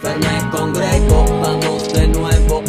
Ferme con Greco, vamos de nuevo.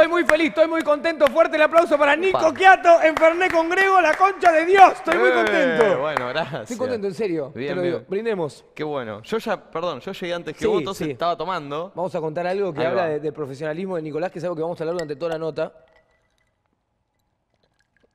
estoy muy feliz, estoy muy contento. Fuerte el aplauso para Nico Quiato, enferné con Grego, la concha de Dios. Estoy muy eh, contento. bueno, gracias. Estoy contento, en serio. Bien, te Brindemos. Qué bueno. Yo ya, perdón, yo llegué antes que vos, estaba tomando. Vamos a contar algo que habla de- profesionalismo de Nicolás, que es algo que vamos a hablar durante toda la nota.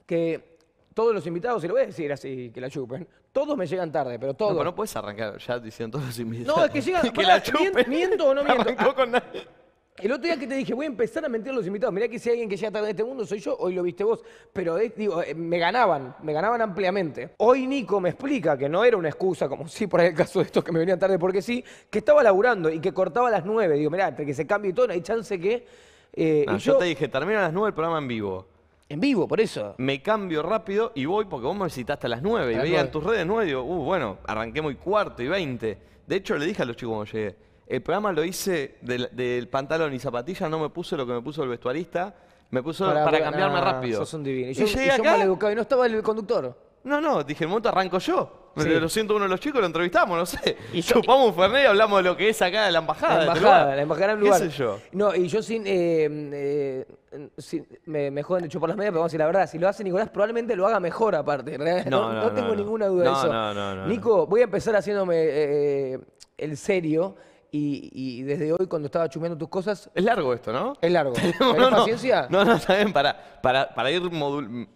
Que todos los invitados, y lo voy a decir así, que la chupen, todos me llegan tarde, pero No, todos. pero no puedes arrancar ya diciendo todos los invitados. No, es que llegan. que la Miento o no miento. Arrancó con nadie. El otro día que te dije, voy a empezar a mentir a los invitados. Mirá que si hay alguien que llega tarde en este mundo soy yo, hoy lo viste vos. Pero eh, me ganaban, me ganaban ampliamente. Hoy Nico me explica que no era una excusa, como si por el caso de estos que me venían tarde porque sí, que estaba laburando y que cortaba a las 9. Digo, mirá, entre que se cambie y todo, no hay chance que. Eh, yo, te dije, termina a las 9 el programa en vivo. En vivo, por eso. Me cambio rápido y voy porque vos me visitaste a las 9. y veía en tus redes 9 digo, uh, bueno, arranqué muy cuarto y 20. De hecho, le dije a los chicos cuando llegué el programa lo hice del, pantalón y zapatilla, no me puse lo que me puso el vestuarista, me puso para, para cambiarme rápido. Sos un divino. Y yo, llegué acá, yo y no estaba el conductor. No, no, dije, el momento arranco yo. pero Lo siento uno de los chicos, lo entrevistamos, no sé. Y yo, Chupamos un Fernet y hablamos de lo que es acá de la embajada. La este embajada, la embajada en lugar. sé yo? No, y yo sin. Eh, eh, sin me, joden de por las medias, pero vamos a decir la verdad. Si lo hace Nicolás, probablemente lo haga mejor aparte. No, no, no, no tengo ninguna duda de eso. No, no, no. Nico, voy a empezar haciéndome eh, eh, el serio. Y, desde hoy, cuando estaba chumeando tus cosas. Es largo esto, ¿no? Es largo. ¿Tenés paciencia? No, no, para, para, ir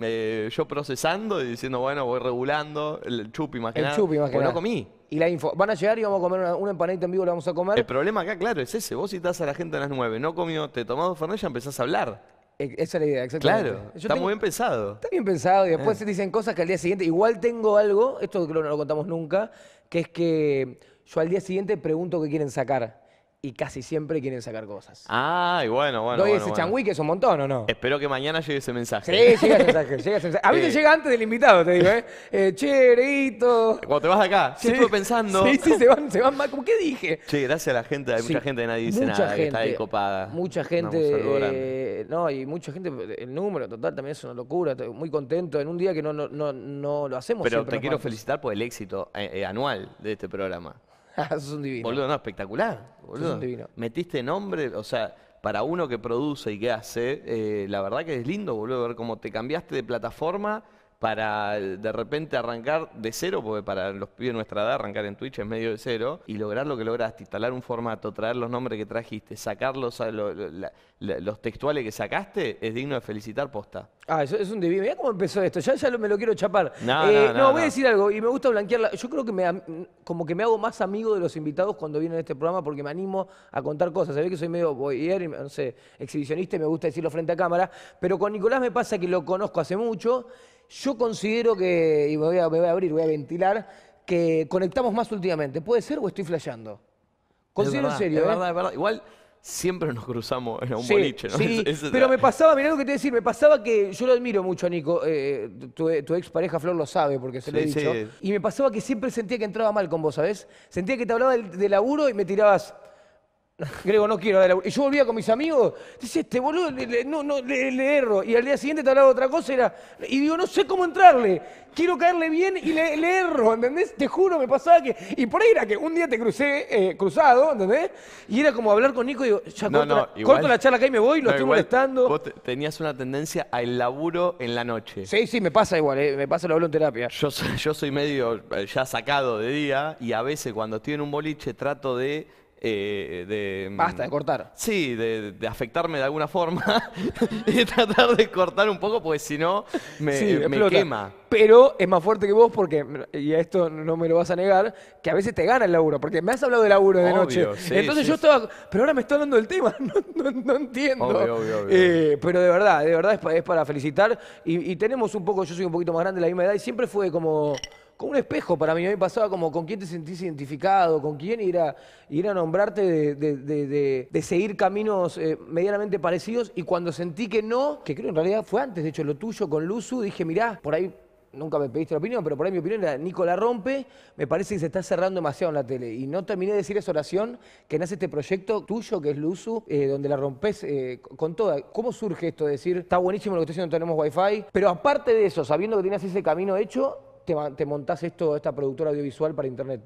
eh, yo procesando y diciendo, bueno, voy regulando. El chupi, más que El chupi, pues no comí. Y la info. Van a llegar y vamos a comer una, una, en vivo, la vamos a comer. El problema acá, claro, es ese. Vos citás a la gente a las 9, no comió, te tomás dos y ya empezás a hablar. E, esa es la idea, exactamente. Claro, está muy bien pensado. Está bien pensado y después eh. se dicen cosas que al día siguiente, igual tengo algo, esto creo que no lo contamos nunca, que es que yo al día siguiente pregunto qué quieren sacar. Y casi siempre quieren sacar cosas. Ah, y bueno, bueno. Doy ese que es un montón, ¿o no? Espero que mañana llegue ese mensaje. Sí, llega ese mensaje, A mí te eh. llega antes del invitado, te digo, ¿eh? eh che, Cuando te vas de acá, sí, pensando. Sí, sí, se van, se van mal. ¿Cómo qué dije? Che, gracias a la gente, hay mucha gente que nadie dice nada, gente, que está ahí copada. Mucha gente, no, eh, no, y mucha gente, el número total también es una locura. Estoy muy contento en un día que no, no, no, no lo hacemos Pero te quiero felicitar por el éxito eh, eh, anual de este programa es ah, un divino. espectacular. Metiste nombre, o sea, para uno que produce y que hace, eh, la verdad que es lindo, boludo, ver cómo te cambiaste de plataforma para eh, de repente arrancar de cero, porque para los pibes de nuestra edad arrancar en Twitch es medio de cero, y lograr lo que lograste, instalar un formato, traer los nombres que trajiste, sacar los, ah, los textuales que sacaste, es digno de felicitar posta. Ah, eso es un divino. Mirá cómo empezó esto, ya, me lo quiero chapar. No, eh, voy a decir algo, y me gusta blanquearla. Yo creo que me, como que me hago más amigo de los invitados cuando vienen a este programa porque me animo a contar cosas. Sabés que soy medio boyer, no sé, exhibicionista y me gusta decirlo frente a cámara, pero con Nicolás me pasa que lo conozco hace mucho yo considero que, y me voy, a, abrir, voy a ventilar, que conectamos más últimamente. ¿Puede ser o estoy flasheando? Considero en serio. Es ¿eh? verdad, es verdad. Igual siempre nos cruzamos en un boliche, ¿no? Sí, pero me pasaba, mirá lo que te decir, me pasaba que yo lo admiro mucho Nico, eh, tu, tu, ex pareja Flor lo sabe porque se lo he dicho, y me pasaba que siempre sentía que entraba mal con vos, sabes Sentía que te hablaba del, del laburo y me tirabas, Grego, no quiero Y yo volvía con mis amigos, dice, este boludo, le, erro. Y al día siguiente te hablaba otra cosa, era, y digo, no sé cómo entrarle, quiero caerle bien y le, erro, ¿entendés? Te juro, me pasaba que... Y por ahí era que un día te crucé eh, cruzado, ¿entendés? Y era como hablar con Nico y digo, ya no, corto, la, charla acá y me voy, lo estoy molestando. Vos tenías una tendencia al laburo en la noche. Sí, sí, me pasa igual, eh, me pasa lo laburo en terapia. Yo yo soy medio eh, ya sacado de día y a veces cuando estoy en un boliche trato de eh, de, mm, Basta de cortar. Sí, de, afectarme de alguna forma y tratar de cortar un poco porque si no me, quema. Pero es más fuerte que vos porque, y a esto no me lo vas a negar, que a veces te gana el laburo, porque me has hablado del laburo de noche. Entonces yo estaba, pero ahora me estoy hablando del tema, no, entiendo. Eh, pero de verdad, de verdad es para, felicitar y, y tenemos un poco, yo soy un poquito más grande, la misma edad y siempre fue como como un espejo para mí. A mí me pasaba como con quién te sentís identificado, con quién ir a, ir a nombrarte de, seguir caminos eh, medianamente parecidos. Y cuando sentí que no, que creo en realidad fue antes, de hecho, lo tuyo con Luzu, dije, mirá, por ahí nunca me pediste la opinión, pero por ahí mi opinión era, Nicola rompe, me parece que se está cerrando demasiado en la tele. Y no terminé de decir esa oración que nace este proyecto tuyo, que es Luzu, eh, donde la rompes eh, con toda. ¿Cómo surge esto de decir, está buenísimo lo que estás haciendo, tenemos wifi? Pero aparte de eso, sabiendo que tenías ese camino hecho, te, montas montás esto, esta productora audiovisual para internet?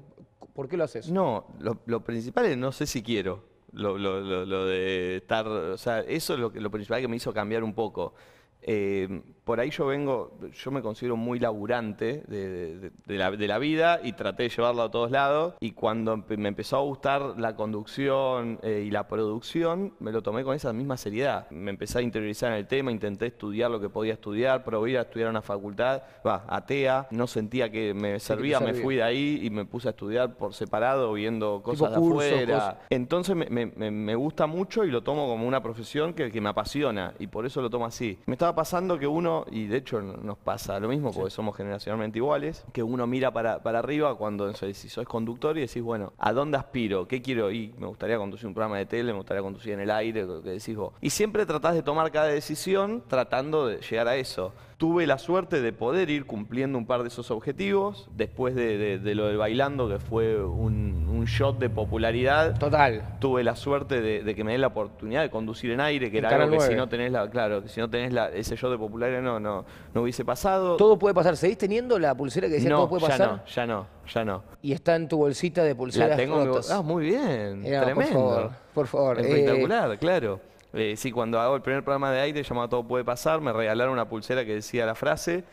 ¿Por qué lo haces? No, lo, principal es no sé si quiero. Lo, de estar, o sea, eso es lo, lo principal que me hizo cambiar un poco. Eh, por ahí yo vengo, yo me considero muy laburante de, la, vida y traté de llevarlo a todos lados. Y cuando me empezó a gustar la conducción eh, y la producción, me lo tomé con esa misma seriedad. Me empecé a interiorizar en el tema, intenté estudiar lo que podía estudiar, probé a estudiar a una facultad, va, atea, no sentía que me servía, me fui de ahí y me puse a estudiar por separado, viendo cosas de afuera. Entonces me, gusta mucho y lo tomo como una profesión que, que me apasiona y por eso lo tomo así. Me estaba pasando que uno y de hecho nos pasa lo mismo porque somos generacionalmente iguales, que uno mira para, para arriba cuando decís si sos conductor y decís, bueno, ¿a dónde aspiro? ¿Qué quiero? Y me gustaría conducir un programa de tele, me gustaría conducir en el aire, que decís vos. Y siempre tratás de tomar cada decisión tratando de llegar a eso tuve la suerte de poder ir cumpliendo un par de esos objetivos. Después de, lo de lo del bailando, que fue un, shot de popularidad. Total. Tuve la suerte de, que me dé la oportunidad de conducir en aire, que era algo que si no tenés la, claro, si no tenés la, ese shot de popularidad no, no, no hubiese pasado. Todo puede pasar. ¿Seguís teniendo la pulsera que decía todo puede pasar? Ya no, ya no, ya no. Y está en tu bolsita de pulseras. La tengo Ah, muy bien. Eh, tremendo. Por favor. Por favor. Eh. Espectacular, claro. Eh, sí, cuando hago el primer programa de aire llamado Todo Puede Pasar, me regalaron una pulsera que decía la frase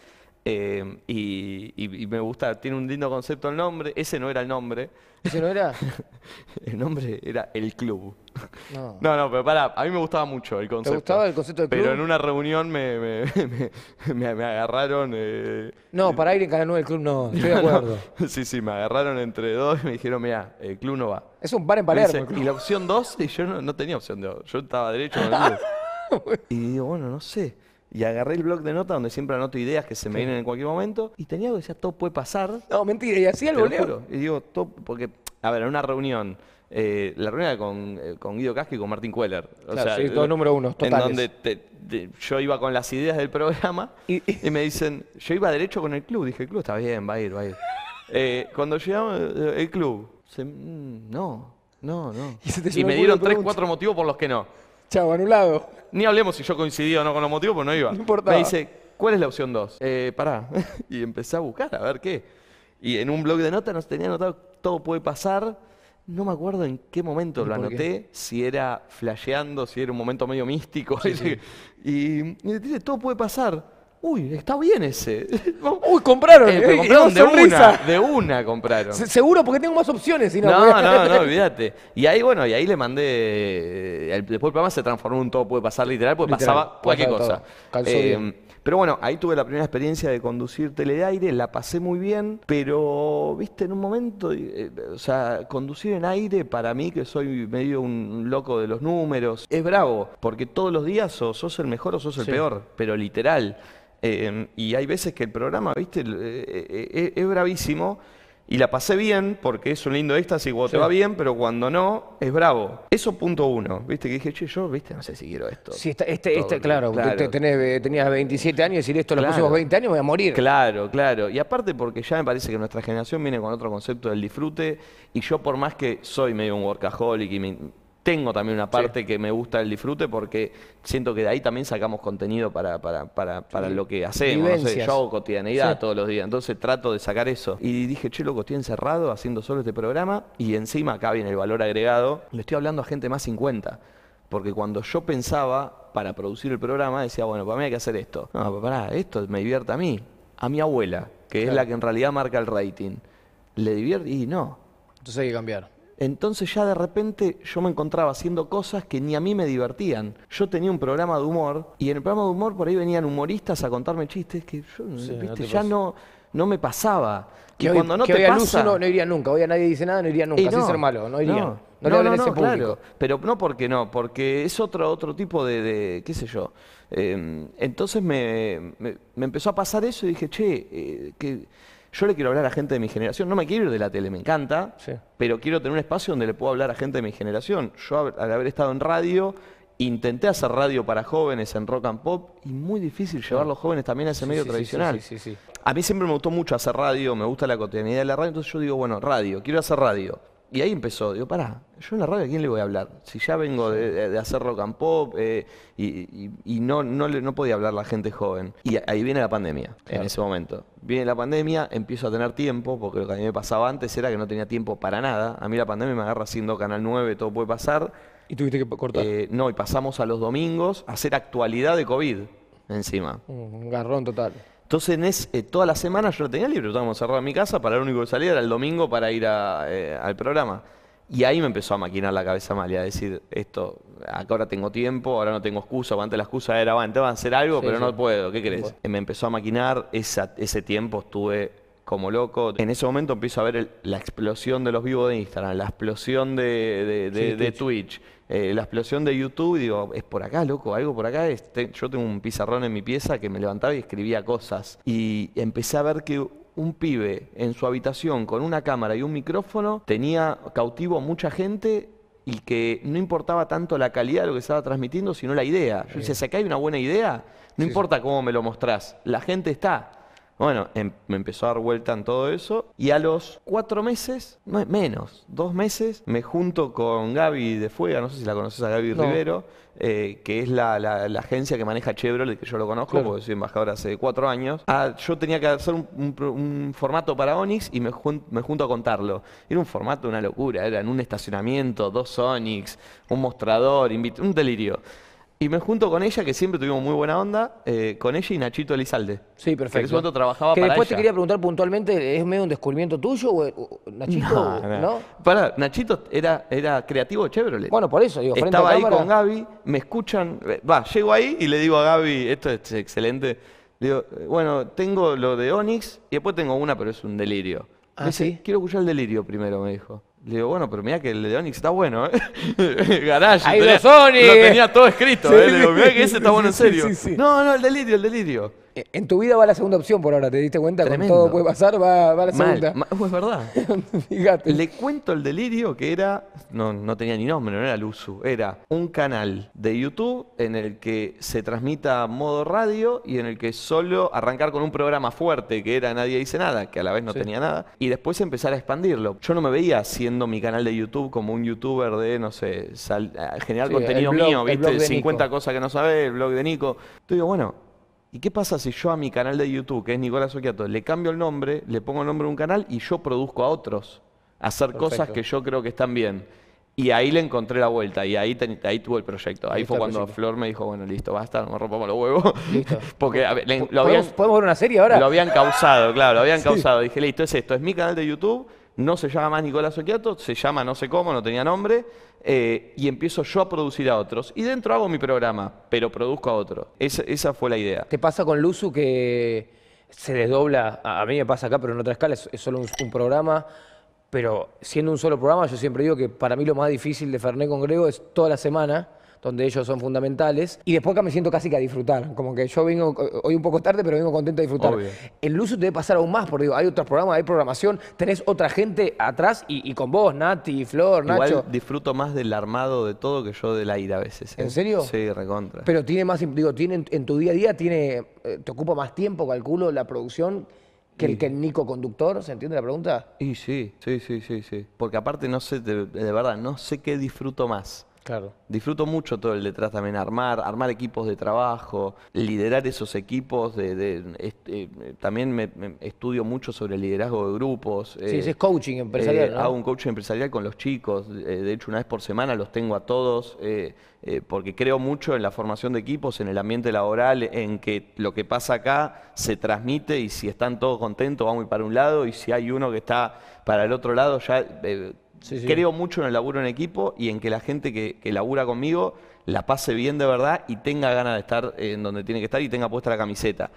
eh, y, me gusta, tiene un lindo concepto el nombre. Ese no era el nombre. ¿Ese no era? el nombre era El Club. No. no, no, pero pará, a mí me gustaba mucho el concepto. me gustaba el concepto del club? Pero en una reunión me, me, agarraron. Eh, no, para ir en Canal 9 el club no, estoy de acuerdo. Sí, sí, me agarraron entre dos y me dijeron, mira, el club no va. Es un bar en Palermo. y la opción dos, y yo no, tenía opción dos. yo estaba derecho. y digo, bueno, no sé y agarré el blog de nota donde siempre anoto ideas que se me vienen en cualquier momento y tenía algo que decía, todo puede pasar. No, mentira, y así el boleo. Y digo, todo, porque, a ver, en una reunión, eh, la reunión era con, eh, con Guido Casque y con Martín Cueller. claro, sea, sí, todo número uno, totales. En donde yo iba con las ideas del programa y, me dicen, yo iba derecho con el club, dije, el club está bien, va a ir, va a ir. Eh, cuando llegamos, el club, mm, no, no, no. y me dieron tres, cuatro motivos por los que no. Chau, anulado. Ni hablemos si yo coincidí o no con los motivos, pues no iba. No Me dice, ¿cuál es la opción 2? Eh, pará. y empecé a buscar, a ver qué. Y en un blog de notas nos tenía anotado, todo puede pasar. No me acuerdo en qué momento lo anoté, si era flasheando, si era un momento medio místico. Y, me dice, todo puede pasar. Uy, está bien ese. Uy, eh, compraron. de una, de una compraron. seguro, porque tengo más opciones. no, no, no, olvídate. Y ahí, bueno, y ahí le mandé. Eh, después el programa se transformó en todo puede pasar literal, porque pasaba cualquier cosa. Eh, pero bueno, ahí tuve la primera experiencia de conducir tele de aire, la pasé muy bien, pero, viste, en un momento, o sea, conducir en aire para mí, que soy medio un loco de los números, es bravo, porque todos los días o sos el mejor o sos el peor, pero literal. Em, y hay veces que el programa, viste, eh, eh, eh, es, bravísimo. Y la pasé bien porque es un lindo éxtasis cuando te va bien, pero cuando no, es bravo. Eso punto uno. Viste que dije, che, yo, viste, no sé si quiero esto. Sí, este, este, este claro, porque tenés, tenías 27 años y decir esto los próximos 20 años voy a morir. Claro, claro. Y aparte porque ya me parece que nuestra generación viene con otro concepto del disfrute y yo por más que soy medio un workaholic y me, tengo también una parte que me gusta el disfrute porque siento que de ahí también sacamos contenido para, para, para, para lo que hacemos. yo hago cotidianeidad todos los días, entonces trato de sacar eso. Y dije, che, loco, estoy encerrado haciendo solo este programa y encima acá viene el valor agregado. Le estoy hablando a gente más 50. Porque cuando yo pensaba para producir el programa, decía, bueno, para mí hay que hacer esto. No, para esto me divierte a mí, a mi abuela, que es la que en realidad marca el rating. ¿Le divierte? Y no. Entonces hay que cambiar. Entonces ya de repente yo me encontraba haciendo cosas que ni a mí me divertían. Yo tenía un programa de humor y en el programa de humor por ahí venían humoristas a contarme chistes que yo ¿viste? ya no, no me pasaba. Que cuando no no, iría nunca, hoy a nadie dice nada, no iría nunca, malo, no iría. No, no, no, no Pero no porque no, porque es otro, otro tipo de, qué sé yo. Em, entonces me, empezó a pasar eso y dije, che, eh, que yo le quiero hablar a gente de mi generación. No me quiero ir de la tele, me encanta, pero quiero tener un espacio donde le puedo hablar a gente de mi generación. Yo, al haber estado en radio, intenté hacer radio para jóvenes en rock and pop y muy difícil llevar a los jóvenes también a ese medio tradicional. a mí siempre me gustó mucho hacer radio, me gusta la cotidianidad de la radio, entonces yo digo, bueno, radio, quiero hacer radio. Y ahí empezó, digo, pará, yo en la radio a quién le voy a hablar. Si ya vengo de, hacer rock and pop eh, y, no, no, le, no podía hablar la gente joven. Y ahí viene la pandemia, en ese momento. Viene la pandemia, empiezo a tener tiempo, porque lo que a mí me pasaba antes era que no tenía tiempo para nada. A mí la pandemia me agarra haciendo Canal 9, todo puede pasar. ¿Y tuviste que cortar? Eh, no, y pasamos a los domingos a hacer actualidad de COVID encima. Un garrón total. Entonces, en es, eh, todas las semanas yo no tenía libre, estaba cerrado en mi casa, para el único que salía era el domingo para ir eh, al programa. Y ahí me empezó a maquinar la cabeza mal y a decir, esto, acá ahora tengo tiempo, ahora no tengo excusa, antes la excusa era, te van a hacer algo, pero no puedo, ¿qué crees? Eh, me empezó a maquinar, ese tiempo estuve como loco. En ese momento empiezo a ver la explosión de los vivos de Instagram, la explosión de, Twitch eh, la explosión de YouTube digo, es por acá, loco, algo por acá. yo tengo un pizarrón en mi pieza que me levantaba y escribía cosas. Y empecé a ver que un pibe en su habitación con una cámara y un micrófono tenía cautivo a mucha gente y que no importaba tanto la calidad de lo que estaba transmitiendo, sino la idea. Yo decía, si acá hay una buena idea, no importa cómo me lo mostrás, la gente está. Bueno, em, me empezó a dar vuelta en todo eso y a los cuatro meses, no, menos, dos meses, me junto con Gaby de Fuega, no sé si la conoces a Gaby Rivero, eh, que es la, agencia que maneja Chevrolet, que yo lo conozco porque soy embajador hace cuatro años. Ah, yo tenía que hacer un, formato para Onix y me, me, junto a contarlo. Era un formato, una locura, era en un estacionamiento, dos Onix, un mostrador, un delirio. Y me junto con ella, que siempre tuvimos muy buena onda, eh, con ella y Nachito Elizalde. Sí, perfecto. Que después te quería preguntar puntualmente, ¿es medio un descubrimiento tuyo o, Nachito? No, Pará, Nachito era, era creativo de Chevrolet. Bueno, por eso digo, frente Estaba ahí con Gaby, me escuchan, eh, va, llego ahí y le digo a Gaby, esto es excelente, le digo, eh, bueno, tengo lo de Onix y después tengo una, pero es un delirio. Ah, ¿sí? quiero escuchar el delirio primero, me dijo. Le digo, bueno, pero mira que el de Onix está bueno, ¿eh? Garage. de Sony lo tenía todo escrito, ¿eh? Le digo, mira que ese está bueno en serio. no, no, el delirio, el delirio. Eh, en tu vida va la segunda opción por ahora, ¿te diste cuenta? Tremendo. Con todo puede pasar, va, la segunda. Uh, es verdad. Le cuento el delirio que era, no, tenía ni nombre, no era Luzu, era un canal de YouTube en el que se transmita modo radio y en el que solo arrancar con un programa fuerte que era Nadie Dice Nada, que a la vez no tenía nada, y después empezar a expandirlo. Yo no me veía haciendo mi canal de YouTube como un youtuber de, no sé, eh, generar contenido mío, ¿viste? 50 cosas que no sabes, el blog de Nico. Yo digo, bueno, ¿Y qué pasa si yo a mi canal de YouTube, que es Nicolás Oquiato, le cambio el nombre, le pongo el nombre de un canal y yo produzco a otros? Hacer cosas que yo creo que están bien. Y ahí le encontré la vuelta y ahí, ahí tuvo el proyecto. Ahí fue cuando Flor me dijo, bueno, listo, basta, nos rompamos los huevos. Porque lo ¿Podemos ver una serie ahora? Lo habían causado, claro, lo habían causado. Dije, listo, es esto, es mi canal de YouTube no se llama más Nicolás Occhiato, se llama no sé cómo, no tenía nombre, eh, y empiezo yo a producir a otros. Y dentro hago mi programa, pero produzco a otro. esa fue la idea. ¿Qué pasa con Luzu que se desdobla? A mí me pasa acá, pero en otra escala, es, solo un, programa. Pero siendo un solo programa, yo siempre digo que para mí lo más difícil de Ferné con Grego es toda la semana donde ellos son fundamentales. Y después acá me siento casi que a disfrutar. Como que yo vengo hoy un poco tarde, pero vengo contento a disfrutar. El Luzu te debe pasar aún más, porque hay otros programas, hay programación, tenés otra gente atrás y, con vos, Nati, Flor, Igual disfruto más del armado de todo que yo del aire a veces. ¿eh? ¿En serio? Sí, recontra. Pero tiene más, digo, tiene en tu día a día tiene, eh, te ocupa más tiempo, calculo, la producción que el, que Nico conductor, ¿se entiende la pregunta? sí, sí, sí, sí, sí. Porque aparte no sé, de verdad, no sé qué disfruto más. Claro. Disfruto mucho todo el detrás también, armar, armar equipos de trabajo, liderar esos equipos. De, este, eh, también me, estudio mucho sobre el liderazgo de grupos. Sí, es eh, coaching empresarial. Eh, hago un coaching empresarial con los chicos. de hecho, una vez por semana los tengo a todos, porque creo mucho en la formación de equipos, en el ambiente laboral, en que lo que pasa acá se transmite y si están todos contentos, vamos a para un lado y si hay uno que está para el otro lado, ya Creo mucho en el laburo en equipo y en que la gente que, que labura conmigo la pase bien de verdad y tenga ganas de estar en donde tiene que estar y tenga puesta la camiseta.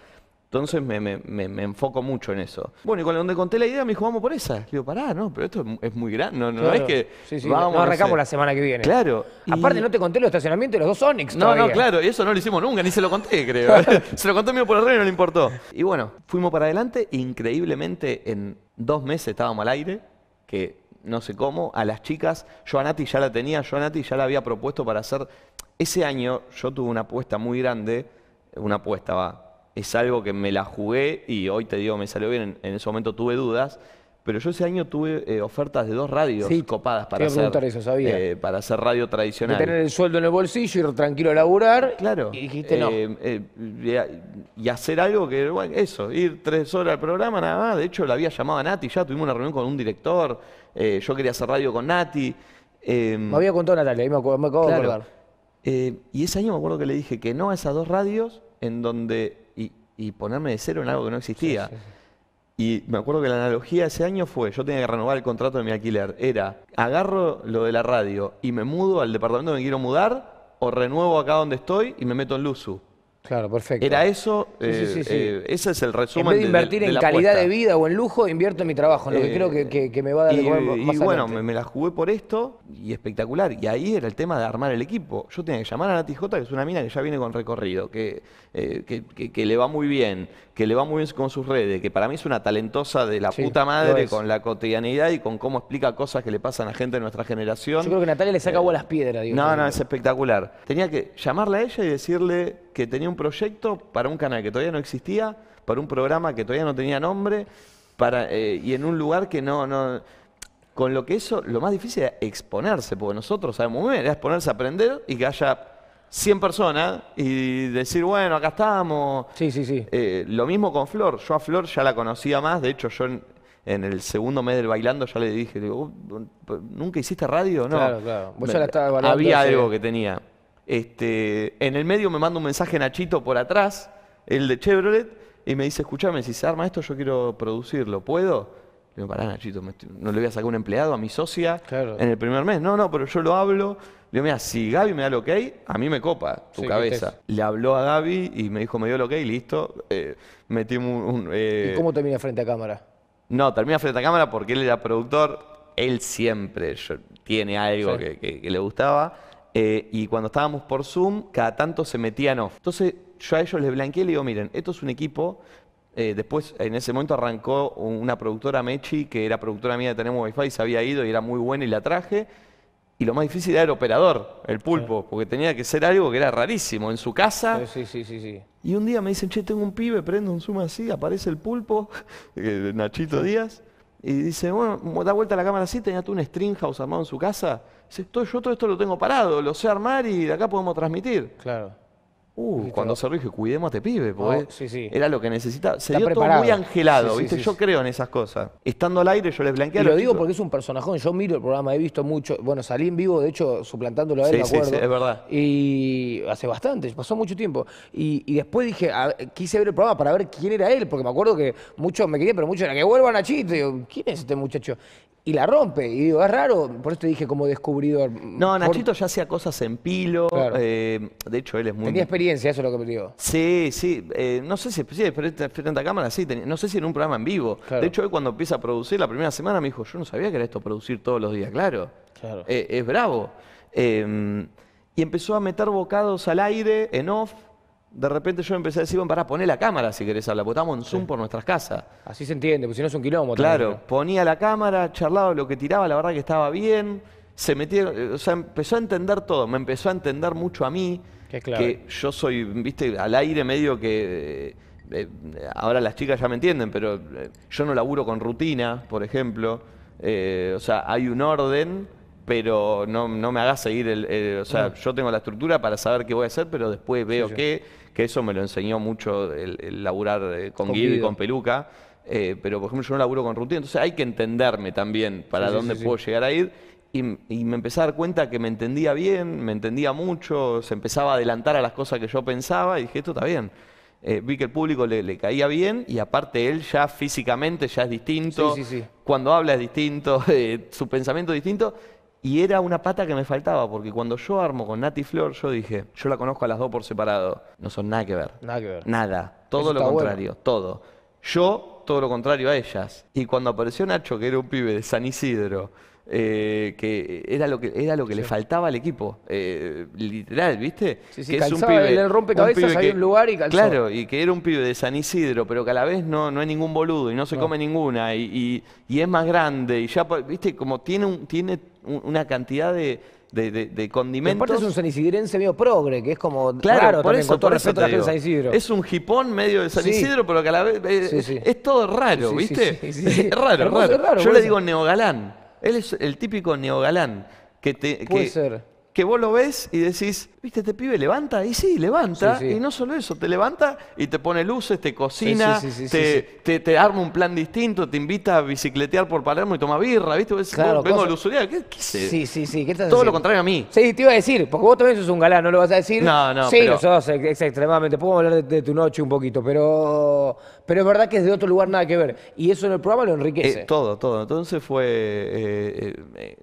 Entonces me, enfoco mucho en eso. Bueno, y cuando donde conté la idea me dijo, vamos por esa. Le digo, pará, no, pero esto es muy grande. No, es que. Sí, sí, vamos, no arrancamos la semana que viene. Claro. Aparte, no te conté los estacionamiento de los dos Onyx, No, todavía. no, claro, y eso no lo hicimos nunca, ni se lo conté, creo. se lo conté mío por el rey y no le importó. Y bueno, fuimos para adelante. Increíblemente, en dos meses estábamos al aire, que no sé cómo, a las chicas. Yo a Nati ya la tenía, yo a Nati ya la había propuesto para hacer. Ese año yo tuve una apuesta muy grande, una apuesta va. Es algo que me la jugué y hoy te digo, me salió bien, en, ese momento tuve dudas, pero yo ese año tuve eh, ofertas de dos radios copadas para hacer, eh, para hacer radio tradicional. tener el sueldo en el bolsillo, ir tranquilo a laburar. Claro. Y dijiste no. Eh, y hacer algo que, bueno, eso, ir tres horas al programa nada más. De hecho, la había llamado a Nati, ya tuvimos una reunión con un director eh, yo quería hacer radio con Nati. Em, me había contado Natalia, ahí me, me acabo de eh, y ese año me acuerdo que le dije que no a esas dos radios en donde y, ponerme de cero en algo que no existía. Y me acuerdo que la analogía ese año fue, yo tenía que renovar el contrato de mi alquiler. Era, agarro lo de la radio y me mudo al departamento donde quiero mudar o renuevo acá donde estoy y me meto en Luzu. Claro, perfecto. Era eso, eh, eh, ese es el resumen. En vez de invertir en calidad de vida o en lujo, invierto en mi trabajo, en lo que eh, creo que, me va a dar de comer Y, más bueno, me, la jugué por esto y espectacular. Y ahí era el tema de armar el equipo. Yo tenía que llamar a Nati J, que es una mina que ya viene con recorrido, que, que le va muy bien, que le va muy bien con sus redes, que para mí es una talentosa de la puta madre con la cotidianidad y con cómo explica cosas que le pasan a gente de nuestra generación. Yo creo que Natalia le saca a eh, las piedras. Digo, no, no, es espectacular. Tenía que llamarla a ella y decirle que tenía un proyecto para un canal que todavía no existía, para un programa que todavía no tenía nombre, para, eh, y en un lugar que no, no... Con lo que eso, lo más difícil es exponerse, porque nosotros sabemos muy bien, es exponerse a aprender y que haya 100 personas y decir, bueno, acá estamos. Sí, sí, sí. Eh, lo mismo con Flor. Yo a Flor ya la conocía más. De hecho, yo en, el segundo mes del bailando ya le dije, ¿nunca hiciste radio? No. Había algo que tenía. Este, en el medio me manda un mensaje Nachito por atrás, el de Chevrolet, y me dice, escúchame si se arma esto, yo quiero producirlo. ¿Puedo? Le digo, pará, Nachito, no le voy a sacar un empleado a mi socia en el primer mes. No, no, pero yo lo hablo. Le digo, mira, si Gaby me da el ok, a mí me copa tu cabeza. Le habló a Gaby y me dijo, me dio el ok, listo. Metimos eh, metí un. Eh". ¿Y cómo termina frente a cámara? No, termina frente a cámara porque él era productor. Él siempre tiene algo que, le gustaba. Eh, y cuando estábamos por Zoom, cada tanto se metían off. Entonces yo a ellos les blanqueé y le digo, miren, esto es un equipo eh, después, en ese momento arrancó una productora Mechi, que era productora mía de Tenemos Wi-Fi, y se había ido y era muy buena y la traje. Y lo más difícil era el operador, el pulpo, porque tenía que ser algo que era rarísimo, en su casa. Sí, sí, sí, sí. Y un día me dicen, che, tengo un pibe, prendo un zoom así, aparece el pulpo, eh, Nachito Díaz, y dice, bueno, da vuelta la cámara así, tenías tú un string house armado en su casa. Dice, yo todo esto lo tengo parado, lo sé armar y de acá podemos transmitir. Claro. Uh, cuando se dije, cuidemos a este pibe, porque oh, era lo que necesitaba. Se dio muy angelado, ¿viste? yo creo en esas cosas. Estando al aire, yo les blanqueé. Y lo digo porque es un personajón. Yo miro el programa, he visto mucho. Bueno, salí en vivo, de hecho, suplantándolo a él, me acuerdo. Sí, es verdad. Y hace bastante, pasó mucho tiempo. Y, después dije, quise ver el programa para ver quién era él, porque me acuerdo que muchos me querían, pero muchos eran que vuelvan a chiste. Digo, ¿quién es este muchacho? y la rompe. Y digo, es raro, por eso te dije como descubridor. No, Nachito ya hacía cosas en pilo. Eh, de hecho, él es muy. Tenía experiencia, eso es lo que me digo. Sí, sí. Eh, no sé si sí, este, frente a cámara, sí. no sé si en un programa en vivo. De hecho, él cuando empieza a producir, la primera semana me dijo, yo no sabía que era esto producir todos los días, claro. Claro. Eh, es bravo. Em, y empezó a meter bocados al aire, en off de repente yo empecé a decir, bueno, pará, poné la cámara si querés hablar, porque en Zoom por nuestras casas. Así se entiende, porque si no es un quilombo. Claro, ponía la cámara, charlaba lo que tiraba, la verdad que estaba bien, se metieron, eh, o sea, empezó a entender todo, me empezó a entender mucho a mí, que yo soy, viste, al aire medio que... Eh, eh, ahora las chicas ya me entienden, pero yo no laburo con rutina, por ejemplo. o sea, hay un orden, pero no, me haga seguir el... o sea, yo tengo la estructura para saber qué voy a hacer, pero después veo qué que eso me lo enseñó mucho el, laburar eh, con, con y con Peluca. Eh, pero por ejemplo yo no laburo con rutina, entonces hay que entenderme también para dónde puedo llegar a ir. Y, me empecé a dar cuenta que me entendía bien, me entendía mucho, se empezaba a adelantar a las cosas que yo pensaba y dije, esto está bien. Eh, vi que el público le, caía bien y aparte él ya físicamente ya es distinto, cuando habla es distinto, su pensamiento es distinto y era una pata que me faltaba, porque cuando yo armo con Nati Flor, yo dije, yo la conozco a las dos por separado. No son nada que ver. Nada que ver. Nada. Todo lo contrario. Todo. Yo, todo lo contrario a ellas. Y cuando apareció Nacho, que era un pibe de San Isidro, eh, que era lo que, era lo que le faltaba al equipo. Eh, literal, ¿viste? Sí, que es un pibe, el rompecabezas un un lugar y calzó. Claro, y que era un pibe de San Isidro, pero que a la vez no, no es ningún boludo y no se come ninguna y, y, es más grande y ya, ¿viste? Como tiene, tiene una cantidad de... De, de, de, condimentos. es un sanisidrense medio progre, que es como claro, por eso, de San Isidro. Es un jipón medio de San Isidro, pero que a la vez eh, es, todo raro, ¿viste? Es raro, raro. raro Yo le digo neogalán. Él es el típico neogalán que, te, Puede ser que vos lo ves y decís, viste, este pibe levanta, y sí, levanta, y no solo eso, te levanta y te pone luces, te cocina, te, te, arma un plan distinto, te invita a bicicletear por Palermo y toma birra, viste, Vengo de la vengo ¿qué, qué sé? Sí, sí, sí, Todo lo contrario a mí. Sí, te iba a decir, porque vos también sos un galán, no lo vas a decir. No, no, Sí, pero... lo sos, es extremadamente, Puedo hablar de, tu noche un poquito, pero, pero es verdad que es de otro lugar nada que ver, y eso en el programa lo enriquece. Eh, todo, todo, entonces fue, eh, eh, eh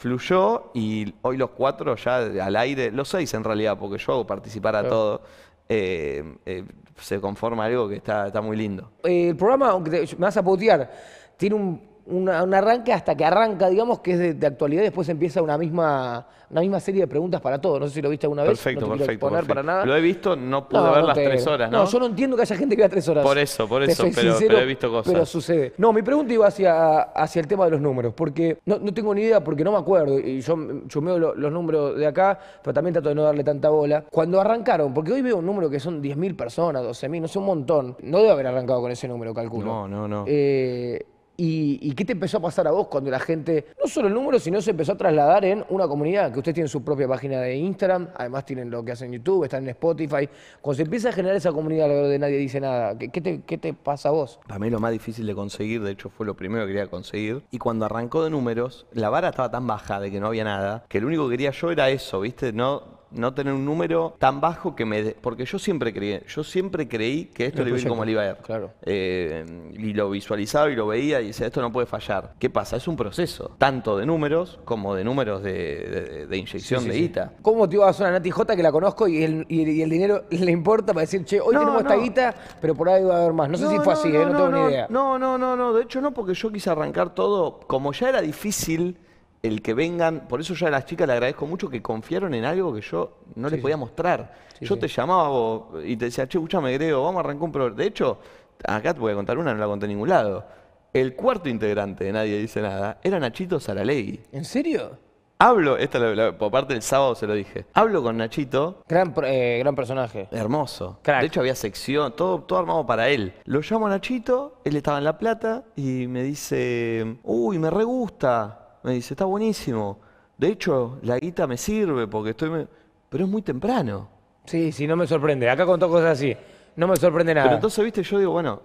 fluyó y hoy los cuatro ya al aire, los seis en realidad, porque yo hago participar a todo, eh, eh, se conforma algo que está, está muy lindo. Eh, el programa, aunque me vas a putear, tiene un un arranque hasta que arranca, digamos, que es de, actualidad y después empieza una misma, una misma serie de preguntas para todos. No sé si lo viste alguna vez. Perfecto, no te para nada. Lo he visto, no pude ver las tres horas, ¿no? No, yo no entiendo que haya gente que vea tres horas. Por eso, por eso, pero, he visto cosas. Pero sucede. No, mi pregunta iba hacia, hacia el tema de los números, porque no, tengo ni idea, porque no me acuerdo, y yo chumeo los números de acá, pero también trato de no darle tanta bola. Cuando arrancaron, porque hoy veo un número que son 10.000 personas, 12.000, no sé, un montón. No debe haber arrancado con ese número, calculo. No, no, no. Eh, ¿Y, qué te empezó a pasar a vos cuando la gente, no solo el número, sino se empezó a trasladar en una comunidad? Que ustedes tienen su propia página de Instagram, además tienen lo que hacen en YouTube, están en Spotify. Cuando se empieza a generar esa comunidad de nadie dice nada, ¿qué, te, pasa a vos? Para mí lo más difícil de conseguir, de hecho fue lo primero que quería conseguir. Y cuando arrancó de números, la vara estaba tan baja de que no había nada, que lo único que quería yo era eso, ¿viste? No no tener un número tan bajo que me... porque yo siempre creí, yo siempre creí que esto le iba como le iba a ir. Claro. Eh, y lo visualizaba y lo veía y decía, esto no puede fallar. ¿Qué pasa? Es un proceso, tanto de números como de números de, inyección de guita. cómo te iba a una Nati J que la conozco y el, dinero le importa para decir, che, hoy tenemos esta guita, pero por ahí va a haber más? No sé si fue así, ¿eh? no, tengo ni idea. No, no, no, no, de hecho no, porque yo quise arrancar todo, como ya era difícil el que vengan, por eso ya a las chicas le agradezco mucho que confiaron en algo que yo no les podía mostrar. yo te llamaba y te decía, che, me Grego, vamos a arrancar un programa. De hecho, acá te voy a contar una, no la conté en ningún lado. El cuarto integrante de Nadie Dice Nada era Nachito Saralegui. ¿En serio? Hablo, esta la, por parte del sábado se lo dije. Hablo con Nachito. Gran, eh, gran personaje. Hermoso. De hecho había sección, todo, todo armado para él. Lo llamo a Nachito, él estaba en La Plata y me dice, uy, me re gusta me dice, está buenísimo. De hecho, la guita me sirve porque estoy... Pero es muy temprano. Sí, sí, no me sorprende. Acá contó cosas así. No me sorprende nada. Pero entonces, viste, yo digo, bueno,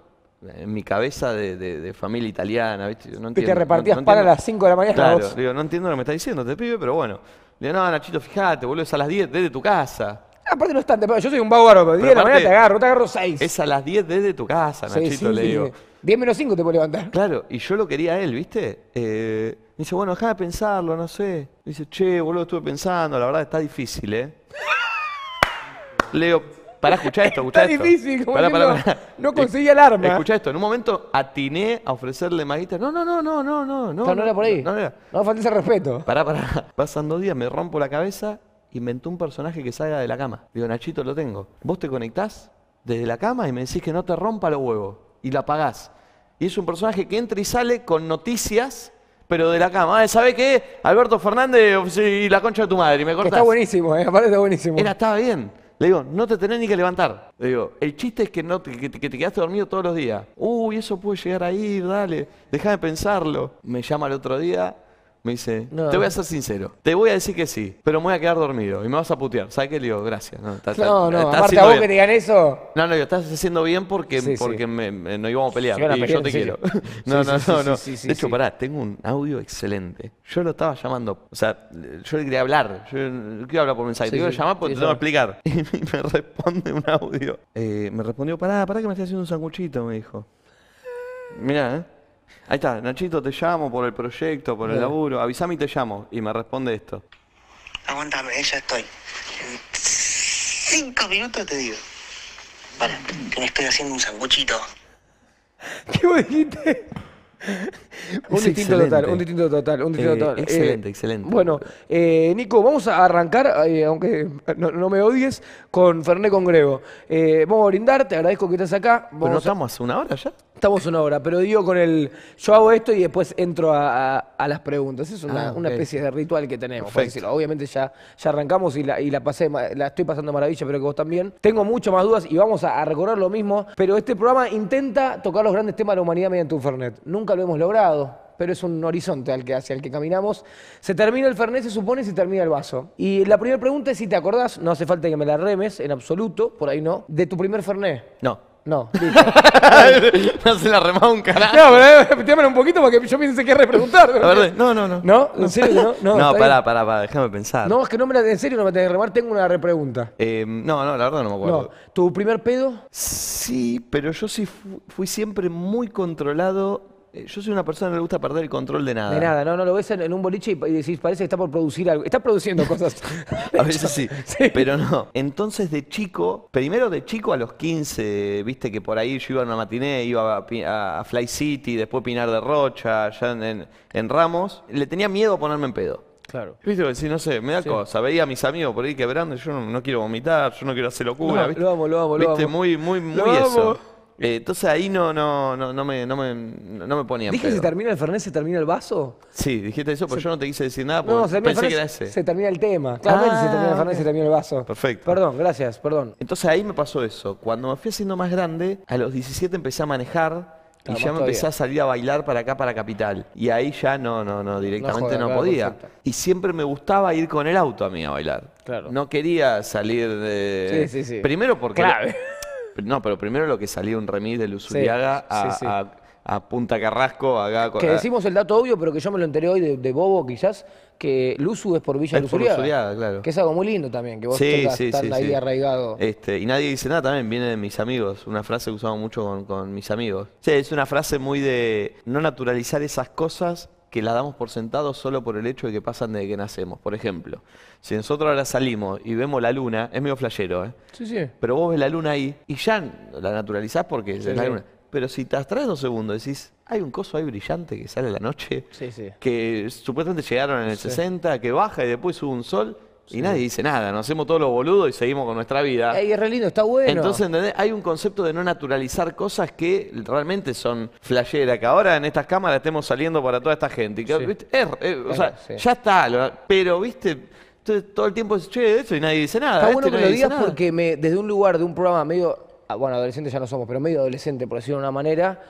en mi cabeza de, familia italiana, viste, no entiendo. te repartías para las 5 de la mañana. Claro, digo, no entiendo lo que me está diciendo te este pibe, pero bueno. Le digo, no, Nachito, fíjate vuelves a las 10, desde tu casa. Aparte no es tanto, pero yo soy un bárbaro, pero 10 de la mañana te agarro, te agarro 6. Es a las 10 desde tu casa, Nachito, sí, le digo. Sí. 10 menos 5 te puedo levantar. Claro, y yo lo quería a él, ¿viste? Eh, me dice, bueno, deja de pensarlo, no sé. Me dice, che, boludo, estuve pensando, la verdad está difícil, ¿eh? Leo, pará, escuchá esto, escuchá está difícil, como pará, no, conseguí conseguí alarma. Escuchá esto, en un momento atiné a ofrecerle maguita. No, no, no, no, no, no. No, no, no era por ahí. No, no No, falta ese respeto. Pará, pará. Pasan dos días, me rompo la cabeza inventó un personaje que salga de la cama. Digo, Nachito, lo tengo. Vos te conectás desde la cama y me decís que no te rompa los huevos. Y la apagás. Y es un personaje que entra y sale con noticias, pero de la cama. Ah, ¿Sabés qué? Alberto Fernández y la concha de tu madre. Y me cortás. está buenísimo, ¿eh? parece buenísimo. Era, estaba bien. Le digo, no te tenés ni que levantar. Le digo, el chiste es que, no te, que, quedaste dormido todos los días. Uy, eso puede llegar ahí. Dale dale, de pensarlo. Me llama el otro día me dice, te voy a ser sincero, te voy a decir que sí, pero me voy a quedar dormido y me vas a putear. ¿Sabes qué? Le digo, gracias. No, no, no. aparte a vos que te digan eso. No, no, yo estás haciendo bien porque, porque Me, nos íbamos a pelear y yo te quiero. no, no, no, no. de hecho, pará, tengo un audio excelente. Yo lo estaba llamando, o sea, yo le quería hablar, yo quiero hablar por mensaje, te quiero llamar porque te tengo que explicar. Y me responde un audio. Eh, me respondió, pará, pará que me estás haciendo un sanguchito, me dijo. Mirá, ¿eh? Ahí está, Nachito, te llamo por el proyecto, por el laburo. Avisame y te llamo. Y me responde esto. Aguantame, ya estoy. En cinco minutos te digo. Para, que me estoy haciendo un sanguchito. ¿Qué un distinto total, un distinto total, un distinto eh, total. Excelente, eh, excelente. Bueno, eh, Nico, vamos a arrancar, aunque no, me odies, con Ferné Congrego. vamos a brindar, te agradezco que estés acá. ¿Pero no estamos hace una hora ya? Estamos una hora, pero digo con el. Yo hago esto y después entro a, las preguntas. Es una, ah, especie de ritual que tenemos, Obviamente ya, ya arrancamos y, la, la, pasé, la estoy pasando maravilla, pero que vos también. Tengo mucho más dudas y vamos a, a, recorrer lo mismo. Pero este programa intenta tocar los grandes temas de la humanidad mediante un Fernet. Nunca lo hemos logrado pero es un horizonte al que, hacia el que caminamos. Se termina el Fernet, se supone, se termina el vaso. Y la primera pregunta es si te acordás, no hace falta que me la remes en absoluto, por ahí no, de tu primer Fernet. No. No, no se la remaba un carajo. No, pero repetíamelo eh, un poquito porque yo piense que es repreguntar. A no, no, no. ¿No? ¿En serio no? No, pará, pará, déjame pensar. No, es que no me la, en serio no me tenés que remar, tengo una repregunta. Em, no, no, la verdad no me acuerdo. ¿Tu primer pedo? Sí, pero yo sí fui siempre muy controlado eh, yo soy una persona que le gusta perder el control de nada. De nada, no, no lo ves en, un boliche y, decís, parece que está por producir algo. Está produciendo cosas. a veces sí, pero no. Entonces de chico, primero de chico a los 15, viste que por ahí yo iba a una matiné, iba a, Fly City, después Pinar de Rocha, allá en, Ramos, le tenía miedo a ponerme en pedo. Claro. Viste, si no sé, me da cosa. Veía a mis amigos por ahí quebrando, yo no, quiero vomitar, yo no quiero hacer locura. ¿viste? Lo amo, lo Muy, muy, muy eso. Eh, entonces ahí no, no, me, no, me, no me ponía. ¿Dije pedo. se termina el Fernet, se termina el vaso? Sí, dijiste eso, pero yo no te quise decir nada porque pensé que era ese. Se termina el tema. Claramente ah, se termina el Fernet, se termina el vaso. Perfecto. Perdón, gracias, perdón. Entonces ahí me pasó eso. Cuando me fui haciendo más grande, a los 17 empecé a manejar. Ah, y ya me empecé a salir a bailar para acá, para Capital. Y ahí ya no, no, no, directamente no, podía. Y siempre me gustaba ir con el auto a mí a bailar. Claro. No quería salir de... Sí, sí, sí. Primero porque... Clave no, pero primero lo que salió un remis de Luzuriaga a, Punta Carrasco, Que decimos el dato obvio, pero que yo me lo enteré hoy de, Bobo, quizás, que Luzu es por Villa es Luzuriaga, claro. Que es algo muy lindo también, que vos estás ahí arraigado. Este, y nadie dice nada también, viene de mis amigos. Una frase que usamos mucho con mis amigos. Sí, es una frase muy de no naturalizar esas cosas que la damos por sentado solo por el hecho de que pasan desde que nacemos. Por ejemplo, si nosotros ahora salimos y vemos la luna, es medio flayero, ¿eh? Sí, sí. Pero vos ves la luna ahí y ya la naturalizás porque es la luna. Pero si te atrás dos segundos, decís, hay un coso ahí brillante que sale a la noche, que supuestamente llegaron en el 60, que baja y después sube un sol y nadie dice nada, nos hacemos todos los boludos y seguimos con nuestra vida. Y es re lindo, está bueno. Entonces, Hay un concepto de no naturalizar cosas que realmente son flashera que ahora en estas cámaras estemos saliendo para toda esta gente. ya está, pero, viste, todo el tiempo es, de eso y nadie dice nada. Está bueno este que lo digas porque me, desde un lugar, de un programa medio, ah, bueno, adolescentes ya no somos, pero medio adolescente, por decirlo de una manera,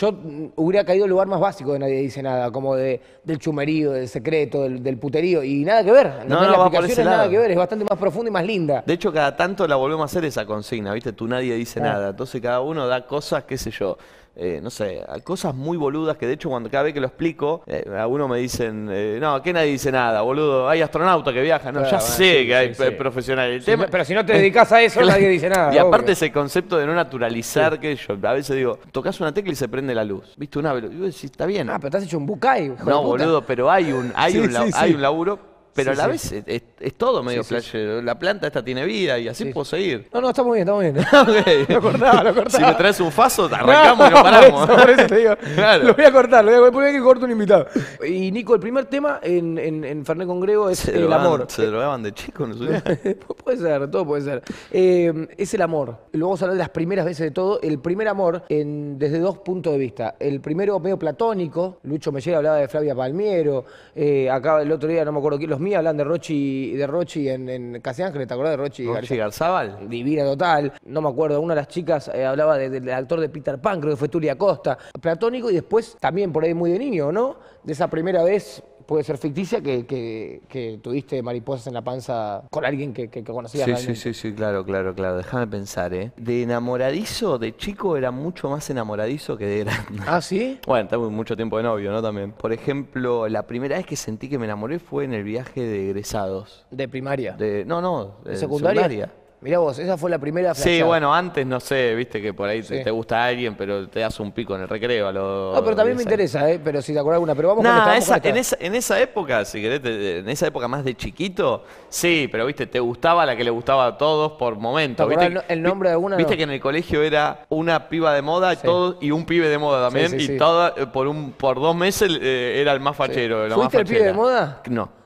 yo hubiera caído el lugar más básico de nadie dice nada, como de, del chumerío, del secreto, del, puterío, y nada que ver. No, no, la va nada que ver, es bastante más profundo y más linda. De hecho, cada tanto la volvemos a hacer esa consigna, ¿viste? Tú nadie dice ah. nada, entonces cada uno da cosas, qué sé yo. Eh, no sé, hay cosas muy boludas que de hecho cuando cada vez que lo explico, eh, a uno me dicen, eh, no, que nadie dice nada, boludo, hay astronautas que viajan, no, ya sé que hay profesionales. pero si no te dedicas a eso, nadie dice nada. Y aparte ese concepto de no naturalizar, que yo a veces digo, tocas una tecla y se prende la luz, viste una y yo está bien. Ah, pero te has hecho un bucay. No, boludo, pero hay un, hay un, hay un laburo pero a la vez es, todo medio sí, La planta esta tiene vida y así puedo seguir. No, no, estamos bien, estamos bien. okay. Lo cortaba, lo cortaba. Si me traes un faso, te arrancamos y lo paramos. eso, Lo voy a cortar, lo voy a poner que corto un invitado. Y Nico, el primer tema en, en, en Fernet Congrego es el amor. Se drogaban de chico en su puede ser, todo puede ser. Eh, es el amor. Lo vamos a hablar de las primeras veces de todo. El primer amor desde dos puntos de vista. El primero medio platónico. Lucho Mellera hablaba de Flavia Palmiero. Eh, acá el otro día, no me acuerdo quién, los mí hablan de Rochi, de Rochi en, en Casi Ángeles, ¿te acordás de Rochi? Rochi Garzabal. Divina total. No me acuerdo, una de las chicas eh, hablaba del actor de Peter Pan, creo que fue Tulia Costa. Platónico y después también por ahí muy de niño, ¿no? De esa primera vez puede ser ficticia, que, tuviste mariposas en la panza con alguien que, que conocías. Sí, sí, sí, claro, claro, claro. Déjame pensar, ¿eh? De enamoradizo, de chico era mucho más enamoradizo que de grande. ¿Ah, sí? Bueno, tengo mucho tiempo de novio, ¿no? También. Por ejemplo, la primera vez que sentí que me enamoré fue en el viaje de egresados. ¿De primaria? De, no, no, de, ¿De secundaria. Mirá vos, esa fue la primera Sí, bueno, antes no sé, viste que por ahí te, gusta gusta alguien, pero te hace un pico en el recreo. A no, pero también me interesa, ¿eh? Pero si te acuerdas alguna, pero vamos con, en, esa, época, si querés, en esa época más de chiquito, sí, pero viste, te gustaba la que le gustaba a todos por momentos. ¿Viste? El, el, nombre de alguna? Viste que en el colegio era una piba de moda todo, y un pibe de moda también, y eh, por, un, por dos meses eh, era el más fachero. ¿Fuiste el pibe de moda? No.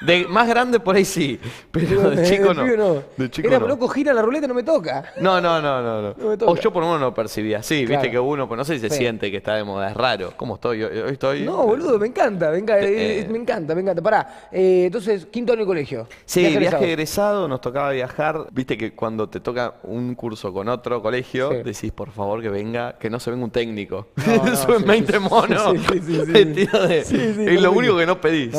De más grande por ahí sí, pero de, chico no. De Era no. loco, gira la ruleta, no me toca. No, no, no, no. no. O yo por lo menos no percibía. Sí, viste que uno, pues no sé si se siente que está de moda, es raro. ¿Cómo estoy? Hoy estoy. No, boludo, me encanta, venga eh, eh. me encanta, me encanta. Pará, eh, entonces, quinto año de colegio. Sí, viaje, viaje egresado. nos tocaba viajar. Viste que cuando te toca un curso con otro colegio, decís, por favor, que venga, que no se venga un técnico. eso es 20 monos. es lo único que no pedís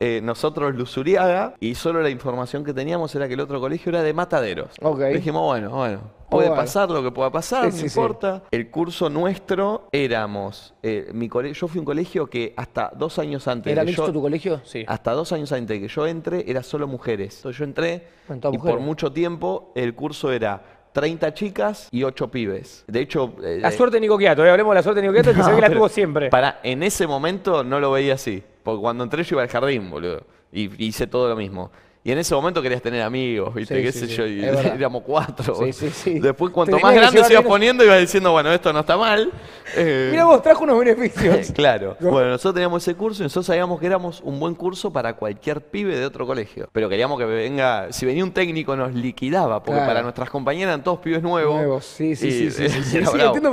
eh, nosotros Lusuriaga y solo la información que teníamos era que el otro colegio era de Mataderos. Dijimos, bueno, bueno, oh, Puede pasar lo que pueda pasar, no importa. El curso nuestro éramos. Eh, mi yo fui un colegio que hasta dos años antes. ¿Era mixto tu colegio? Sí. Hasta dos años antes de que yo entre, era solo mujeres. Entonces yo entré y por mucho tiempo el curso era 30 chicas y 8 pibes. De hecho. Eh, la suerte de Nico Quiato, eh, hablemos de la suerte de Nico que se ve que la tuvo siempre. Para, en ese momento no lo veía así. Porque cuando entré yo iba al jardín, boludo. Y hice todo lo mismo. Y en ese momento querías tener amigos, ¿viste? ¿Qué sé yo? Y éramos cuatro. Después, cuanto más grande se ibas poniendo, ibas diciendo, bueno, esto no está mal. Eh, Mira vos, trajo unos beneficios. claro. Bueno, nosotros teníamos ese curso y nosotros sabíamos que éramos un buen curso para cualquier pibe de otro colegio. Pero queríamos que venga, si venía un técnico nos liquidaba, porque para nuestras compañeras eran todos pibes nuevos. sí, sí, sí. sí, sí, entiendo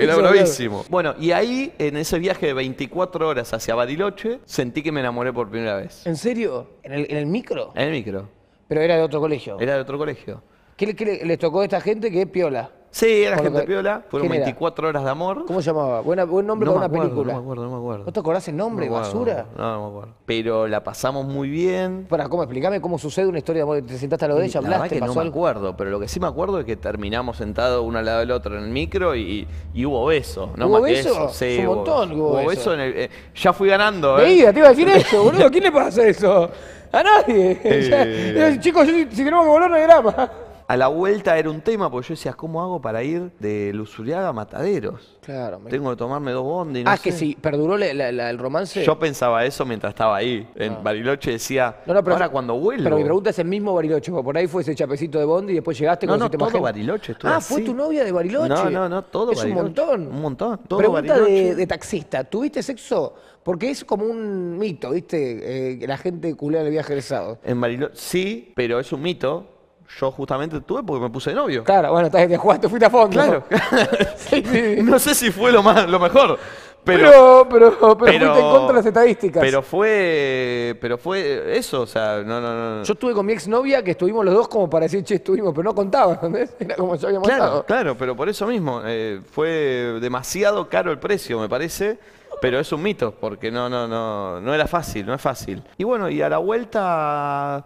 Era bravísimo. Bueno, y ahí, en ese viaje de 24 horas hacia Badiloche, sentí que me enamoré por primera vez. ¿En serio? ¿En el, en el micro? micro. Pero era de otro colegio. Era de otro colegio. ¿Qué, le- les tocó a esta gente que es piola? Sí, era gente que... piola. Fueron 24 horas de amor. ¿Cómo se llamaba? Buena, buen nombre para una película. No me acuerdo, no me acuerdo. ¿No te acordás el nombre, basura? No, no, me acuerdo. Pero la pasamos muy bien. Para, ¿cómo? Explícame cómo sucede una historia de amor. Te sentaste a lo de ella, hablaste, no me acuerdo, pero lo que sí me acuerdo es que terminamos sentados uno al lado del otro en el micro y, hubo besos. No ¿Hubo más eso. Sí, un montón hubo, hubo beso. En el, eh, ya fui ganando, ¿eh? Veía, te iba a decir eso, boludo. ¿Quién le pasa eso? A nadie. Eh, chicos, si queremos que volver, no hay a la vuelta era un tema, porque yo decía, ¿cómo hago para ir de Lusuriaga a Mataderos? Claro. Tengo que tomarme dos bondes. No ah, que sí, perduró el romance. Yo pensaba eso mientras estaba ahí. En ah. Bariloche decía, no, no, pero, ahora cuando vuelvo. Pero mi pregunta es el mismo Bariloche, porque por ahí fue ese chapecito de bondi y después llegaste con no, no, todo Bariloche. Ah, fue tu novia de Bariloche. No, no, no, todo es un montón. Un montón. pregunta de, taxista, ¿tuviste sexo? Porque es como un mito, ¿viste? Eh, la gente culea el viaje egresado. En Bariloche, sí, pero es un mito yo justamente tuve porque me puse novio. Claro, bueno, te jugaste, fuiste a fondo. Claro. No sé si fue lo, más, lo mejor. Pero, pero, pero, pero, fuiste en contra las estadísticas. Pero fue, pero fue eso, o sea, no, no, no. Yo estuve con mi exnovia que estuvimos los dos como para decir, che, estuvimos, pero no contaba, Era como yo había Claro, claro, pero por eso mismo, eh, fue demasiado caro el precio, me parece, pero es un mito, porque no, no, no, no era fácil, no es fácil. Y bueno, y a la vuelta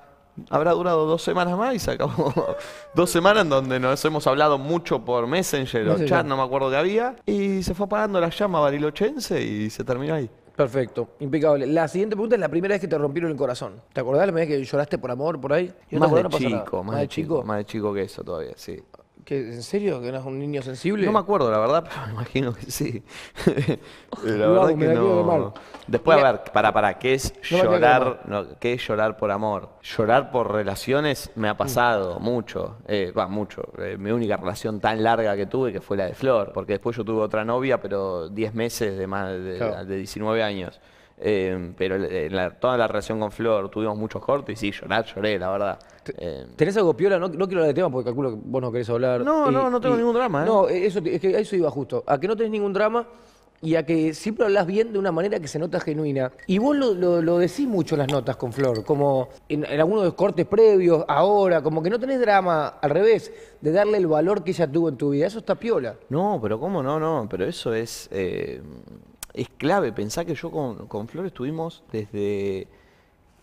habrá durado dos semanas más y se acabó. dos semanas en donde nos hemos hablado mucho por Messenger o chat, no me acuerdo que había. Y se fue apagando la llama barilochense y se terminó ahí. Perfecto, impecable. La siguiente pregunta es la primera vez que te rompieron el corazón. ¿Te acordás la primera vez que lloraste por amor por ahí? chico, más, de chico, más, de chico, Más de chico que eso todavía, sí. ¿En serio? ¿Que eras un niño sensible? No me acuerdo, la verdad, pero me imagino que sí. la verdad que no. Después, a ver, para, para, ¿qué es llorar? No, ¿Qué es llorar por amor? Llorar por relaciones me ha mm. pasado mucho. Eh, va, mucho. Eh, mi única relación tan larga que tuve que fue la de Flor, porque después yo tuve otra novia, pero 10 meses de más de, 19 años. Eh, pero en toda la relación con Flor tuvimos muchos cortes y sí, llorar, lloré, la verdad. Eh, ¿Tenés algo piola? No, quiero hablar de tema porque calculo que vos no querés hablar. No, no, no tengo ningún drama. ¿eh? No, eso, es que eso iba justo. A que no tenés ningún drama y a que siempre hablas bien de una manera que se nota genuina. Y vos lo, lo, decís mucho en las notas con Flor, como en, algunos de los cortes previos, ahora, como que no tenés drama, al revés, de darle el valor que ella tuvo en tu vida. Eso está piola. No, pero ¿cómo no? No, pero eso es, eh, es clave. Pensá que yo con, con Flor estuvimos desde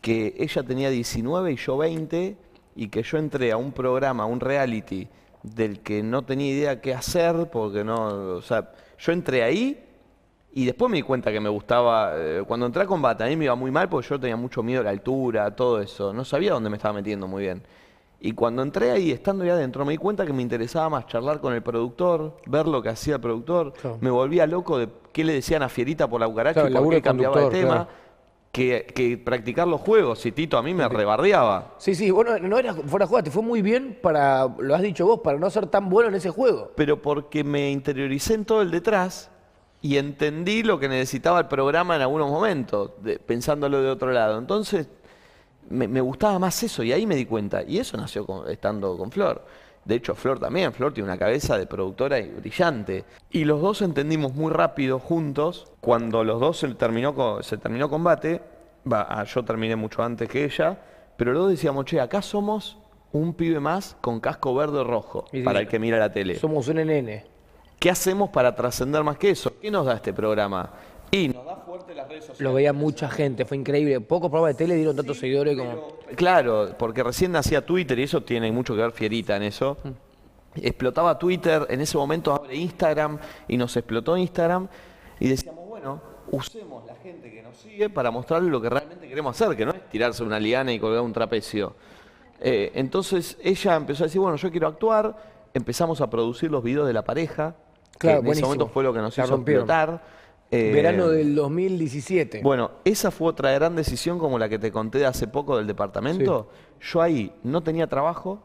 que ella tenía 19 y yo 20 y que yo entré a un programa, a un reality, del que no tenía idea qué hacer, porque no, o sea, yo entré ahí y después me di cuenta que me gustaba, eh, cuando entré a combate a mí me iba muy mal porque yo tenía mucho miedo a la altura, todo eso, no sabía dónde me estaba metiendo muy bien. Y cuando entré ahí, estando ya adentro, me di cuenta que me interesaba más charlar con el productor, ver lo que hacía el productor. Me volvía loco de qué le decían a Fierita por la cucaracha y por qué cambiaba de tema que, practicar los juegos. Y Tito a mí me sí. Sí, sí, bueno, no era fuera de juego, te fue muy bien para, lo has dicho vos, para no ser tan bueno en ese juego. Pero porque me interioricé en todo el detrás y entendí lo que necesitaba el programa en algunos momentos, pensándolo de otro lado. Entonces, me, me, gustaba más eso y ahí me di cuenta. Y eso nació estando con Flor. De hecho, Flor también. Flor tiene una cabeza de productora brillante. Y los dos entendimos muy rápido juntos. Cuando los dos se terminó, se terminó combate, ah, yo terminé mucho antes que ella, pero los dos decíamos, che, acá somos un pibe más con casco verde o rojo, para el que mira la tele. Somos un NN. ¿Qué hacemos para trascender más que eso? ¿Qué nos da este programa? Y lo veía mucha gente, fue increíble. Pocos programas de tele dieron tantos seguidores como. Claro, porque recién nacía Twitter y eso tiene mucho que ver Fierita en eso. Mm. Explotaba Twitter, en ese momento abre Instagram y nos explotó Instagram y decíamos, bueno, usemos la gente que nos sigue para mostrarle lo que realmente queremos hacer, que no es tirarse una liana y colgar un trapecio. Eh, entonces ella empezó a decir, bueno, yo quiero actuar, empezamos a producir los videos de la pareja, claro, que en ese momento fue lo que nos hizo explotar. Eh, verano del 2017. Bueno, esa fue otra gran decisión como la que te conté hace poco del departamento. Yo ahí no tenía trabajo,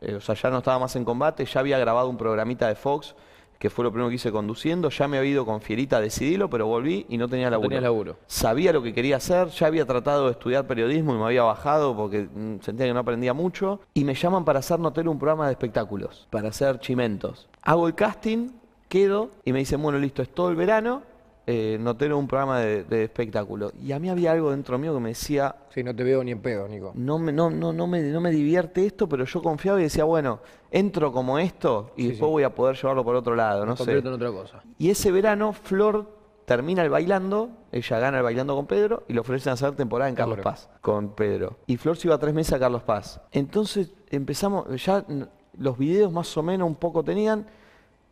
eh, o sea, ya no estaba más en combate, ya había grabado un programita de Fox, que fue lo primero que hice conduciendo, ya me había ido con Fierita a decidirlo, pero volví y no tenía laburo. No tenía laburo. Sabía lo que quería hacer, ya había tratado de estudiar periodismo y me había bajado porque mm, sentía que no aprendía mucho, y me llaman para hacer Notero un programa de espectáculos, para hacer chimentos. Hago el casting, quedo y me dicen, bueno, listo, es todo el verano, eh, no noté en un programa de, espectáculo. Y a mí había algo dentro mío que me decía... Sí, no te veo ni en pedo, Nico. No me, no, no, no me, no me divierte esto, pero yo confiaba y decía, bueno, entro como esto y después voy a poder llevarlo por otro lado, no, En otra cosa. Y ese verano, Flor termina el bailando, ella gana el bailando con Pedro y le ofrecen hacer temporada en Carlos Paz con Pedro. Y Flor se iba tres meses a Carlos Paz. Entonces empezamos, ya los videos más o menos un poco tenían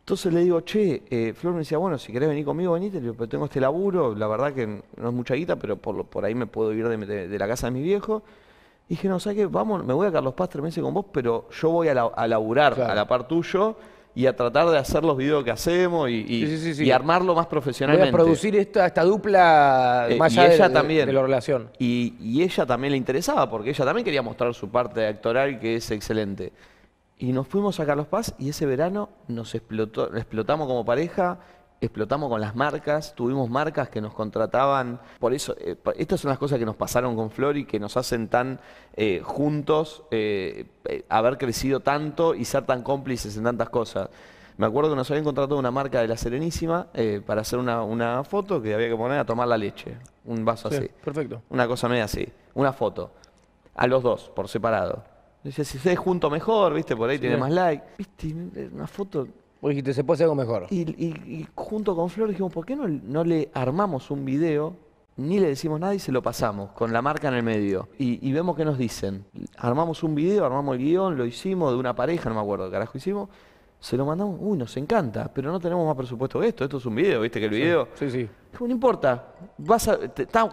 entonces le digo, che, eh, Flor me decía, bueno, si querés venir conmigo, venite, pero tengo este laburo, la verdad que no es mucha guita, pero por, ahí me puedo ir de, la casa de mi viejo. Y dije, no, ¿sabes qué? Vamos, me voy a Carlos Paz tres meses con vos, pero yo voy a, laburar a la par tuyo y a tratar de hacer los videos que hacemos y, armarlo más profesionalmente. Voy a producir esta, dupla eh, más allá de, también, la relación. Y, y ella también le interesaba, porque ella también quería mostrar su parte actoral, que es excelente. Y nos fuimos a Carlos Paz y ese verano nos explotó, explotamos como pareja, explotamos con las marcas, tuvimos marcas que nos contrataban. Por eso, eh, estas son las cosas que nos pasaron con Flor y que nos hacen tan eh, juntos, eh, haber crecido tanto y ser tan cómplices en tantas cosas. Me acuerdo que nos habían contratado una marca de la Serenísima para hacer una, foto que había que poner a tomar la leche. Un vaso así. Perfecto. Una cosa media así. Una foto. A los dos, por separado. Dice, si se junto mejor, ¿viste? Por ahí tiene más like. ¿Viste? Una foto. Vos dijiste, se puede hacer algo mejor. Y, junto con Flor dijimos, ¿por qué no, no le armamos un video ni le decimos nada y se lo pasamos, con la marca en el medio. Y, y, vemos qué nos dicen. Armamos un video, armamos el guión, lo hicimos de una pareja, no me acuerdo qué carajo hicimos se lo mandamos, uy, nos encanta, pero no tenemos más presupuesto que esto, esto es un video, ¿viste que el video? Sí, sí. No importa, vas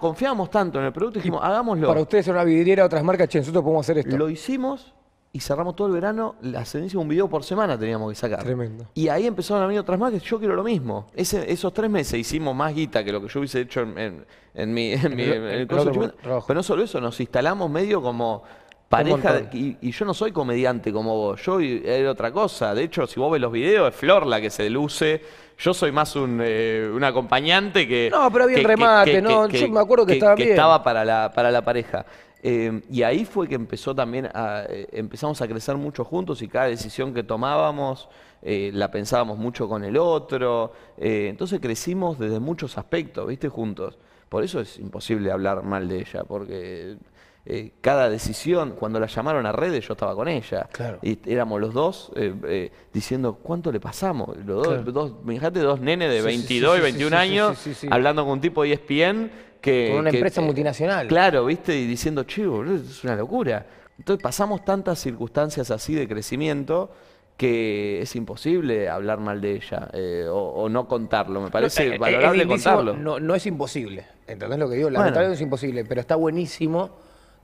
confiamos tanto en el producto y dijimos, hagámoslo. Para ustedes era una vidriera, otras marcas, che, nosotros podemos hacer esto. Lo hicimos y cerramos todo el verano, la ascendencia un video por semana teníamos que sacar. Tremendo. Y ahí empezaron a venir otras marcas, yo quiero lo mismo. esos tres meses hicimos más guita que lo que yo hubiese hecho en, en, mi... el, Pero no solo eso, nos instalamos medio como Pareja, y, yo no soy comediante como vos, yo era otra cosa. De hecho, si vos ves los videos, es Flor la que se luce. Yo soy más un, eh, acompañante que. No, pero había un remate, ¿no? yo me acuerdo que, estaba bien. estaba para la, para la pareja. Eh, y ahí fue que empezó también a, eh, empezamos a crecer mucho juntos y cada decisión que tomábamos la pensábamos mucho con el otro. entonces crecimos desde muchos aspectos, ¿viste? Juntos. Por eso es imposible hablar mal de ella, porque eh, cada decisión, cuando la llamaron a redes, yo estaba con ella. Y éramos los dos eh, eh, diciendo, ¿cuánto le pasamos? Los dos dos, nene dos nenes de 22 y 21 años hablando con un tipo de ESPN que... Con una empresa multinacional. Claro, viste, y diciendo, chivo, es una locura. Entonces pasamos tantas circunstancias así de crecimiento que es imposible hablar mal de ella o, no contarlo. Me parece valorable contarlo. No, es imposible. ¿Entendés lo que digo? la bueno. es imposible, pero está buenísimo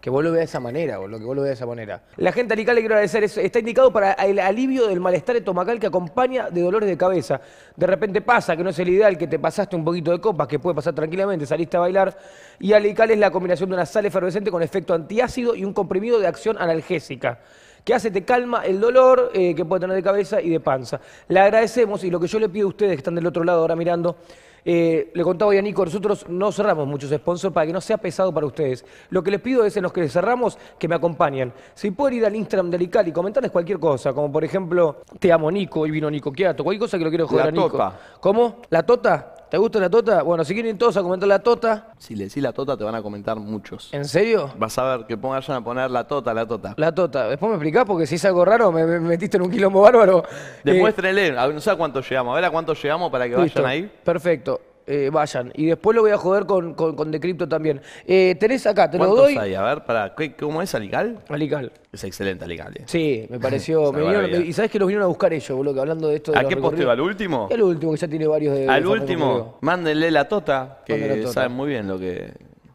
que vos de esa manera, o lo que vos de esa manera. La gente alical, le quiero agradecer, está indicado para el alivio del malestar estomacal que acompaña de dolores de cabeza. De repente pasa, que no es el ideal, que te pasaste un poquito de copas, que puede pasar tranquilamente, saliste a bailar. Y alical es la combinación de una sal efervescente con efecto antiácido y un comprimido de acción analgésica que hace, te calma el dolor eh, que puede tener de cabeza y de panza. Le agradecemos y lo que yo le pido a ustedes que están del otro lado ahora mirando eh, le contaba hoy a Nico, nosotros no cerramos muchos sponsors para que no sea pesado para ustedes. Lo que les pido es en los que les cerramos que me acompañen. Si pueden ir al Instagram de y comentarles cualquier cosa, como por ejemplo, te amo Nico, y vino Nico ato, cualquier cosa que lo quiero joder a Nico. Tota. ¿Cómo? ¿La Tota? ¿Te gusta la tota? Bueno, si quieren todos a comentar la tota. Si le decís la tota, te van a comentar muchos. ¿En serio? Vas a ver que vayan a poner la tota, la tota. La tota. Después me explicás porque si es algo raro, me, metiste en un quilombo bárbaro. Demuéstrele, eh, no sé a cuánto llegamos, a ver a cuánto llegamos para que vayan ahí. Perfecto. Eh, vayan. Y después lo voy a joder con, con, con también. Eh, tenés acá, te lo doy. A ver, para, ¿cómo es Alical? Alical. Es excelente Alical. Eh. Sí, me pareció. y sabés que los vinieron a buscar ellos, boludo, hablando de esto. ¿A qué posteo? ¿Al último? El al último, que ya tiene varios de. Al último, mándenle la tota, que tota. saben muy bien lo que...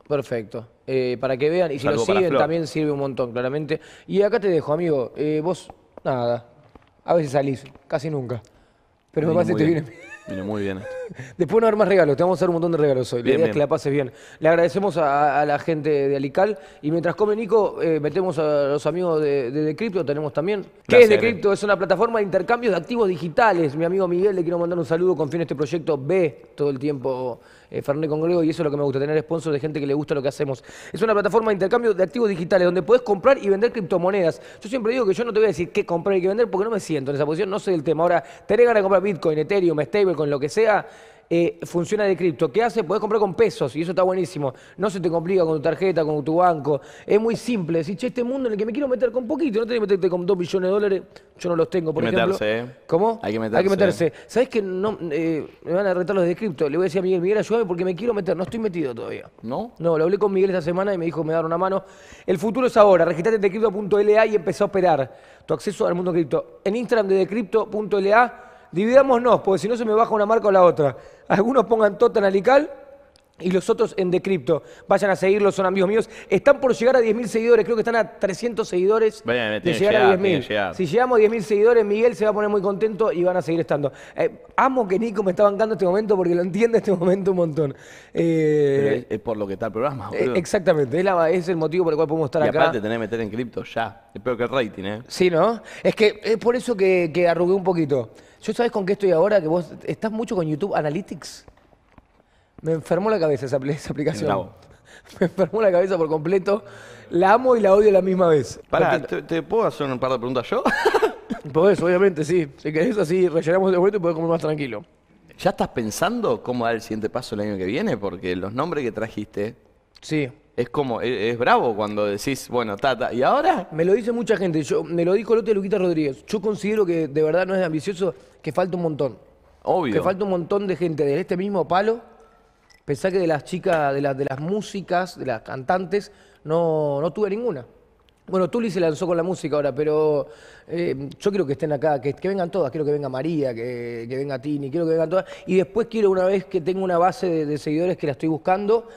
Perfecto. para que vean, y si lo siguen también sirve un montón, claramente. Y acá te dejo, amigo. vos, nada. A veces salís, casi nunca. Pero me parece que te viene muy bien Después no haber más regalos, te vamos a hacer un montón de regalos hoy. que la pases bien. Le agradecemos a, la gente de Alical. Y mientras come Nico, eh, metemos a los amigos de, de, tenemos también. ¿Qué es de Es una plataforma de intercambios de activos digitales. Mi amigo Miguel, le quiero mandar un saludo. Confío en este proyecto Ve todo el tiempo eh, Fernández Congrego, y eso es lo que me gusta, tener sponsors de gente que le gusta lo que hacemos. Es una plataforma de intercambio de activos digitales donde puedes comprar y vender criptomonedas. Yo siempre digo que yo no te voy a decir qué comprar y qué vender porque no me siento en esa posición, no sé el tema. Ahora, tenés ganas de comprar Bitcoin, Ethereum, Stable, con lo que sea, eh, funciona de cripto. ¿Qué hace? Podés comprar con pesos y eso está buenísimo. No se te complica con tu tarjeta, con tu banco. Es muy simple. Decís, che, este mundo en el que me quiero meter con poquito, no tenés que meterte con 2 millones de dólares. Yo no los tengo, por Hay ejemplo. Meterse. ¿eh? ¿Cómo? Hay que meterse. Hay que meterse. ¿Sabés que no, eh, me van a retar los de cripto? Le voy a decir a Miguel, Miguel, ayúdame porque me quiero meter. No estoy metido todavía. ¿No? No, lo hablé con Miguel esta semana y me dijo, me dar una mano. El futuro es ahora. Registrate en decrypto.la y empezó a operar tu acceso al mundo cripto. En Instagram de decrypto.la, dividámonos, porque si no se me baja una marca o la otra algunos pongan Tota Alical y los otros en Decrypto. Vayan a seguirlos, son amigos míos. Están por llegar a 10.000 seguidores, creo que están a 300 seguidores Vayan, de llegar, a 10.000. Si llegamos a 10.000 seguidores, Miguel se va a poner muy contento y van a seguir estando. Eh, amo que Nico me está bancando este momento porque lo entiende este momento un montón. Eh, es, por lo que está el programa, eh, exactamente, es, el motivo por el cual podemos estar acá. Y aparte tenés que meter en cripto ya. Espero que el rating, ¿eh? Sí, ¿no? Es que es por eso que, que arrugué un poquito. Yo sabes con qué estoy ahora, que vos estás mucho con YouTube Analytics. Me enfermó la cabeza esa, aplicación. Me enfermó la cabeza por completo. La amo y la odio a la misma vez. Pará, ¿te, puedo hacer un par de preguntas yo? Pues, obviamente, sí. Si querés así, rellenamos el vuelo y podés comer más tranquilo. ¿Ya estás pensando cómo dar el siguiente paso el año que viene? Porque los nombres que trajiste. Sí es como, e, es, bravo cuando decís, bueno, tata, ¿y ahora? Me lo dice mucha gente, yo, me lo dijo el otro Luquita Rodríguez. Yo considero que de verdad no es ambicioso, que falta un montón. Obvio. Que falta un montón de gente de este mismo palo. Pensá que de las chicas, de, las de las músicas, de las cantantes, no, no tuve ninguna. Bueno, Tuli se lanzó con la música ahora, pero eh, yo quiero que estén acá, que, que, vengan todas, quiero que venga María, que, que, venga Tini, quiero que vengan todas. Y después quiero una vez que tengo una base de seguidores que la estoy buscando,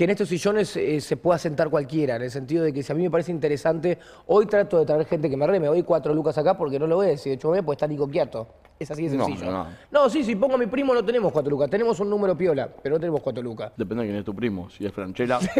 que en estos sillones eh, se pueda sentar cualquiera, en el sentido de que si a mí me parece interesante, hoy trato de traer gente que me arreme, hoy cuatro lucas acá porque no lo ves, si de hecho me pues estar Nico Quiato. Es así de no, sencillo. No, sí, si pongo a mi primo no tenemos cuatro lucas, tenemos un número piola, pero no tenemos cuatro lucas. Depende de quién es tu primo, si es Franchela.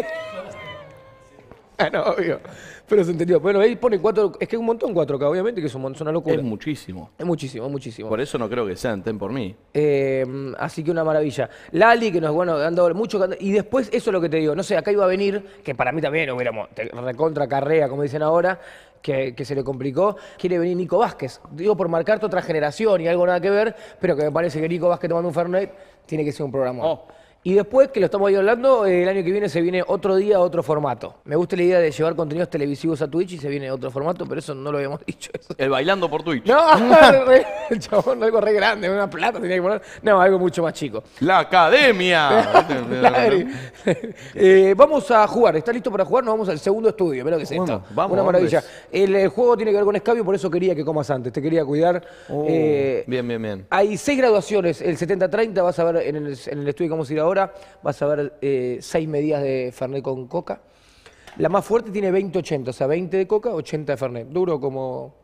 no, obvio. Pero se entendió. Bueno, ahí pone cuatro... Es que es un montón cuatro, k obviamente, que es, un, una locura. Es muchísimo. Es muchísimo, muchísimo. Por eso no creo que sean, ten por mí. Em, así que una maravilla. Lali, que nos bueno, han dado mucho. Y después, eso es lo que te digo. No sé, acá iba a venir, que para mí también hubiéramos. Recontra carrea, como dicen ahora. Que, se le complicó, quiere venir Nico Vázquez. Digo por marcarte otra generación y algo nada que ver, pero que me parece que Nico Vázquez tomando un Fernet tiene que ser un programa. Oh. Y después, que lo estamos ahí hablando, eh, el año que viene se viene otro día, otro formato. Me gusta la idea de llevar contenidos televisivos a Twitch y se viene otro formato, pero eso no lo habíamos dicho. El bailando por Twitch. No, el chabón, algo re grande, una plata tenía que poner. No, algo mucho más chico. La academia. Eh, vamos a jugar. ¿Estás listo para jugar? Nos vamos al segundo estudio. Mira que es esto. una maravilla. El, juego tiene que ver con escabio, por eso quería que comas antes. Te quería cuidar. Uh, eh, bien, bien, bien. Hay seis graduaciones. El 70-30 vas a ver en el, estudio cómo se irá ahora, vas a ver eh, seis medidas de Fernet con coca. La más fuerte tiene 20-80, o sea, 20 de coca, 80 de Fernet. Duro como,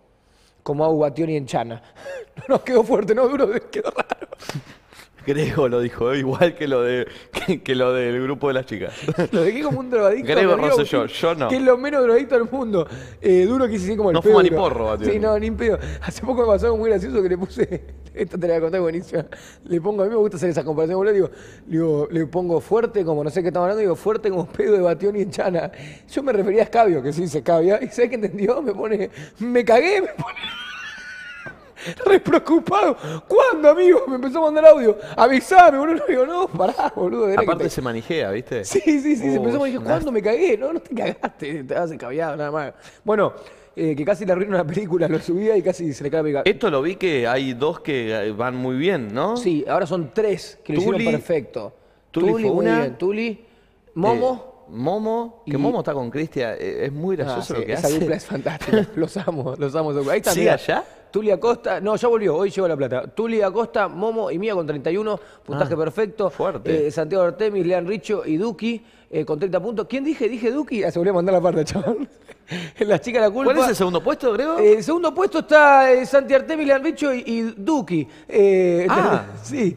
como agua, tío, ni en chana. no, nos quedó fuerte, no, duro, quedó raro. Creo, lo dijo, eh, igual que lo de que, lo del grupo de las chicas. lo dejé como un drogadicto. no Rosselló, yo yo no. Que es lo menos drogadicto del mundo. Eh, duro que sí, como el No fuma ni porro, tío. Sí, no, ni pedo. Hace poco me pasó algo muy gracioso que le puse. Esta te la voy a contar buenísima. Le pongo, a mí me gusta hacer esa comparación, boludo. Digo, le pongo fuerte, como no sé qué estamos hablando, digo, fuerte como pedo de Batión y Chana. Yo me refería a Scabio, que sí se Scabio. ¿Y sabes qué entendió? Me pone, me cagué, me pone re preocupado. ¿Cuándo, amigo? Me empezó a mandar audio. Avisame, boludo. Digo, no, pará, boludo. Aparte se manijea, ¿viste? Sí, sí, sí. se empezó a manejar. ¿Cuándo me cagué? No, no te cagaste. Te vas encabeado, nada más. Bueno. Eh, que casi le arruinó una película, lo subía y casi se le cae pegado. Esto lo vi que hay dos que eh, van muy bien, ¿no? Sí, ahora son tres que lo hicieron perfecto. Tuli, fue una. Tuli, Momo. Eh, Momo, que Momo está con Cristian, eh, es muy ah, gracioso lo que esa hace. dupla es fantástica, los amo, los amo. Ahí también. allá? Tulia Costa, no, ya volvió, hoy llegó la plata. Tulia Costa, Momo y Mía con 31, puntaje ah, perfecto. Fuerte. Eh, Santiago Artemis, Lean Richo y Duki eh, con 30 puntos. ¿Quién dije? Dije Duki. Ah, se volvió a mandar la parte, chaval. la chica la culpa. ¿Cuál es el segundo puesto, creo? el segundo puesto está Santiago Artemis, Lean Richo y, y Duki. ah. Sí.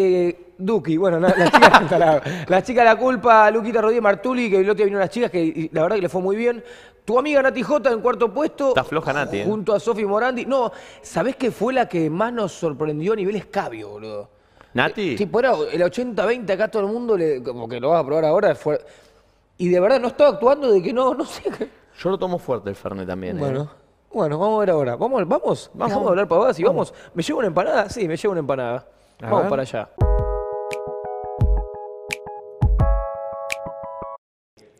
Eh, Duki, bueno, la chica la, culpa, Luquita Rodríguez Martuli, que el otro día vino las chicas que la verdad que le fue muy bien. Tu amiga Nati J en cuarto puesto. Está floja Nati. Eh. Junto a Sofi Morandi. No, ¿sabés qué fue la que más nos sorprendió a nivel escabio, boludo? ¿Nati? Sí, eh, el 80-20 acá todo el mundo, le, como que lo vas a probar ahora, y de verdad no estaba actuando de que no, no sé. Yo lo tomo fuerte el Fernet también. Eh. Bueno. Bueno, vamos a ver ahora. Vamos, vamos, vamos, a hablar para y vamos. vamos. ¿Me llevo una empanada? Sí, me llevo una empanada. Vamos para allá.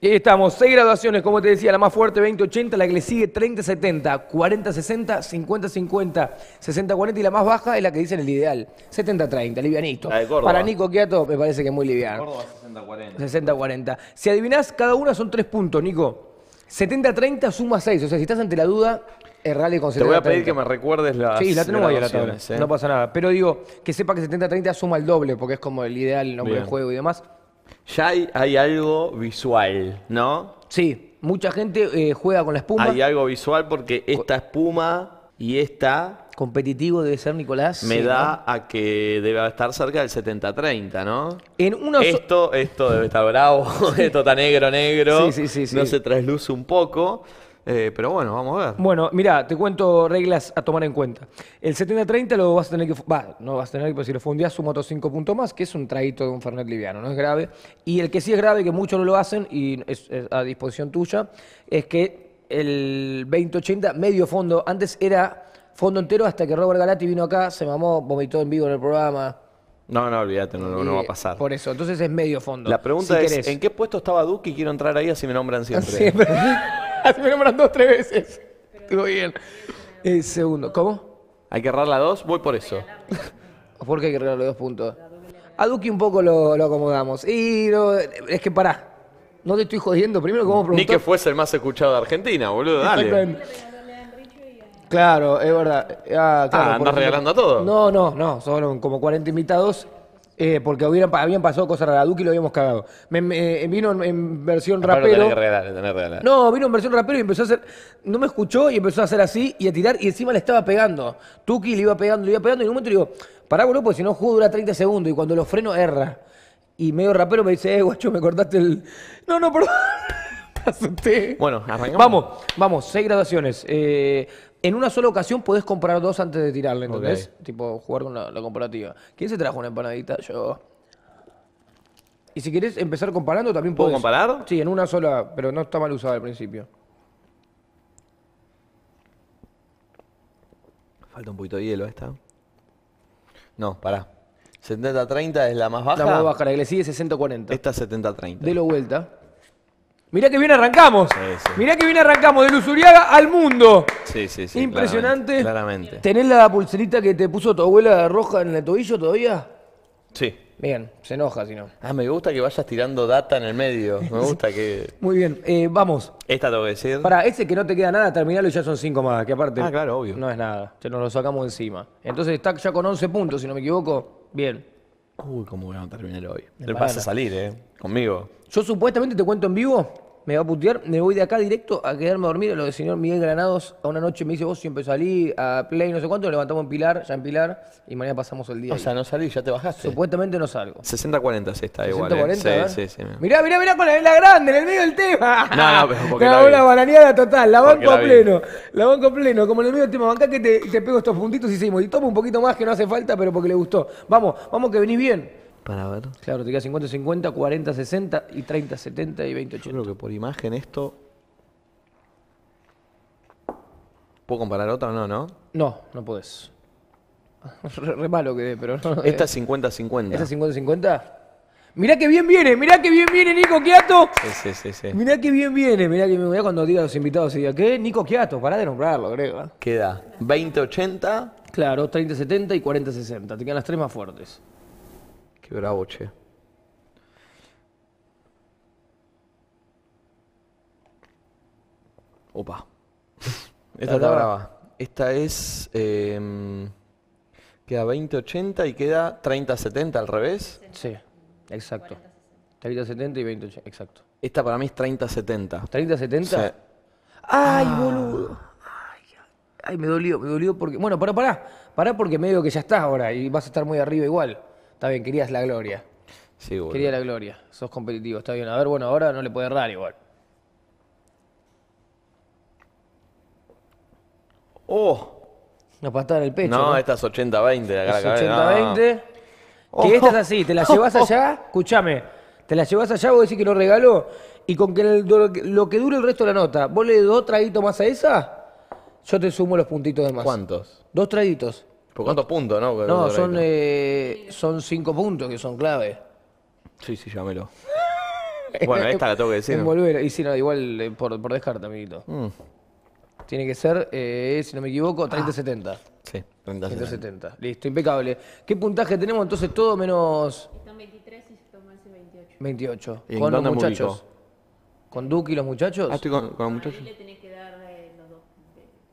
Y estamos, seis graduaciones, como te decía, la más fuerte 20-80, la que le sigue 30-70, 40-60, 50-50, 60-40 y la más baja es la que dicen el ideal, 70-30, livianito. Para Nico Quiato me parece que es muy liviano. Córdoba 60-40. 60-40. Si adivinás, cada una son tres puntos, Nico. 70-30 suma 6, o sea, si estás ante la duda, te voy a pedir que me recuerdes las. Sí, la tenemos ahí la tabla. Eh. No pasa nada. Pero digo, que sepa que 70-30 suma el doble, porque es como el ideal, el nombre del juego y demás. Ya hay, algo visual, ¿no? Sí, mucha gente eh, juega con la espuma. Hay algo visual porque esta espuma y esta. Competitivo debe ser Nicolás. Me da a que debe estar cerca del 70-30, ¿no? Esto, esto debe estar bravo, esto está negro, negro. sí, No se trasluce un poco. Eh, pero bueno, vamos a ver. Bueno, mira, te cuento reglas a tomar en cuenta. El 70-30 lo vas a tener que. Va, no vas a tener que, pues si lo fundías, suma otros 5 puntos más, que es un traguito de un Fernet liviano, no es grave. Y el que sí es grave, que muchos no lo hacen, y es, a disposición tuya, es que el 20-80, medio fondo. Antes era fondo entero hasta que Robert Galati vino acá, se mamó, vomitó en vivo en el programa. No, no, olvídate, no, va a pasar. Por eso, entonces es medio fondo. La pregunta es, ¿en qué puesto estaba Duque? Quiero entrar ahí así me nombran siempre. Siempre. Así me nombran dos, tres veces. Estuvo bien. El eh, segundo, ¿cómo? Hay que agarrar la dos, voy por eso. ¿Por qué hay que regalarle los dos puntos? A Duki un poco lo, acomodamos. Y es que pará. No te estoy jodiendo. Primero, ¿cómo Ni que fuese el más escuchado de Argentina, boludo, dale. Claro, es verdad. Ah, claro, ah, regalando a todos? No, no, no. Son como 40 invitados eh, porque hubieran, habían pasado cosas raras. Duki lo habíamos cagado. Me, eh, vino en, versión rapero. No, vino en versión rapero y empezó a hacer. No me escuchó y empezó a hacer así y a tirar. Y encima le estaba pegando. Tuki le iba pegando, le iba pegando. Y en un momento le digo, pará, boludo, porque si no, juego dura 30 segundos. Y cuando lo freno, erra. Y medio rapero me dice, eh, guacho, me cortaste el. No, no, perdón. Bueno, arrancamos. Vamos, vamos, seis graduaciones. Eh en una sola ocasión podés comprar dos antes de tirarle, ¿entendés? Tipo, jugar con la, comparativa. ¿Quién se trajo una empanadita? Yo. Y si querés empezar comparando, también ¿Puedo podés. ¿Puedo comparar? Sí, en una sola, pero no está mal usada al principio. Falta un poquito de hielo esta. No, pará. 70-30 es la más baja. La más baja, la que le sigue 60-40. Esta 70-30. De lo vuelta. Mirá que bien arrancamos. Mirá que bien arrancamos de Luzuriaga al mundo. Sí, sí, sí. Impresionante. Claramente, ¿Tenés la pulserita que te puso tu abuela roja en el tobillo todavía? Sí. Bien, se enoja si no. Ah, me gusta que vayas tirando data en el medio. Me gusta que. Muy bien, eh, vamos. Esta tengo que decir. Para, ese que no te queda nada, terminalo y ya son cinco más. Que aparte. Ah, claro, obvio. No es nada. nos lo sacamos encima. Entonces está ya con 11 puntos, si no me equivoco. Bien. Uy, cómo voy a terminar hoy. Te pasa a salir, ¿eh? Conmigo. Yo supuestamente te cuento en vivo, me va a putear, me voy de acá directo a quedarme a dormir. Lo del señor Miguel Granados a una noche me dice, vos siempre salí a Play, no sé cuánto, levantamos en Pilar, ya en Pilar, y mañana pasamos el día. O sea, no salí, ya te bajaste. Supuestamente no salgo. 60-40 sí está igual. 60-40, ¿eh? Sí, sí, sí. Mirá, mirá, mirá con la, vela grande, en el medio del tema. No, no, pero porque la, una bananeada total, la banco a pleno. La banco a pleno, como en el medio del tema, bancá que te, pego estos puntitos y seguimos. Y toma un poquito más que no hace falta, pero porque le gustó. Vamos, vamos que venís bien. Claro, te queda 50-50, 40-60 y 30-70 y 20-80. Yo creo que por imagen esto. ¿Puedo comparar otra o no, no? No, no podés. re, malo quedé, pero eh. Esta es 50-50. ¿Esta es 50-50? Mirá que bien viene, mirá que bien viene Nico Quiato. Sí, sí, sí, Mirá que bien viene, mirá que bien mirá cuando diga los invitados y diga, ¿qué? Nico Quiato, pará de nombrarlo, creo. Queda 20-80. Claro, 30-70 y 40-60. Te quedan las tres más fuertes. Qué bravo, che. Opa. Esta está brava. Esta es. Eh, queda 2080 y queda 30 70 al revés. Sí, exacto. 30-70 y 2080, exacto. Esta para mí es 3070. ¿3070? Sí. ¡Ay, ah. boludo! Ay, ay, me dolió, me dolió porque. Bueno, pará, pará. Pará porque medio que ya estás ahora y vas a estar muy arriba igual. Está bien, querías la gloria. Sí, Quería la gloria. Sos competitivo, está bien. A ver, bueno, ahora no le puede errar igual. ¡Oh! Una patada en el pecho. No, ¿no? esta es 80-20. Es 80-20. Que esta así, te la llevas allá, escúchame, te la llevas allá, vos decís que lo regalo, y con que lo que dure el resto de la nota, vos le dos traguitos más a esa, yo te sumo los puntitos de más. ¿Cuántos? Dos traguitos cuántos puntos, no? No, son, eh, son cinco puntos que son clave. Sí, sí, llámelo. bueno, esta la tengo que decir. y si no, igual eh, por, por descarte, amiguito. Mm. Tiene que ser, eh, si no me equivoco, 30-70. Ah. sí, 30 70 Listo, impecable. ¿Qué puntaje tenemos entonces? Todo menos Están 23 y se toman 28. 28. con los muchachos. ¿Con Duque y los muchachos? Ah, estoy con, con los A muchachos. le tenés que dar eh, los dos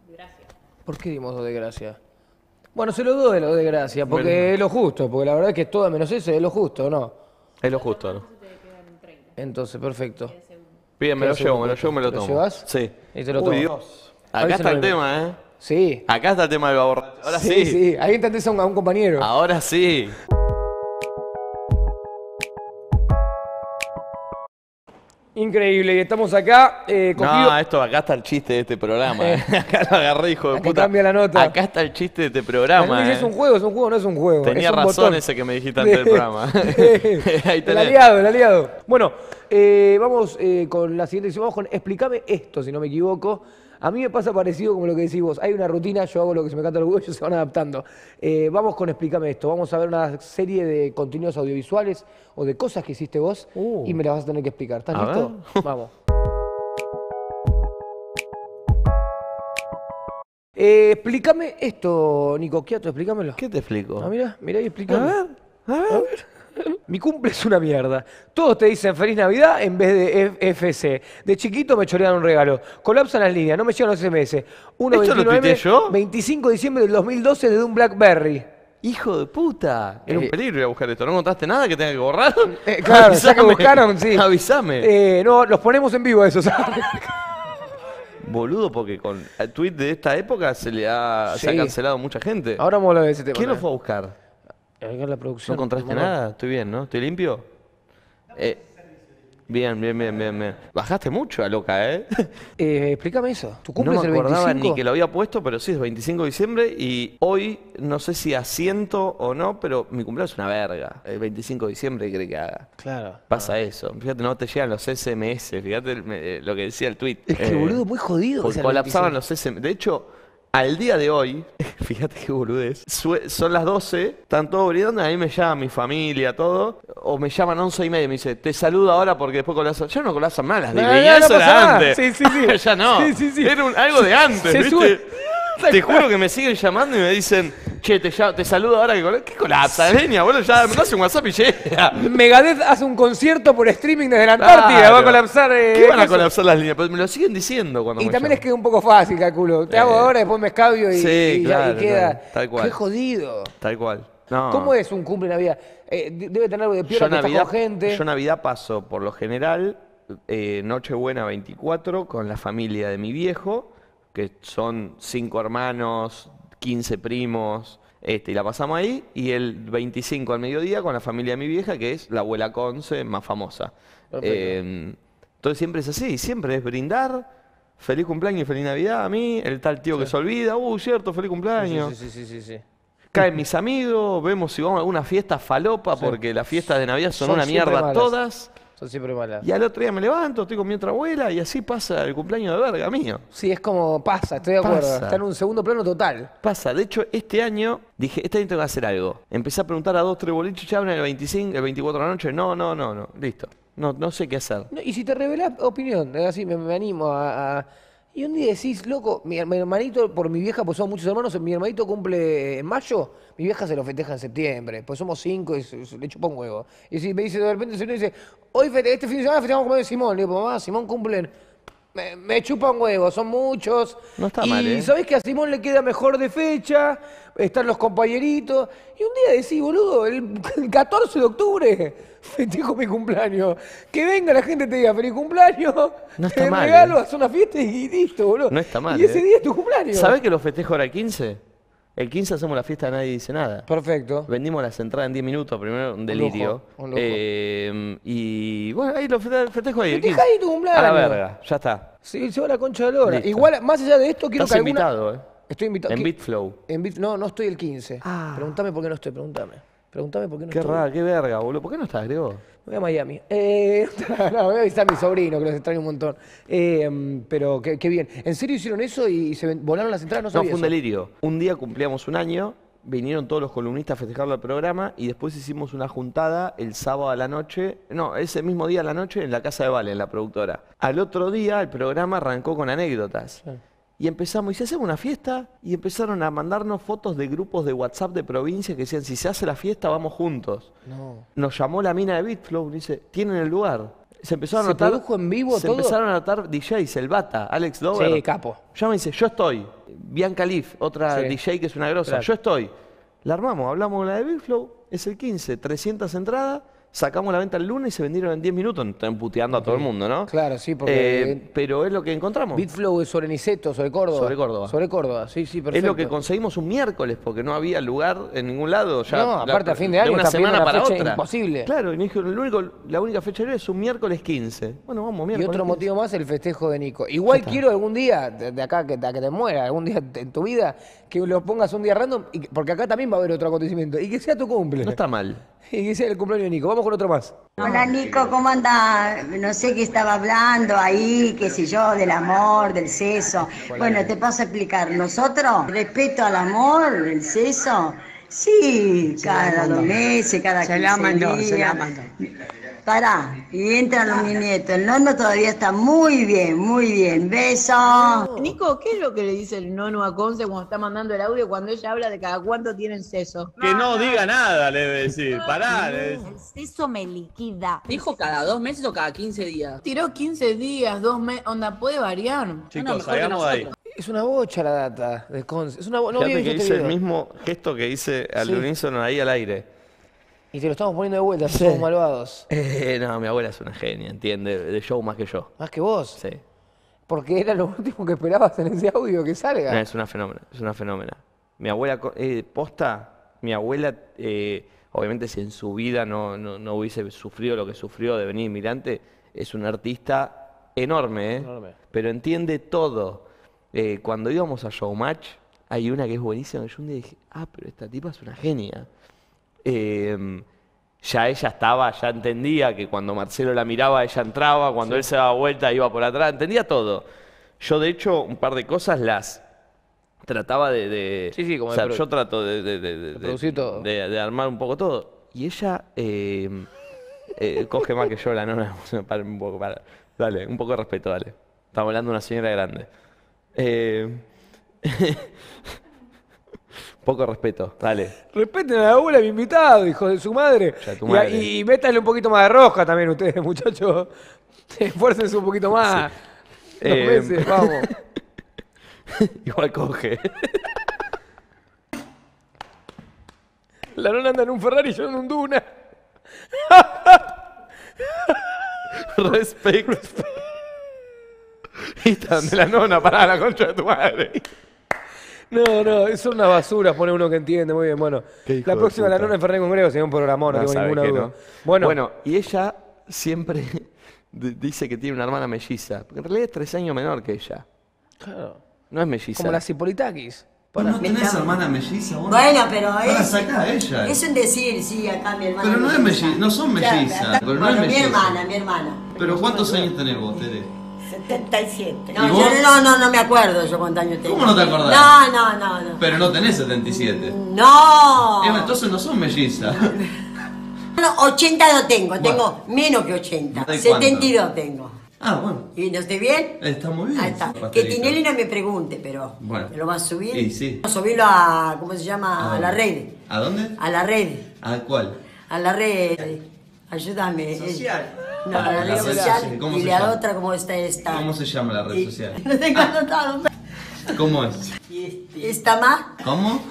de- de gracia. ¿Por qué dimos dos de gracia? Bueno, se lo de lo de gracia, porque es lo justo, porque la verdad es que todo menos ese, es lo justo, ¿no? Es lo justo, ¿no? Entonces, perfecto. Bien, me lo llevo, me lo llevo, me lo ¿Lo llevas? Sí. Y te lo Uy, tomo. Dios. Acá está el tema, ¿eh? Sí. Acá está el tema del baborracho. Ahora sí. sí. Ahí entendés a un compañero. Ahora sí. Increíble, y estamos acá eh, cogido... No, esto, acá está el chiste de este programa. Eh. Eh. acá lo agarré, hijo de puta. Acá está el chiste de este programa. Es eh. un juego, es un juego, no es un juego. Tenía razón ese que me dijiste antes del programa. Ahí El aliado, el aliado. Bueno, vamos con la siguiente. Vamos con Explícame esto, si no me equivoco. A mí me pasa parecido como lo que decís vos. Hay una rutina, yo hago lo que se me canta el huevo, ellos se van adaptando. Eh, vamos con Explícame esto. Vamos a ver una serie de contenidos audiovisuales o de cosas que hiciste vos y uh. me las vas a tener que explicar. ¿Estás listo? Vamos. Eh, explícame esto, Nico explícamelo. ¿Qué te explico? Ah, mira, mira y explícame. a ver. A ver. Mi cumple es una mierda. Todos te dicen feliz Navidad en vez de FC. De chiquito me chorearon un regalo. Colapsan las líneas, no me llegan los SMS. Uno ¿Esto lo tuiteé yo? 25 de diciembre del 2012 de un Blackberry. Hijo de puta. Era un eh, peligro ir a buscar esto. ¿No contaste nada que tenga que borrar? Eh, claro, avisame, ya que buscaron, sí. Avísame. Eh, no, los ponemos en vivo esos. Boludo, porque con el tweet de esta época se le ha, cancelado mucha gente. Ahora vamos a ver de ese tema. ¿Quién lo fue a buscar? No contraste nada, estoy bien, ¿no? ¿Estoy limpio? bien, bien, bien, bien, bien. Bajaste mucho a loca, ¿eh? explícame eso. Tu cumpleaños. no me acordaba ni que lo había puesto, pero sí, es 25 de diciembre y hoy, no sé si asiento o no, pero mi cumpleaños es una verga. El 25 de diciembre cree que haga. Claro. Pasa eso. Fíjate, no te llegan los SMS, fíjate lo que decía el tweet. Es que, boludo, muy jodido. Colapsaban los SMS. De hecho, al día de hoy, fíjate qué boludez, son las 12, están todos brindando, a me llama mi familia, todo, o me llaman 11 y media y me dice, te saludo ahora porque después colapsan. Yo no colapsan malas, no, no, no, eso era antes. Sí, sí, sí. ya no. Sí, sí, sí. Era algo de antes, se, ¿viste? Te juro que me siguen llamando y me dicen, che, te, saludo ahora que ¿Qué colapsa, Genia, Boludo, ya me hace un WhatsApp y llega. Megadeth hace un concierto por streaming desde la Antártida, va a colapsar. Eh, ¿Qué van a colapsar las líneas? Pero pues me lo siguen diciendo cuando Y también es que es un poco fácil, calculo. Te hago ahora, después me escabio y, ya- y queda. claro, tal cual. Qué jodido. Tal cual. ¿Cómo es un cumple Navidad? Eh, debe tener algo de piedra, que estás con gente. yo Navidad paso por lo general, eh, Nochebuena 24, con la familia de mi viejo que son cinco hermanos, 15 primos, este, y la pasamos ahí, y el 25 al mediodía con la familia de mi vieja, que es la abuela Conce, más famosa. Em, entonces siempre es así, siempre es brindar, feliz cumpleaños y feliz Navidad a mí, el tal tío que se olvida, uh, cierto, feliz cumpleaños. Sí, sí, sí, sí, Caen mis amigos, vemos si vamos a alguna fiesta falopa, porque las fiestas de Navidad son una mierda todas. Son siempre malas. Y al otro día me levanto, estoy con mi otra abuela y así pasa el cumpleaños de verga mío. Sí, es como pasa, estoy de acuerdo. Está en un segundo plano total. Pasa. De hecho, este año dije, este año tengo que hacer algo. Empecé a preguntar a dos, tres boliches, ya hablan el 25, el 24 de la noche. No, no, no, no. Listo. No, no sé qué hacer. y si te revelás opinión, así me, animo a y un día decís, loco, mi, hermanito, por mi vieja, pues somos muchos hermanos, mi hermanito cumple en mayo, mi vieja se lo festeja en septiembre, pues somos cinco y le chupa un huevo. Y si me dice de repente, el me dice, hoy este fin de semana festejamos con Simón, le digo, mamá, Simón cumple me, me chupa un huevo, son muchos. No está mal, ¿eh? sabés que a Simón le queda mejor de fecha, están los compañeritos. Y un día decís, boludo, el, 14 de octubre festejo mi cumpleaños. Que venga la gente te diga feliz cumpleaños, no te regalo, ¿eh? haz una fiesta y listo, boludo. No está mal. Y ese ¿eh? día es tu cumpleaños. ¿Sabés que lo festejo ahora 15? El 15 hacemos la fiesta, nadie dice nada. Perfecto. Vendimos las entradas en 10 minutos, primero un delirio. Un lujo, eh, y bueno, ahí lo festejo ahí. Festeja ahí tu cumpleaños. A la verga, ya está. Sí, se va la concha de lora. Igual, más allá de esto, quiero Estás que alguna... invitado, eh. Estoy invitado. En BitFlow. En No, no estoy el 15. Ah. Pregúntame por qué no estoy, pregúntame. Pregúntame por qué no estoy. Qué raro, qué verga, boludo. ¿Por qué no estás, Grego? voy a Miami. Eh, no, voy a visitar a mi sobrino, que los extraño un montón. Eh, pero qué, bien. ¿En serio hicieron eso y se volaron las entradas? No, fue un delirio. Un día cumplíamos un año, vinieron todos los columnistas a festejarlo el programa y después hicimos una juntada el sábado a la noche, no, ese mismo día a la noche en la casa de Vale, en la productora. Al otro día el programa arrancó con anécdotas. Y empezamos, y se hacemos una fiesta, y empezaron a mandarnos fotos de grupos de WhatsApp de provincia que decían, si se hace la fiesta, vamos juntos. Nos llamó la mina de Bitflow, dice, tienen el lugar. Se empezó a en vivo se empezaron a anotar DJs, el Bata, Alex Dover. Sí, capo. Ya me dice, yo estoy. Bianca Leaf, otra DJ que es una grosa, yo estoy. La armamos, hablamos con la de Bitflow, es el 15, 300 entradas, sacamos la venta el lunes y se vendieron en 10 minutos. Están puteando a todo el mundo, ¿no? Claro, sí, porque... Eh, eh, pero es lo que encontramos. Bitflow es sobre Niceto, sobre Córdoba. Sobre Córdoba. Sobre Córdoba, sí, sí, perfecto. Es lo que conseguimos un miércoles, porque no había lugar en ningún lado. Ya no, aparte a fin de año de una semana para fecha otra. imposible. Claro, y me dijo, la única fecha hoy es un miércoles 15. Bueno, vamos, miércoles Y otro motivo más, el festejo de Nico. Igual quiero algún día, de acá que, que te muera, algún día en tu vida, que lo pongas un día random, porque acá también va a haber otro acontecimiento, y que sea tu cumple. No está mal. Y que sea el cumpleaños de Nico. Vamos otro más. Hola Nico, ¿cómo anda? No sé qué estaba hablando ahí, qué sé yo, del amor, del sexo. Bueno, te paso a explicar. Nosotros, respeto al amor, el sexo, sí, cada dos meses, cada quince Se la mando, se la Pará, y entran los mis nietos. El nono todavía está muy bien, muy bien. Beso. Nico, ¿qué es lo que le dice el nono a Conce cuando está mandando el audio cuando ella habla de cada cuánto tienen seso? Que no diga nada, le debe decir. Pará. Le El seso me liquida. ¿Dijo cada dos meses o cada quince días? Tiró quince días, dos meses. Onda, puede variar. Chicos, ah, Es una bocha la data de Conce. Es una bocha. no, que hice el mismo gesto que hice al sí. unísono ahí al aire. Y te lo estamos poniendo de vuelta, somos malvados. Eh, no, mi abuela es una genia, entiende, de show más que yo. ¿Más que vos? Sí. Porque era lo último que esperabas en ese audio que salga. es una fenómena, es una fenómena. Mi abuela, eh, posta, mi abuela, eh, obviamente si en su vida no, no, hubiese sufrido lo que sufrió de venir inmigrante, es una artista enorme, ¿eh? Enorme. Pero entiende todo. cuando íbamos a Showmatch, hay una que es buenísima, que yo un día dije, ah, pero esta tipa es una genia. Em, ya ella estaba, ya entendía que cuando Marcelo la miraba, ella entraba, cuando él se daba vuelta, iba por atrás, entendía todo. Yo, de hecho, un par de cosas las trataba de. sí, sí, como yo trato de. de, de, de, armar un poco todo. Y ella. Em, eh, coge más que yo la nona. un poco, Dale, un poco de respeto, dale. Estamos hablando de una señora grande. Eh. Poco respeto, dale. Respeten a la abuela, mi invitado, hijo de su madre. Y, métanle un poquito más de roja también ustedes, muchachos. Esfuércense un poquito más. Dos eh... vamos. Igual coge. La nona anda en un Ferrari y yo en un Duna. Respect. Respect. Y donde la nona, para la concha de tu madre. No, no, es una basura, pone uno que entiende. Muy bien, bueno. La próxima, la nona Fernández con Grego, sería un programón, no, tengo ninguna duda. Bueno. bueno, y ella siempre dice que tiene una hermana melliza, porque en realidad es tres años menor que ella. Claro. No es melliza. Como la Cipolitaquis. no tenés hermana melliza, Bueno, pero es. la ella. Es un decir, sí, acá mi hermana. Pero no es melliza, no son mellizas. es Mi hermana, mi hermana. Pero ¿cuántos años tenés vos, Tere? 77. No, no, no, no me acuerdo yo cuántos años tengo. ¿Cómo no te acordás? No, no, no, no. Pero no tenés 77. No. entonces no son melliza. No, 80 no tengo, tengo menos que 80. 72 tengo. Ah, bueno. ¿Y no estoy bien? Está muy bien. Ahí está. Que Tinelli no me pregunte, pero bueno. lo vas a subir? Sí, sí. Vamos a subirlo a, ¿cómo se llama? a la red. ¿A dónde? A la red. ¿A cuál? A la red. Ayúdame. Social. la, otra como esta ¿Cómo se llama la red social? No tengo ah. anotado. ¿Cómo es? Este. ¿Esta más. ¿Cómo?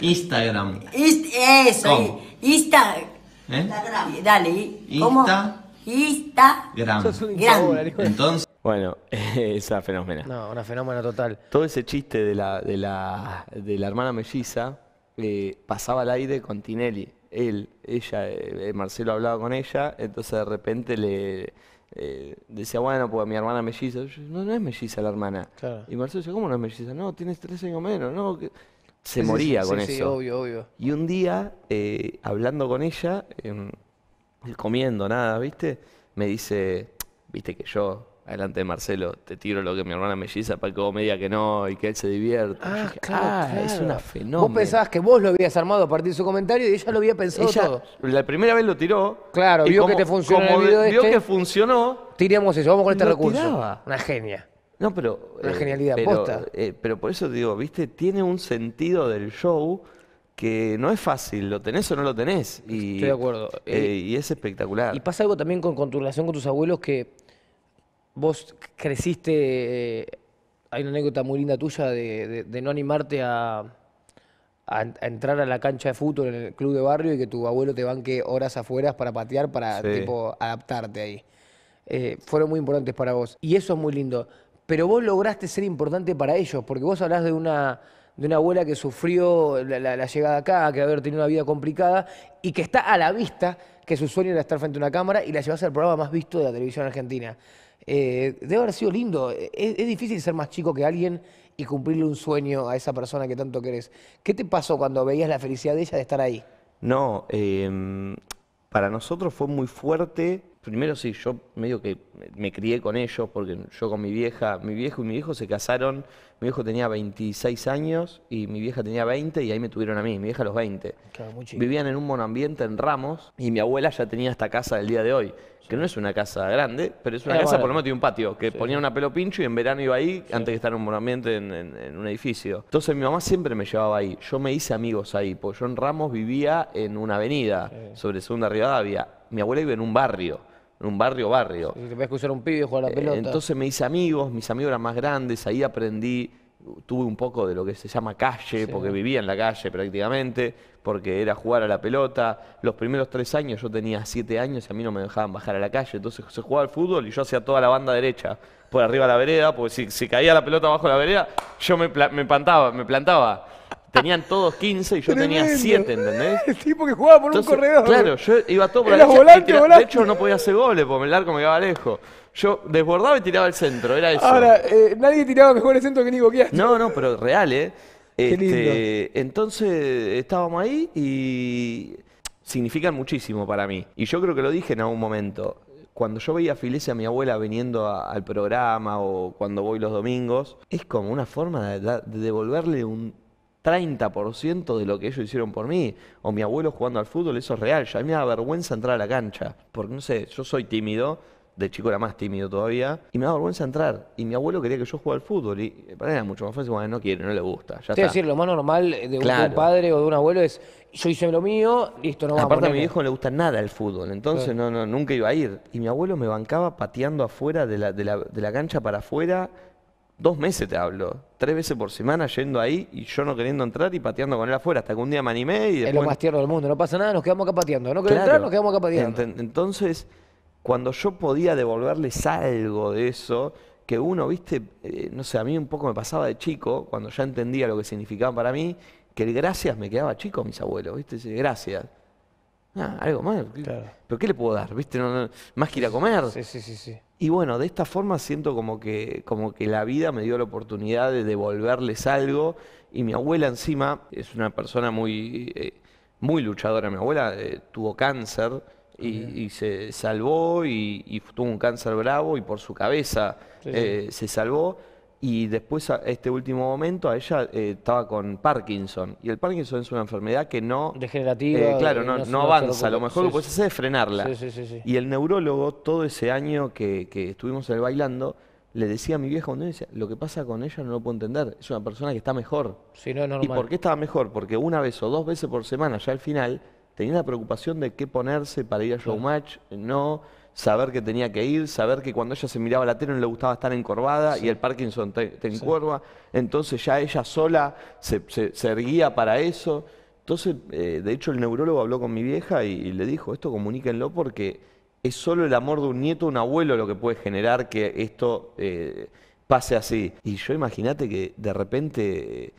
Instagram. eso. Instagram. ¿Eh? Dale. ¿Cómo? Instagram. Entonces. Bueno, esa fenómena. No, una fenómena total. Todo ese chiste de la, de la, de la hermana melliza eh, pasaba al aire con Tinelli él, ella, eh, eh, Marcelo hablaba con ella, entonces de repente le eh, decía, bueno, pues mi hermana melliza, no, no es melliza la hermana. Y Marcelo decía, ¿cómo no es melliza? No, tienes tres años menos, no. Se moría con con sí, eso. obvio, obvio. Y un día, hablando con ella, em, comiendo nada, ¿viste? Me dice, viste que yo adelante Marcelo, te tiro lo que mi hermana melliza para que vos que no y que él se divierta. Ah, claro, ah, es una fenómeno. Vos pensabas que vos lo habías armado a partir de su comentario y ella lo había pensado La primera vez lo tiró. Claro, vio que te funcionó. vio este. que funcionó. Tiremos eso, vamos con este recurso. Una genia. No, pero. Una eh, genialidad, pero, eh, pero por eso digo, viste, tiene un sentido del show que no es fácil, lo tenés o no lo tenés. Y, Estoy de acuerdo. Eh, y es espectacular. Y pasa algo también con, con tu relación con tus abuelos que vos creciste, eh, hay una anécdota muy linda tuya de, no animarte a, entrar a la cancha de fútbol en el club de barrio y que tu abuelo te banque horas afuera para patear, para tipo, adaptarte ahí. Eh, fueron muy importantes para vos. Y eso es muy lindo. Pero vos lograste ser importante para ellos, porque vos hablás de una, de una abuela que sufrió la, llegada acá, que haber tenido una vida complicada y que está a la vista que su sueño era estar frente a una cámara y la llevas al programa más visto de la televisión argentina. Eh, debe haber sido lindo. Eh, es, difícil ser más chico que alguien y cumplirle un sueño a esa persona que tanto querés. ¿Qué te pasó cuando veías la felicidad de ella de estar ahí? No, eh, para nosotros fue muy fuerte primero sí, yo medio que me crié con ellos, porque yo con mi vieja, mi viejo y mi viejo se casaron, mi viejo tenía 26 años y mi vieja tenía 20 y ahí me tuvieron a mí, mi vieja a los 20. Vivían en un monoambiente en Ramos y mi abuela ya tenía esta casa del día de hoy, que no es una casa grande, pero es una eh, casa por lo menos tiene un patio, que ponía una pelo pincho y en verano iba ahí antes que estar en un monoambiente en, en, un edificio. Entonces mi mamá siempre me llevaba ahí, yo me hice amigos ahí, porque yo en Ramos vivía en una avenida sobre Segunda Rivadavia mi abuela vive en un barrio, en un barrio barrio. un pibe jugar la eh, pelota. entonces me hice amigos, mis amigos eran más grandes, ahí aprendí, tuve un poco de lo que se llama calle, porque vivía en la calle prácticamente, porque era jugar a la pelota. Los primeros tres años yo tenía siete años y a mí no me dejaban bajar a la calle, entonces se jugaba al fútbol y yo hacía toda la banda derecha, por arriba de la vereda, porque si, caía la pelota bajo la vereda, yo me plantaba, me plantaba. Tenían todos 15 y yo tenía 7, ¿entendés? El tipo que jugaba por un corredor. Claro, yo iba todo por la De hecho, no podía hacer goles porque el arco me quedaba lejos. Yo desbordaba y tiraba el centro, era eso. Ahora, eh, nadie tiraba mejor al centro que Nico Keas. No, no, pero real, ¿eh? Qué este, lindo. Entonces estábamos ahí y significan muchísimo para mí. Y yo creo que lo dije en algún momento. Cuando yo veía a y a mi abuela viniendo al programa o cuando voy los domingos, es como una forma de devolverle un, 30% de lo que ellos hicieron por mí. O mi abuelo jugando al fútbol, eso es real. Ya me da vergüenza entrar a la cancha. Porque no sé, yo soy tímido, de chico era más tímido todavía, y me da vergüenza entrar. Y mi abuelo quería que yo jugara al fútbol, y para él era mucho más fácil, bueno, no quiere, no le gusta. Ya está. Es decir, lo más normal de, un, padre o de un abuelo es, yo hice lo mío, listo, no va Aparte a, mi hijo no le gusta nada el fútbol, entonces no, no, nunca iba a ir. Y mi abuelo me bancaba pateando afuera de la, de la, de la cancha para afuera dos meses te hablo, tres veces por semana yendo ahí y yo no queriendo entrar y pateando con él afuera, hasta que un día me animé y después... Es lo más tierno del mundo, no pasa nada, nos quedamos acá pateando, no queremos entrar, nos quedamos acá pateando. entonces, cuando yo podía devolverles algo de eso, que uno, viste, eh, no sé, a mí un poco me pasaba de chico, cuando ya entendía lo que significaba para mí, que el gracias me quedaba chico a mis abuelos, viste, gracias. Ah, algo más. ¿Pero qué le puedo dar? ¿Viste? más que ir a comer. Sí, sí, sí, Y bueno, de esta forma siento como que, como que la vida me dio la oportunidad de devolverles algo. Y mi abuela encima es una persona muy, eh, muy luchadora. Mi abuela eh, tuvo cáncer y, se salvó y, tuvo un cáncer bravo y por su cabeza eh, se salvó y después a este último momento a ella eh, estaba con Parkinson. Y el Parkinson es una enfermedad que no... Degenerativa. Eh, claro, eh, no, avanza. Lo, mejor que puedes hacer es frenarla. y el neurólogo todo ese año que, que estuvimos el bailando le decía a mi vieja no decía, lo que pasa con ella no lo puedo entender. Es una persona que está mejor. Sí, no es normal. ¿Y por qué estaba mejor? Porque una vez o dos veces por semana, ya al final, tenía la preocupación de qué ponerse para ir a showmatch, no saber que tenía que ir, saber que cuando ella se miraba la tele no le gustaba estar encorvada y el Parkinson te, encorva, entonces ya ella sola se, se, erguía para eso. Entonces, eh, de hecho, el neurólogo habló con mi vieja y, le dijo, esto comuníquenlo porque es solo el amor de un nieto o un abuelo lo que puede generar que esto eh, pase así. Y yo imagínate que de repente... Eh,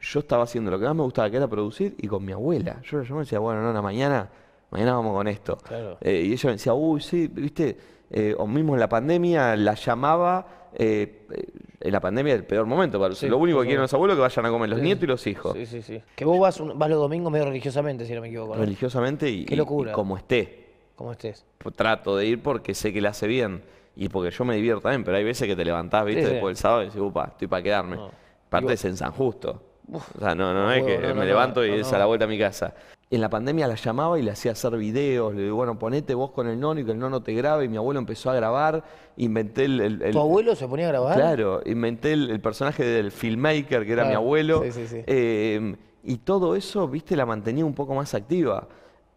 yo estaba haciendo lo que más me gustaba, que era producir, y con mi abuela. Yo le decía, bueno, no, en la mañana mañana vamos con esto. Eh, y ella me decía, uy, sí, viste, eh, o mismo en la pandemia la llamaba, eh, en la pandemia el peor momento, lo único que quieren los abuelos es que vayan a comer los nietos y los hijos. Sí, sí, sí. Que vos vas, vas los domingos medio religiosamente, si no me equivoco. Religiosamente y, como esté. Como estés. Pues trato de ir porque sé que le hace bien y porque yo me divierto también, pero hay veces que te levantás, viste, después del sábado y decís, upa, estoy para quedarme. Parte Aparte es en San Justo. o sea, no, no, es que me levanto y es a la vuelta a mi casa en la pandemia la llamaba y le hacía hacer videos. Le digo, bueno, ponete vos con el nono y que el nono te grabe. Y mi abuelo empezó a grabar. Inventé el. ¿Tu abuelo se ponía a grabar? Claro, inventé el, personaje del filmmaker, que era mi abuelo. Em, y todo eso, viste, la mantenía un poco más activa.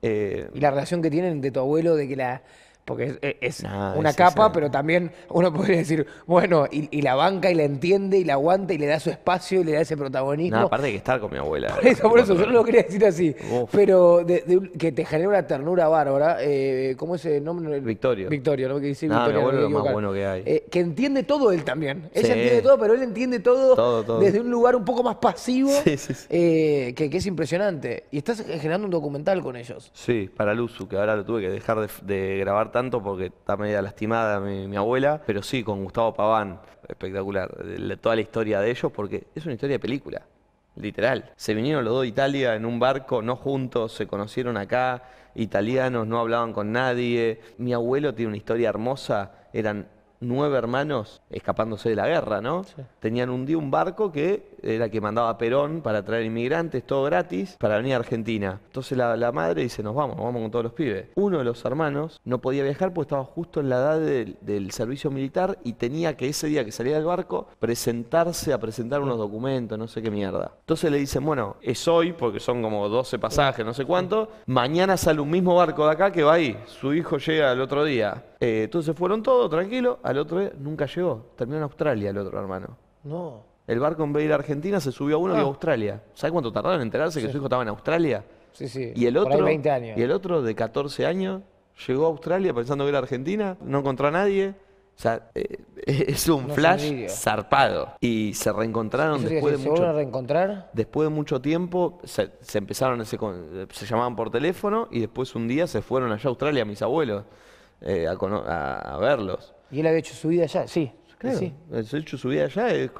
Eh, y la relación que tienen de tu abuelo, de que la, porque es, e, ah, una capa, pero también uno podría decir, bueno, y, la banca y la entiende y la aguanta y le da su espacio y le da ese protagonismo. aparte de que estar con mi abuela. eso, por eso, yo no lo quería decir así. Pero que te genera una ternura bárbara. Eh, ¿Cómo es el nombre? Victorio. Victorio, Que dice Victoria, es lo más bueno que hay. Eh, que entiende todo él también. Ella entiende todo, pero él entiende todo, desde un lugar un poco más pasivo, eh, que, es impresionante. Y estás generando un documental con ellos. Sí, para Luzu, que ahora lo tuve que dejar de, de grabar tanto porque está media lastimada mi, abuela, pero sí, con Gustavo Paván, espectacular, toda la historia de ellos, porque es una historia de película. Literal. Se vinieron los dos de Italia en un barco, no juntos, se conocieron acá, italianos, no hablaban con nadie. Mi abuelo tiene una historia hermosa, eran nueve hermanos escapándose de la guerra, ¿no? Tenían un día un barco que era que mandaba Perón para traer inmigrantes, todo gratis, para venir a Argentina. Entonces la, madre dice, nos vamos, nos vamos con todos los pibes. Uno de los hermanos no podía viajar porque estaba justo en la edad del, servicio militar y tenía que ese día que salía del barco presentarse a presentar unos documentos, no sé qué mierda. Entonces le dicen, bueno, es hoy porque son como 12 pasajes, no sé cuánto, mañana sale un mismo barco de acá que va ahí, su hijo llega al otro día. Eh, entonces fueron todos, tranquilo, al otro día nunca llegó, terminó en Australia el otro hermano. No. El barco en vez de ir a Argentina se subió a uno y a ah. Australia. ¿Sabe cuánto tardaron en enterarse que su hijo estaba en Australia? Sí, sí. Y el otro, 20 años. Y el otro de 14 años llegó a Australia pensando que era Argentina, no encontró a nadie. O sea, eh, es un flash zarpado. Y se reencontraron después de mucho tiempo. reencontrar? Después de mucho tiempo, se, empezaron, ese, se llamaban por teléfono y después un día se fueron allá a Australia, mis abuelos, eh, a, a verlos. ¿Y él había hecho su vida allá? Sí. Sí, de hecho su vida allá es,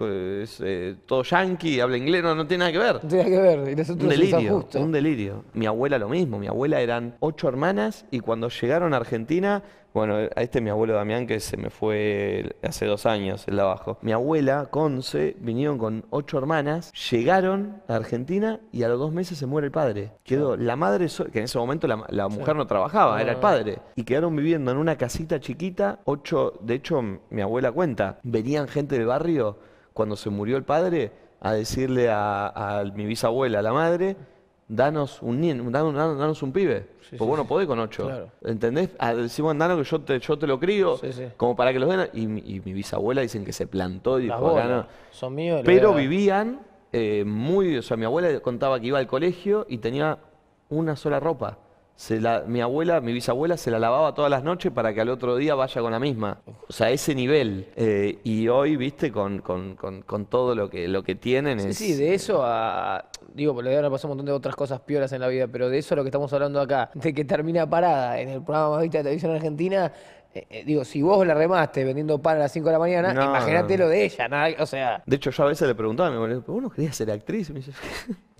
eh, todo yanqui, habla inglés, no, no, tiene nada que ver. No tiene nada que ver, y un delirio, un delirio. Mi abuela lo mismo, mi abuela eran ocho hermanas y cuando llegaron a Argentina bueno, e, este mi abuelo Damián que se me fue hace dos años el abajo. Mi abuela, Conce, vinieron con ocho hermanas, llegaron a Argentina y a los dos meses se muere el padre. Quedó la madre, que en ese momento la, mujer no trabajaba, era el padre. Y quedaron viviendo en una casita chiquita, ocho, de hecho mi abuela cuenta, venían gente del barrio cuando se murió el padre a decirle a, a mi bisabuela, la madre, danos un, un pibe. porque vos no podés con ocho. ¿Entendés? Ah, decimos, danos que yo te, yo te lo crío, como para que los vean. Y, mi bisabuela dicen que se plantó y dijo, Son míos. Pero vivían eh, muy. O sea, mi abuela contaba que iba al colegio y tenía una sola ropa mi abuela, mi bisabuela se la lavaba todas las noches para que al otro día vaya con la misma. O sea, ese nivel. Eh, y hoy, viste, con, con, con, todo lo que, lo que tienen sí, es... Sí, de eso a... Digo, por lo de ahora pasó un montón de otras cosas pioras en la vida, pero de eso a lo que estamos hablando acá, de que termina parada en el programa más visto de televisión argentina, eh, eh, digo, si vos la remaste vendiendo pan a las 5 de la mañana, imagínate lo de ella, o sea... De hecho, yo a veces le preguntaba a mi abuela, ¿vos no querías ser actriz? me dice...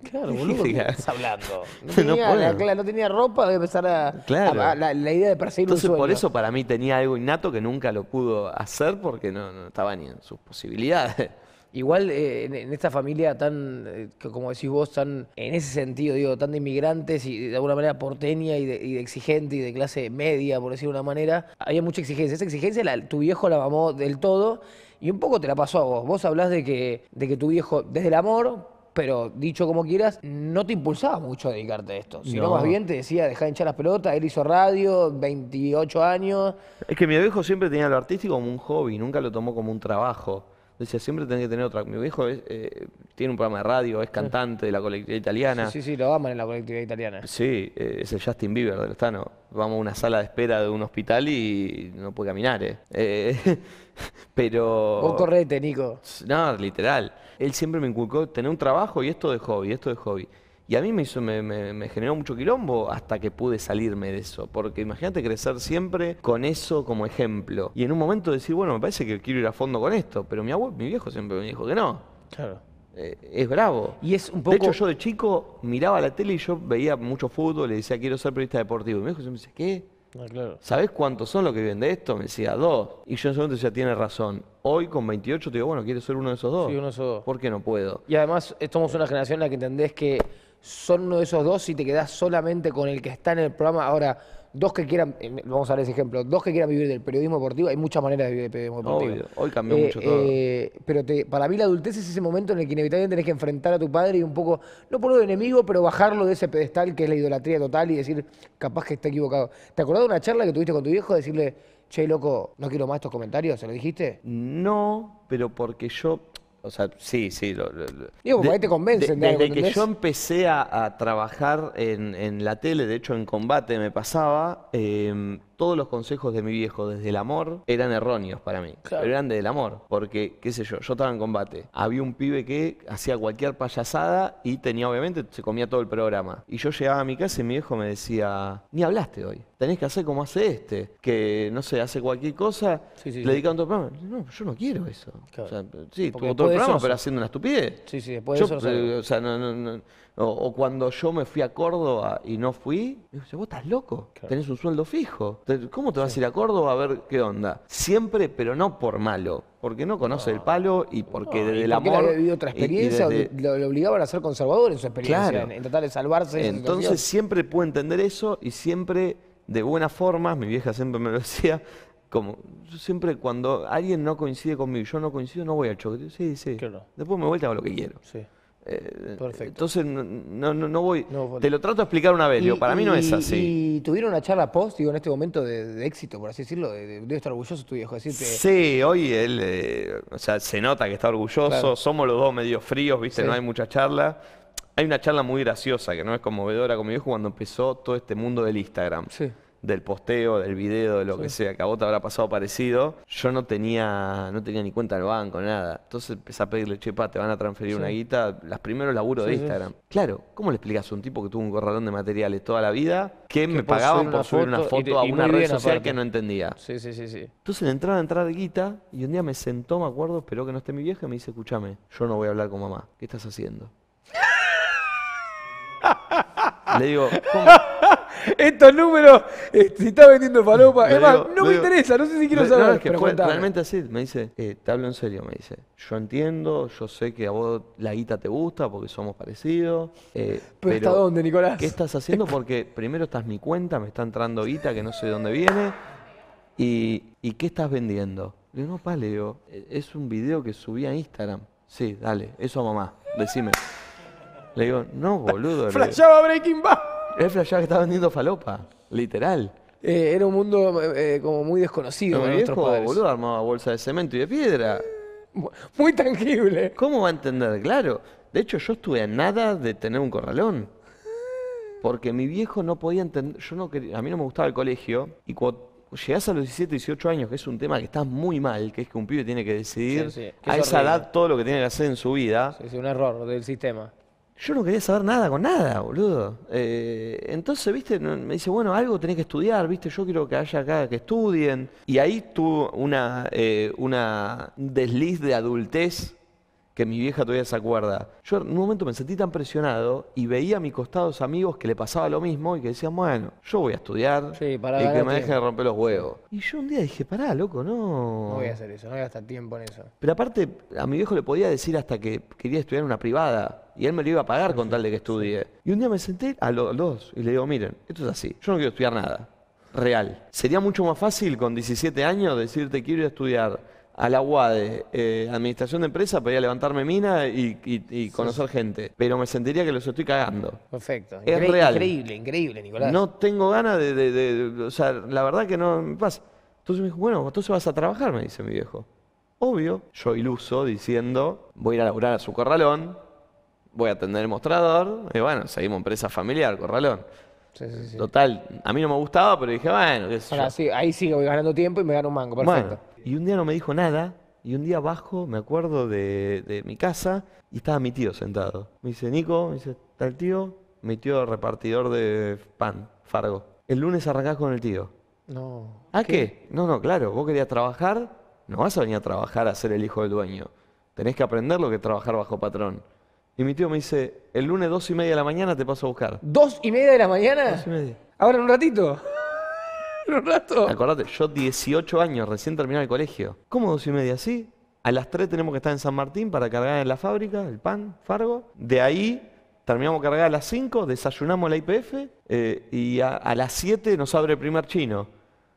Claro, boludo, ¿qué estás hablando? No tenía, la, ropa, de empezar a, claro. la, idea de perseguir Entonces, un sueño. por eso para mí tenía algo innato que nunca lo pudo hacer porque no, estaba ni en sus posibilidades. Igual eh, en, esta familia tan, eh, como decís vos, tan, en ese sentido, digo, tan de inmigrantes y de alguna manera porteña y de, exigente y de clase media, por decir de una manera, había mucha exigencia. Esa exigencia tu viejo la mamó del todo y un poco te la pasó a vos. Vos hablás de que, de que tu viejo, desde el amor, pero dicho como quieras, no te impulsaba mucho a dedicarte a esto. Sino más bien te decía, dejá de hinchar las pelotas, él hizo radio, 28 años. Es que mi viejo siempre tenía lo artístico como un hobby, nunca lo tomó como un trabajo. Decía, siempre tenés que tener otra. Mi viejo eh, tiene un programa de radio, es cantante de la colectividad italiana. Sí, sí, lo aman en la colectividad italiana. Sí, eh, es el Justin Bieber del Estano. Vamos a una sala de espera de un hospital y no puede caminar. Eh. Pero. Vos correte, Nico. No, literal. Él siempre me inculcó tener un trabajo y esto de hobby, esto de hobby. Y a mí me, hizo, me, generó mucho quilombo hasta que pude salirme de eso. Porque imagínate crecer siempre con eso como ejemplo. Y en un momento decir, bueno, me parece que quiero ir a fondo con esto. Pero mi abuelo, mi viejo siempre me dijo que no. Claro. Eh, es bravo. Y es un poco... De hecho, yo de chico miraba la tele y yo veía mucho fútbol y decía, quiero ser periodista deportivo. Y mi viejo siempre me decía, ¿qué? sabes ah, ¿Sabés cuántos son los que vienen de esto? Me decía, dos. Y yo en ese momento decía, tiene razón. Hoy con 28 te digo, bueno, quiero ser uno de esos dos. Sí, uno de esos dos. ¿Por qué no puedo? Y además somos una generación en la que entendés que son uno de esos dos y te quedás solamente con el que está en el programa. Ahora, dos que quieran, eh, vamos a dar ese ejemplo, dos que quieran vivir del periodismo deportivo, hay muchas maneras de vivir del periodismo deportivo. hoy cambió mucho todo. Eh, eh, pero para mí la adultez es ese momento en el que inevitablemente tenés que enfrentar a tu padre y un poco, no lo de enemigo, pero bajarlo de ese pedestal que es la idolatría total y decir, capaz que está equivocado. ¿Te acordás de una charla que tuviste con tu viejo? Decirle, che, loco, no quiero más estos comentarios, ¿se lo dijiste? No, pero porque yo o sea, sí, sí. Lo, Digo, porque de, ahí te convencen. De, desde que yo empecé a, trabajar en, en, la tele, de hecho en combate me pasaba, eh, todos los consejos de mi viejo desde el amor eran erróneos para mí. Pero eran desde el amor. Porque, qué sé yo, yo estaba en combate. Había un pibe que hacía cualquier payasada y tenía, obviamente, se comía todo el programa. Y yo llegaba a mi casa y mi viejo me decía, ni hablaste hoy. Tenés que hacer como hace este, que no sé, hace cualquier cosa, le programa. No, yo no quiero eso. sí, tuvo todo el programa, pero haciendo una estupidez. Sí, sí, después de eso. Eh, o sea, no, no, no o, cuando yo me fui a Córdoba y no fui, me dice, vos estás loco, tenés un sueldo fijo. ¿Cómo te vas a ir a Córdoba a ver qué onda? Siempre, pero no por malo. Porque no conoce el palo y porque desde y el porque amor. Había otra experiencia, lo, obligaban a ser conservador en su experiencia, en, tratar de salvarse. Entonces siempre pude entender eso y siempre, de buena forma, mi vieja siempre me lo decía, como siempre cuando alguien no coincide conmigo, y yo no coincido, no voy al choque. Sí, sí. Después me vuelta a lo que quiero. Sí. Eh, Perfecto. Entonces no, no, voy. te lo trato de explicar una vez, para mí no es así. Y tuvieron una charla post, digo, en este momento de, éxito, por así decirlo. De, debe estar orgulloso tu viejo. Sí, hoy él, eh, o sea, se nota que está orgulloso. Somos los dos medio fríos, ¿viste? No hay mucha charla. Hay una charla muy graciosa que no es conmovedora con mi viejo cuando empezó todo este mundo del Instagram. Sí del posteo, del video, de lo que sea, que a vos te habrá pasado parecido, yo no tenía, no tenía ni cuenta el banco, nada. Entonces empecé a pedirle, che, te van a transferir una guita, las primeros laburo de Instagram. Claro, ¿cómo le explicas a un tipo que tuvo un corralón de materiales toda la vida que, me pagaban por subir una foto, a una red social que no entendía? Sí, sí, sí, sí. Entonces le entraba a entrar guita y un día me sentó, me acuerdo, esperó que no esté mi vieja y me dice, escúchame, yo no voy a hablar con mamá, ¿qué estás haciendo? Le digo, ¿cómo? Estos números, eh, si está vendiendo palopas es más, no me interesa, no sé si quiero saber. realmente así, me dice, eh, te hablo en serio, me dice. Yo entiendo, yo sé que a vos la guita te gusta porque somos parecidos. Eh, pero, está dónde, Nicolás? ¿Qué estás haciendo? Porque primero estás mi cuenta, me está entrando guita que no sé de dónde viene. Y, ¿Y qué estás vendiendo? Le digo, no, pa, le es un video que subí a Instagram. Sí, dale, eso mamá, decime. Le digo, no, boludo. Flashaba Breaking Bad. Él flashaba que estaba vendiendo falopa, literal. Eh, era un mundo eh, como muy desconocido. Mi viejo, boludo, armaba bolsa de cemento y de piedra. Muy tangible. ¿Cómo va a entender? Claro. De hecho, yo estuve a nada de tener un corralón. Porque mi viejo no podía entender. Yo no a mí no me gustaba el colegio. Y cuando llegás a los 17, 18 años, que es un tema que está muy mal, que es que un pibe tiene que decidir a esa edad todo lo que tiene que hacer en su vida. es un error del sistema yo no quería saber nada con nada, boludo. Eh, entonces, viste, me dice, bueno, algo tenés que estudiar, viste, yo quiero que haya acá que estudien. Y ahí tuvo una, eh, una desliz de adultez que mi vieja todavía se acuerda. Yo en un momento me sentí tan presionado y veía a mis costados amigos que le pasaba lo mismo y que decían, bueno, yo voy a estudiar y que me dejen de romper los huevos. Y yo un día dije, pará, loco, no. No voy a hacer eso, no voy a gastar tiempo en eso. Pero aparte, a mi viejo le podía decir hasta que quería estudiar en una privada. Y él me lo iba a pagar con tal de que estudie. Y un día me senté a los dos y le digo, miren, esto es así, yo no quiero estudiar nada real. Sería mucho más fácil con 17 años decirte quiero ir a estudiar a la eh, administración de empresa, podía levantarme mina y, conocer gente. Pero me sentiría que los estoy cagando. Perfecto. es real. Increíble, increíble, Nicolás. No tengo ganas de, O sea, la verdad que no me pasa. Entonces me dijo, bueno, entonces vas a trabajar, me dice mi viejo. Obvio. Yo iluso diciendo, voy a ir a laburar a su corralón, voy a atender el mostrador, y bueno, seguimos empresa familiar, corralón. Sí, sí, Total, a mí no me gustaba, pero dije, bueno, ahí sigo ganando tiempo y me gano un mango, perfecto. Y un día no me dijo nada. Y un día bajo, me acuerdo de, mi casa y estaba mi tío sentado. Me dice, Nico, me dice, ¿está el tío? Mi tío repartidor de pan, Fargo. El lunes arrancás con el tío. No. ¿A qué? No, no, claro. Vos querías trabajar, no vas a venir a trabajar a ser el hijo del dueño. Tenés que aprender lo que es trabajar bajo patrón. Y mi tío me dice, el lunes dos y media de la mañana te paso a buscar. ¿Dos y media de la mañana? Dos y media. Ahora en un ratito un rato. Acordate, yo 18 años, recién terminé el colegio. ¿Cómo dos y media? ¿Sí? A las tres tenemos que estar en San Martín para cargar en la fábrica, el pan, Fargo. De ahí terminamos cargar a las 5, desayunamos la IPF eh, y a, las 7 nos abre el primer chino.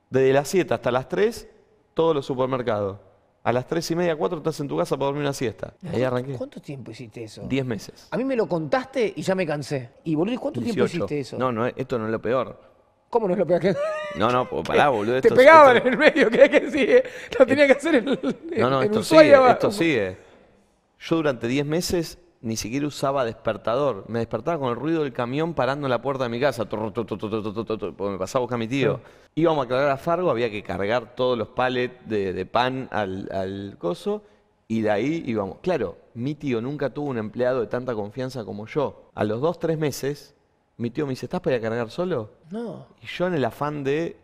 Desde las 7 hasta las 3, todos los supermercados. A las tres y media, cuatro estás en tu casa para dormir una siesta. Ahí arranqué. ¿Cuánto tiempo hiciste eso? Diez meses. A mí me lo contaste y ya me cansé. Y boludo, ¿cuánto tiempo hiciste eso? No, no, esto no es lo peor. ¿Cómo no es lo peor que.? No, no, pues, pará, eh, boludo. Te pegaban en el medio, crees que sigue. Lo tenía que hacer en, el. No, no, esto sigue, Yo durante 10 meses ni siquiera usaba despertador. Me despertaba con el ruido del camión parando en la puerta de mi casa. me pasaba a a mi tío. Íbamos a cargar a Fargo, había que cargar todos los palets de, pan al, al, coso. Y de ahí íbamos. Claro, mi tío nunca tuvo un empleado de tanta confianza como yo. A los dos, tres meses, mi tío me dice, ¿estás para ir a cargar solo? No. Y yo en el afán de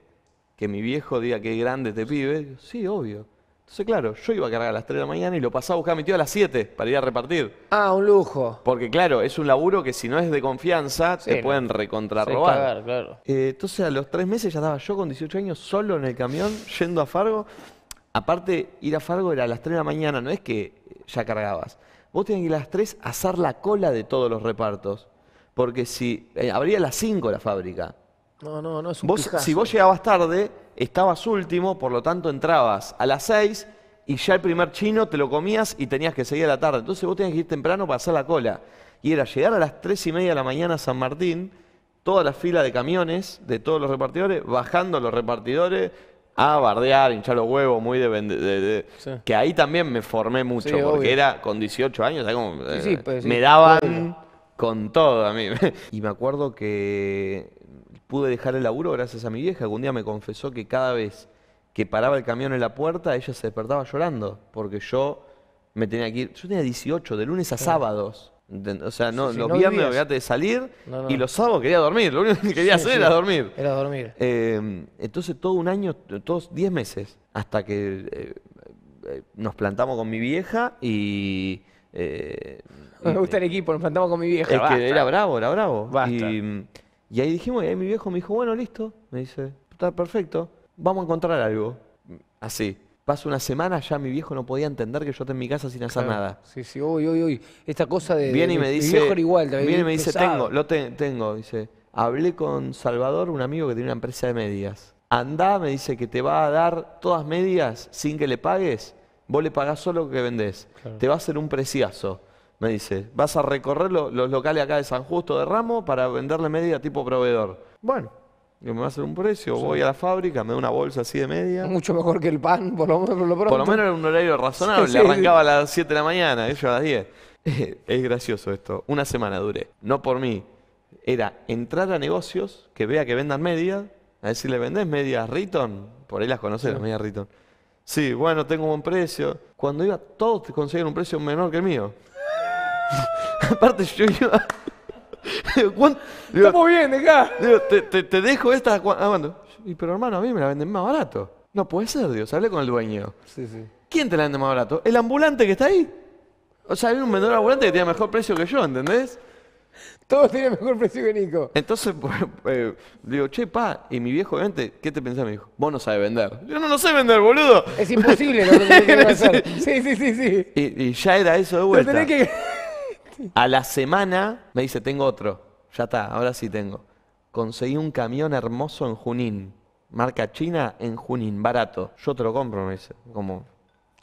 que mi viejo diga que es grande te este pibe, sí, obvio. Entonces, claro, yo iba a cargar a las 3 de la mañana y lo pasaba a buscar a mi tío a las 7 para ir a repartir. Ah, un lujo. Porque, claro, es un laburo que si no es de confianza, te pueden recontrarrobar. Sí, claro. Eh, entonces, a los 3 meses ya estaba yo con 18 años solo en el camión yendo a Fargo. Aparte, ir a Fargo era a las 3 de la mañana, no es que ya cargabas. Vos tenías que ir a las 3 a hacer la cola de todos los repartos porque si eh, abría a las 5 la fábrica. No, no, no es un Si vos llegabas tarde, estabas último, por lo tanto entrabas a las 6 y ya el primer chino te lo comías y tenías que seguir a la tarde. Entonces vos tenías que ir temprano para hacer la cola. Y era llegar a las 3 y media de la mañana a San Martín, toda la fila de camiones de todos los repartidores, bajando los repartidores a bardear, hinchar los huevos, muy de... Que ahí también me formé mucho, porque era con 18 años, eh, pues, me daban con todo a mí. y me acuerdo que pude dejar el laburo gracias a mi vieja, Algún día me confesó que cada vez que paraba el camión en la puerta, ella se despertaba llorando, porque yo me tenía que ir, yo tenía 18, de lunes a sábados. O sea, no, los viernes me de salir y los sábados quería dormir, lo único que quería hacer era dormir. Era dormir. Em, entonces todo un año, todos 10 meses, hasta que eh, eh, nos plantamos con mi vieja y eh, me gusta el equipo, nos plantamos con mi viejo. era bravo, era bravo. Y, y, ahí dijimos, eh, mi viejo me dijo, bueno, listo. Me dice, está perfecto, vamos a encontrar algo. Así. pasó una semana, ya mi viejo no podía entender que yo esté en mi casa sin hacer nada. Sí, sí, uy, uy, uy. Esta cosa de. Mi viejo era igual, también Viene y me dice, tengo, lo tengo. Dice, hablé con Salvador, un amigo que tiene una empresa de medias. Andá, me dice que te va a dar todas medias sin que le pagues vos le pagás solo lo que vendés. Te va a hacer un preciazo, me dice. Vas a recorrer los locales acá de San Justo de Ramo para venderle media tipo proveedor. Bueno, me va a hacer un precio, voy a la fábrica, me da una bolsa así de media. Mucho mejor que el pan, por lo, menos. Por lo, menos era un horario razonable, Le arrancaba a las 7 de la mañana, yo a las 10. es gracioso esto, una semana duré, no por mí, era entrar a negocios que vea que vendan media, a decirle, ¿vendés medias Riton? Por ahí las conoces, las medias Riton. Sí, bueno, tengo un buen precio. Cuando iba, todos te consiguen un precio menor que el mío. Aparte, yo iba. ¿Cómo ¿cuánto? acá. Digo, te, dejo esta. ¿A ah, Y, pero hermano, a mí me la venden más barato. No puede ser, Dios. Hablé con el dueño. Sí, sí. ¿Quién te la vende más barato? ¿El ambulante que está ahí? O sea, hay un menor ambulante que tiene mejor precio que yo, ¿entendés? Todos tienen mejor precio que Nico. Entonces, pues, eh, digo, che, pa, y mi viejo, obviamente, ¿qué te pensás, Me dijo, Vos no sabes vender. Yo no, sé vender, boludo. Es imposible lo que hacer. Sí, sí, sí, sí. Y, ya era eso de vuelta. A la semana me dice, tengo otro. Ya está, ahora sí tengo. Conseguí un camión hermoso en Junín. Marca China en Junín, barato. Yo te lo compro, me dice. Como,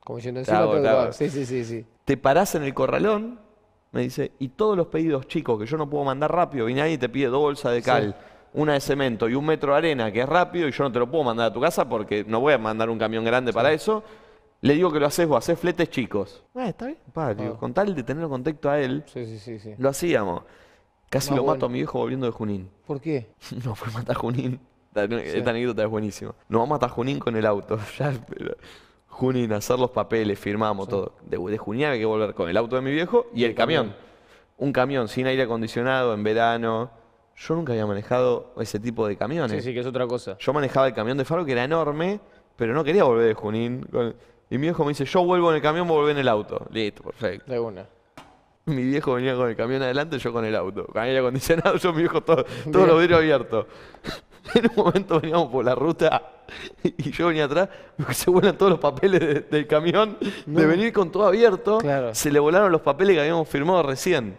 Como diciendo, encima te Sí, sí, sí, sí. Te parás en el corralón me dice, y todos los pedidos chicos que yo no puedo mandar rápido, y nadie y te pide dos bolsas de cal, una de cemento y un metro de arena, que es rápido, y yo no te lo puedo mandar a tu casa porque no voy a mandar un camión grande para eso. Le digo que lo haces vos, haces fletes chicos. Ah, está bien. Ah. con tal de tener contacto a él, lo hacíamos. Casi lo mato a mi hijo volviendo de Junín. ¿Por qué? no, fue matar Junín. Esta, anécdota es buenísima. Nos vamos a Junín con el auto. Ya, pero... Junín, hacer los papeles, firmamos todo. De, de, Junín había que volver con el auto de mi viejo y, el camión. Un camión sin aire acondicionado, en verano. Yo nunca había manejado ese tipo de camiones. Sí, sí, que es otra cosa. Yo manejaba el camión de Faro, que era enorme, pero no quería volver de Junín. Y mi viejo me dice, yo vuelvo en el camión, vuelvo en el auto. Listo, perfecto. De Mi viejo venía con el camión adelante, yo con el auto. Con aire acondicionado, yo mi viejo todo, todos los vidrios abiertos. En un momento veníamos por la ruta y yo venía atrás, se vuelan todos los papeles del camión, de venir con todo abierto, se le volaron los papeles que habíamos firmado recién.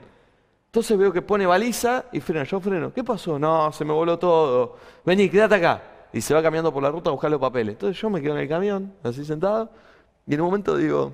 Entonces veo que pone baliza y frena, yo freno. ¿Qué pasó? No, se me voló todo. Vení, quédate acá. Y se va caminando por la ruta a buscar los papeles. Entonces yo me quedo en el camión, así sentado, y en un momento digo,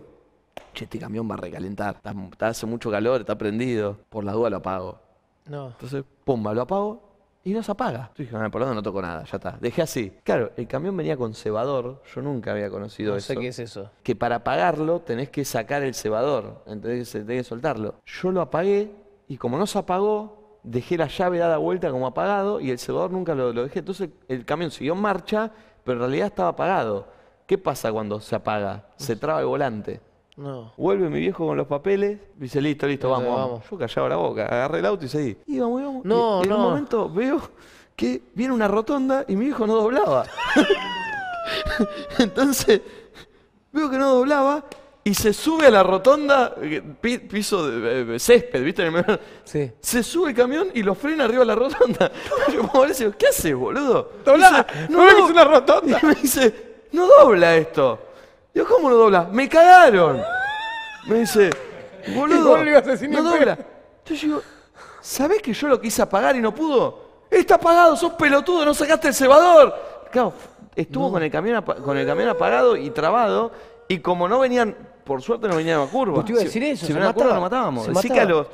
che, este camión va a recalentar, está, hace mucho calor, está prendido, por la duda lo apago. No. Entonces, pumba, lo apago y no se apaga. Yo dije, por lo no toco nada, ya está. Dejé así. Claro, el camión venía con cebador, yo nunca había conocido no sé qué es eso. Que para apagarlo tenés que sacar el cebador, entonces tenés que soltarlo. Yo lo apagué y como no se apagó, dejé la llave dada vuelta como apagado y el cebador nunca lo, lo dejé. Entonces el camión siguió en marcha, pero en realidad estaba apagado. ¿Qué pasa cuando se apaga? Se traba el volante. No. Vuelve mi viejo con los papeles. Dice, listo, listo, vamos, vamos, Yo callaba la boca, agarré el auto y seguí. iba No, en un momento veo que viene una rotonda y mi viejo no doblaba. Entonces, veo que no doblaba y se sube a la rotonda, eh, piso eh, de, césped, ¿viste? Se sube el camión y lo frena arriba de la rotonda. Yo como ¿qué haces, boludo? no dice, no, no, es una rotonda. Y me dice, no dobla esto. Digo, ¿cómo lo dobla? Me cagaron. Me dice, boludo, no dobla. Entonces digo, ¿sabés que yo lo quise apagar y no pudo? Está apagado, sos pelotudo, no sacaste el cebador. Claro, estuvo con, el camión con el camión apagado y trabado y como no venían, por suerte no venían a curva. Pues te iba a decir eso, si, mataba, curva, matábamos. que a los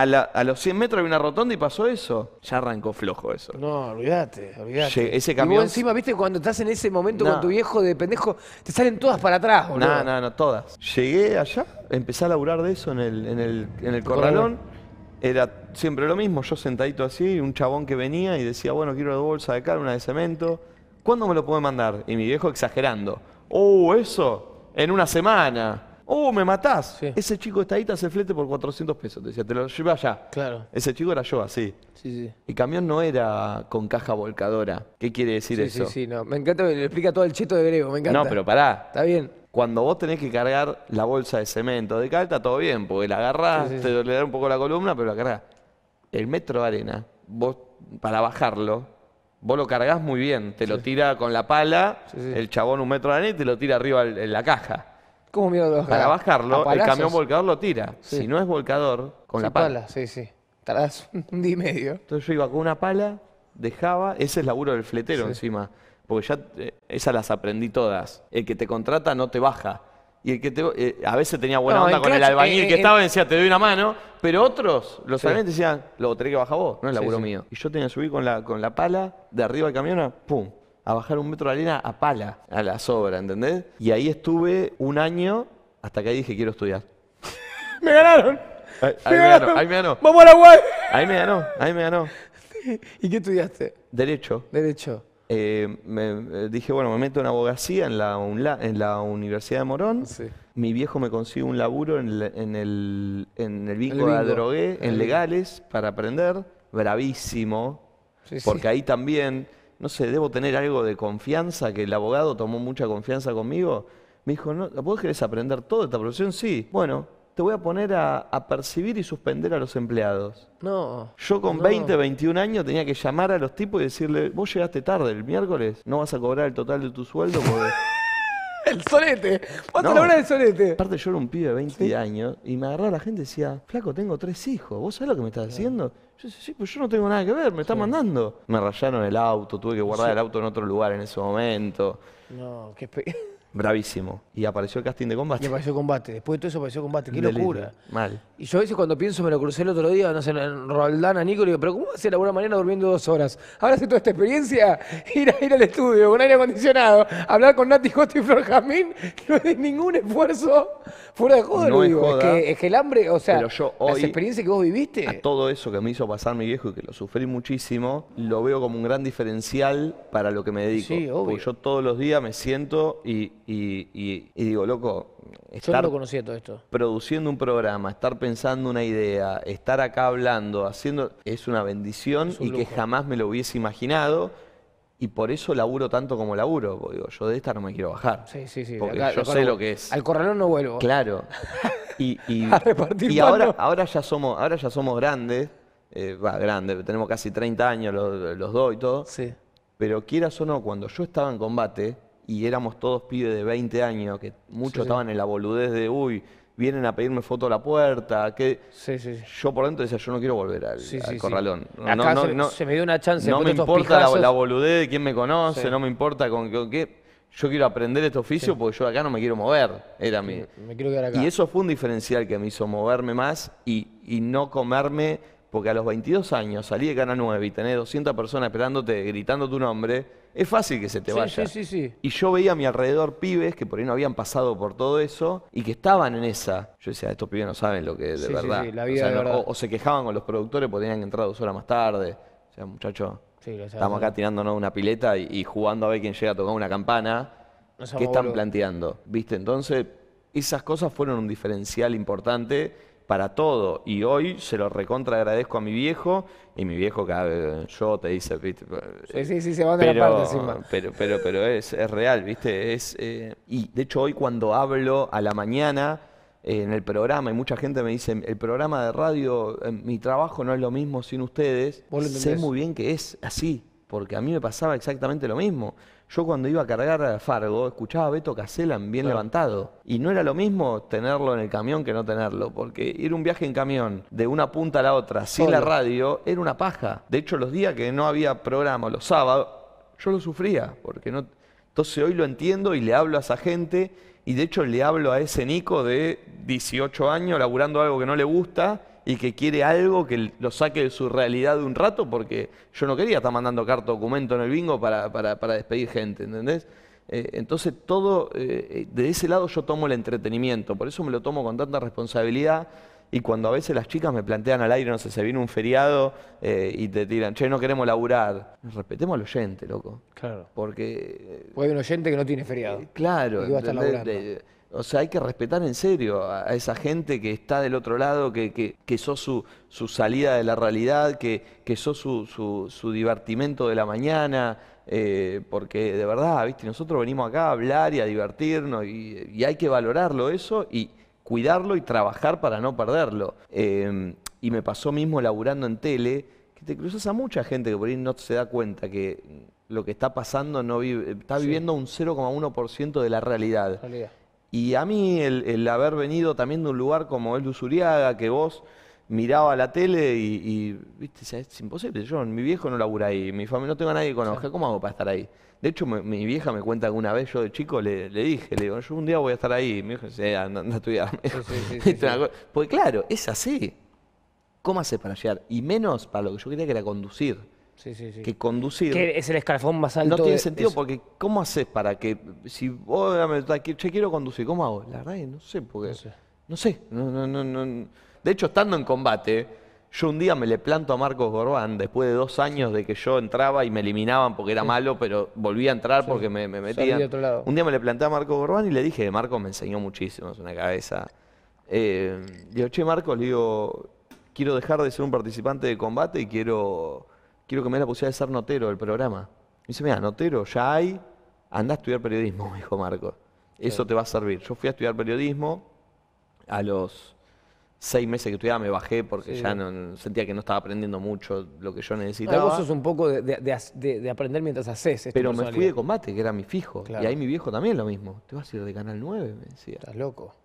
a, los 100 metros había una rotonda y pasó eso. Ya arrancó flojo eso. No, olvídate, olvídate. Ese camión... Y vos encima, viste, cuando estás en ese momento con tu viejo de pendejo, te salen todas para atrás, boludo. No, no, no, todas. Llegué allá, empecé a laburar de eso en el, en el, corralón. Era siempre lo mismo, yo sentadito así, un chabón que venía y decía, bueno, quiero una bolsa de cal, una de cemento. ¿Cuándo me lo pueden mandar? Y mi viejo exagerando. Oh, eso, en una semana. ¡Oh, me matás! Ese chico está ahí, te hace flete por 400 pesos. Te decía, te lo llevo allá. Claro. Ese chico era yo, así. Sí, sí. El camión no era con caja volcadora. ¿Qué quiere decir eso? Sí, sí, no. Me encanta, le explica todo el cheto de Grego, me encanta. No, pero pará. Está bien. Cuando vos tenés que cargar la bolsa de cemento de calta, todo bien, porque la agarrás, te le da un poco la columna, pero la El metro de arena, vos, para bajarlo, vos lo cargas muy bien. Te lo tira con la pala, el chabón un metro de arena y te lo tira arriba en la caja. Para bajarlo, el camión volcador lo tira. Si no es volcador, con la pala. Sí, sí. Tardás un día y medio. Entonces yo iba con una pala, dejaba, ese es el laburo del fletero encima, porque ya eh, esas las aprendí todas. El que te contrata no te baja. Y el que te, eh, a veces tenía buena onda con el albañil eh, que estaba y decía, te doy una mano, pero otros, los albañiles decían, lo tenés que bajar vos, no es laburo mío. Y yo tenía que subir con la, con la pala de arriba del camión, ¡pum! a bajar un metro de arena a pala, a la sobra, ¿entendés? Y ahí estuve un año hasta que ahí dije, quiero estudiar. ¡Me ganaron! Ahí, me, ganó, me ganó. ¡Vamos a la guay! Ahí me ganó, ahí me ganó. ¿Y qué estudiaste? Derecho. Derecho. Eh, me, eh, dije, bueno, me meto en abogacía en la, en la Universidad de Morón. Mi viejo me consigue un laburo en, el, en de drogué, en legales, para aprender. Bravísimo. porque ahí también no sé, debo tener algo de confianza, que el abogado tomó mucha confianza conmigo. Me dijo, no, ¿vos querés aprender toda esta profesión? Sí. Bueno, te voy a poner a, percibir y suspender a los empleados. No. Yo con 20, 21 años tenía que llamar a los tipos y decirle, vos llegaste tarde el miércoles, no vas a cobrar el total de tu sueldo porque... El solete. ¡Vos te el del solete? Aparte, yo era un pibe de 20 años y me agarraba la gente y decía, Flaco, tengo tres hijos. ¿Vos sabés lo que me estás haciendo? sí, pues yo no tengo nada que ver, me está mandando. Me rayaron el auto, tuve que guardar el auto en otro lugar en ese momento. No, qué bravísimo. Y apareció el casting de combate. Y apareció combate. Después de todo eso apareció combate. Qué locura. Mal. Y yo a veces cuando pienso, me lo crucé el otro día, no sé, en Roldán, a Nico, y digo, pero ¿cómo hacer la buena mañana durmiendo dos horas? Ahora hace toda esta experiencia, ir, a, ir al estudio con aire acondicionado, hablar con Nati José y Flor Jamín, no es ningún esfuerzo fuera de joder, no Es, que, el hambre, o sea, yo experiencia que vos viviste. A todo eso que me hizo pasar mi viejo y que lo sufrí muchísimo, lo veo como un gran diferencial para lo que me dedico. Porque yo todos los días me siento y y, digo, loco, Yo no todo esto. produciendo un programa, estar pensando una idea, estar acá hablando, haciendo, es una bendición y que jamás me lo hubiese imaginado. Y por eso laburo tanto como laburo. digo, yo de esta no me quiero bajar. Sí, sí, sí. Porque yo sé lo que es. Al corralón no vuelvo. Claro. Y, y, y ahora, ahora, ya somos, ahora ya somos grandes. Eh, va, grandes. Tenemos casi 30 años los, los dos y todo. Sí. Pero quieras o no, cuando yo estaba en combate, y éramos todos pibes de 20 años, que muchos estaban en la boludez de, uy, vienen a pedirme foto a la puerta, que yo por dentro decía, yo no quiero volver al, corralón. No, Acá se, me dio una chance. No me importa la, boludez de quién me conoce, no me importa con, qué. Yo quiero aprender este oficio porque yo acá no me quiero mover. Era mi. Y eso fue un diferencial que me hizo moverme más y, y no comerme, porque a los 22 años salí de Cana 9 y tenés 200 personas esperándote, gritando tu nombre es fácil que se te vaya. Sí, sí, sí. Y yo veía a mi alrededor pibes que por ahí no habían pasado por todo eso y que estaban en esa. Yo decía, estos pibes no saben lo que es de verdad. Sí, la vida o, se quejaban con los productores porque tenían que entrar dos horas más tarde. O sea, muchachos, estamos acá tirándonos una pileta y, jugando a ver quién llega a tocar una campana. ¿Qué están planteando? ¿Viste? Entonces, esas cosas fueron un diferencial importante para todo. Y hoy se lo recontra agradezco a mi viejo, y mi viejo cada vez, yo te dice, eh, pero, la parte Pero, pero, es, real, ¿viste? Es, eh, y de hecho hoy cuando hablo a la mañana eh, en el programa, y mucha gente me dice, el programa de radio, mi trabajo no es lo mismo sin ustedes, sé muy bien que es así, porque a mí me pasaba exactamente lo mismo. Yo cuando iba a cargar a Fargo, escuchaba a Beto Caselan bien levantado. Y no era lo mismo tenerlo en el camión que no tenerlo, porque ir un viaje en camión de una punta a la otra, sin la radio, era una paja. De hecho, los días que no había programa, los sábados, yo lo sufría, porque no... Entonces hoy lo entiendo y le hablo a esa gente, y de hecho le hablo a ese Nico de 18 años, laburando algo que no le gusta, y que quiere algo que lo saque de su realidad de un rato, porque yo no quería estar mandando carta documento en el bingo para, despedir gente, ¿entendés? Eh, entonces todo, eh, eh, de ese lado yo tomo el entretenimiento, por eso me lo tomo con tanta responsabilidad y cuando a veces las chicas me plantean al aire, no sé, se viene un feriado y te tiran, che, no queremos laburar. Respetemos al oyente, loco. Claro. Porque... Puede hay un oyente que no tiene feriado. claro. Y o sea, hay que respetar en serio a, esa gente que está del otro lado, que, que, su, su, salida de la realidad, que, que su, su, su divertimento de la mañana, eh, porque de verdad, viste, nosotros venimos acá a hablar y a divertirnos y, hay que valorarlo eso y cuidarlo y trabajar para no perderlo. Em, y me pasó mismo laburando en tele, que te cruzas a mucha gente que por ahí no se da cuenta que lo que está pasando no está viviendo un 0,1% de la realidad. Y a mí el, haber venido también de un lugar como el de Usuriaga, que vos miraba la tele y, viste, es imposible. Yo, mi viejo no labura ahí, mi familia no tengo a nadie que conozca, ¿cómo hago para estar ahí? De hecho, mi, vieja me cuenta que una vez yo de chico le, dije, le digo, yo un día voy a estar ahí. Mi viejo dice, eh, anda, a estudiar. Porque claro, es así. ¿Cómo hace para llegar? Y menos para lo que yo quería que era conducir que conducir. es el escalafón más alto. No tiene sentido porque ¿cómo haces para que si vos che, quiero conducir, ¿cómo hago? La verdad es que no sé porque no sé. de hecho, estando en combate, yo un día me le planto a Marcos Gorbán después de dos años de que yo entraba y me eliminaban porque era malo, pero volví a entrar porque me, me Un día me le planté a Marcos Gorbán y le dije, Marcos me enseñó muchísimo, es una cabeza. Eh, digo, che, Marcos, le digo, quiero dejar de ser un participante de combate y quiero quiero que me dé la posibilidad de ser notero del programa. Me dice, mira, notero ya hay, anda a estudiar periodismo, me dijo Marco. Eso te va a servir. Yo fui a estudiar periodismo, a los seis meses que estudiaba me bajé porque ya no, sentía que no estaba aprendiendo mucho lo que yo necesitaba. Eso vos un poco de, aprender mientras haces. Pero me fui de combate, que era mi fijo. Y ahí mi viejo también lo mismo. Te vas a ir de Canal 9, me decía. Estás loco.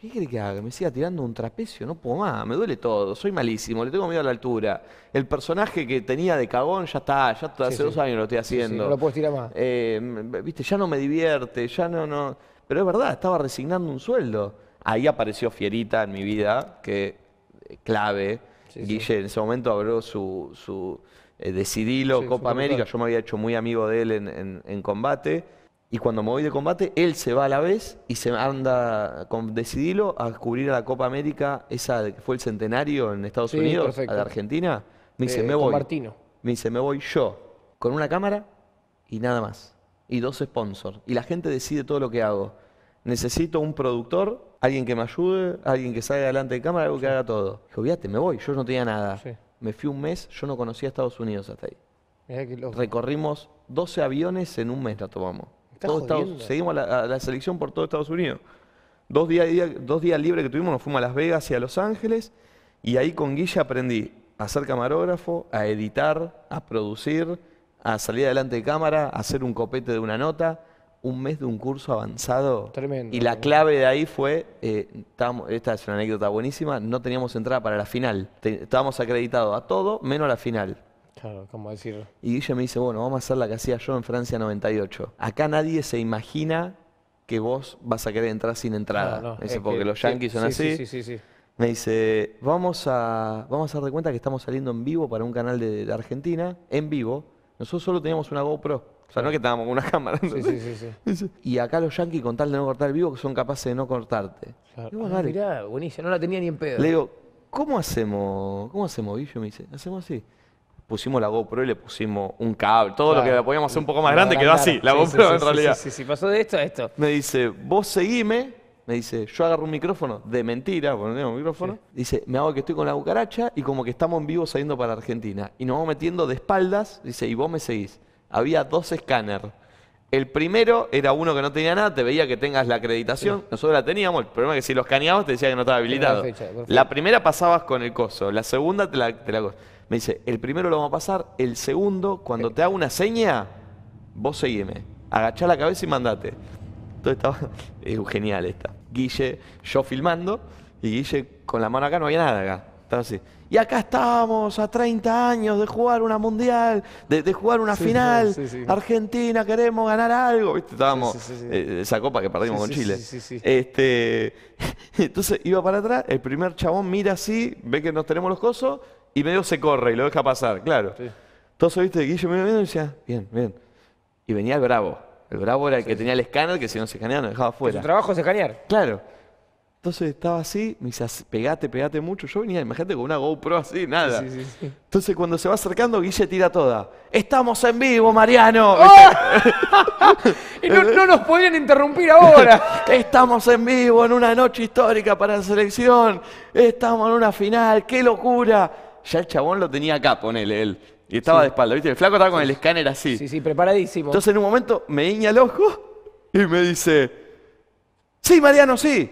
¿qué quiere que haga? me siga tirando un trapecio, no puedo más, me duele todo, soy malísimo, le tengo miedo a la altura. El personaje que tenía de cagón ya está, ya hace dos años lo estoy haciendo. no lo puedes tirar más. Eh, viste, ya no me divierte, ya no, no. Pero es verdad, estaba resignando un sueldo. Ahí apareció Fierita en mi vida, que eh, clave. Guille en ese momento abrió su, su eh, Decidilo Copa América, yo me había hecho muy amigo de él en, en combate y cuando me voy de combate, él se va a la vez y se anda con Decidilo a cubrir a la Copa América, esa que fue el centenario en Estados Unidos, a la Argentina. Me dice, eh, me voy. Me dice, me voy yo, con una cámara y nada más. Y dos sponsors. Y la gente decide todo lo que hago. Necesito un productor, alguien que me ayude, alguien que salga adelante de cámara, algo que haga todo. Dijo, fíjate, me voy, yo no tenía nada. Me fui un mes, yo no conocía Estados Unidos hasta ahí. Recorrimos 12 aviones en un mes, la tomamos seguimos la, selección por todo Estados Unidos. Dos días, dos días libres que tuvimos, nos fuimos a Las Vegas y a Los Ángeles, y ahí con Guilla aprendí a ser camarógrafo, a editar, a producir, a salir adelante de cámara, a hacer un copete de una nota, un mes de un curso avanzado. Tremendo. Y la clave de ahí fue, eh, esta es una anécdota buenísima, no teníamos entrada para la final. estábamos acreditados a todo menos a la final. Claro, como decirlo? Y Guille me dice, bueno, vamos a hacer la que hacía yo en Francia 98. Acá nadie se imagina que vos vas a querer entrar sin entrada. porque los yankees son sí, así. Sí, me dice, vamos a, vamos a dar cuenta que estamos saliendo en vivo para un canal de, Argentina, en vivo. Nosotros solo teníamos una GoPro. O sea, no es que estábamos con una cámara. Sí, sí, sí, y acá los yankees, con tal de no cortar el vivo, son capaces de no cortarte. Claro. mirá, buenísimo, no la tenía ni en pedo. Le digo, ¿cómo hacemos? ¿Cómo hacemos, Guillo? Me dice, hacemos así pusimos la GoPro y le pusimos un cable. Todo lo que podíamos hacer un poco más grande quedó así, la GoPro en realidad. Sí, pasó de esto a esto. Me dice, vos seguime. Me dice, yo agarro un micrófono de mentira, porque no micrófono. Dice, me hago que estoy con la bucaracha y como que estamos en vivo saliendo para Argentina. Y nos vamos metiendo de espaldas. Dice, y vos me seguís. Había dos escáner. El primero era uno que no tenía nada, te veía que tengas la acreditación. Nosotros la teníamos, el problema es que si los escaneabas te decía que no estaba habilitado. la primera pasabas con el coso, la segunda te la me dice, el primero lo vamos a pasar, el segundo, cuando te haga una seña, vos seguime. Agachá la cabeza y mandate. Entonces estaba, es genial esta. Guille, yo filmando, y Guille con la mano acá no había nada acá. Estaba así. Y acá estábamos, a 30 años de jugar una mundial, de, jugar una final. Argentina, queremos ganar algo. ¿Viste? Estábamos eh, esa copa que perdimos con Chile. Este, entonces iba para atrás, el primer chabón mira así, ve que nos tenemos los cosos y medio se corre y lo deja pasar, claro. Entonces, viste, Guille me y decía, bien, bien. Y venía el bravo. El bravo era el que tenía el escáner, que si no se escaneaba, no dejaba fuera. Su trabajo es escanear. Claro. Entonces estaba así, me dice, pegate, pegate mucho. Yo venía, imagínate, con una GoPro así, nada. Entonces cuando se va acercando, Guille tira toda. ¡Estamos en vivo, Mariano! ¡Oh! y no, no, nos podían interrumpir ahora. Estamos en vivo en una noche histórica para la selección. Estamos en una final, qué locura ya el chabón lo tenía acá, ponele él. Y estaba de espalda, ¿viste? El flaco estaba con el escáner así. Sí, sí, preparadísimo. Entonces en un momento me iña el ojo y me dice, sí, Mariano, sí.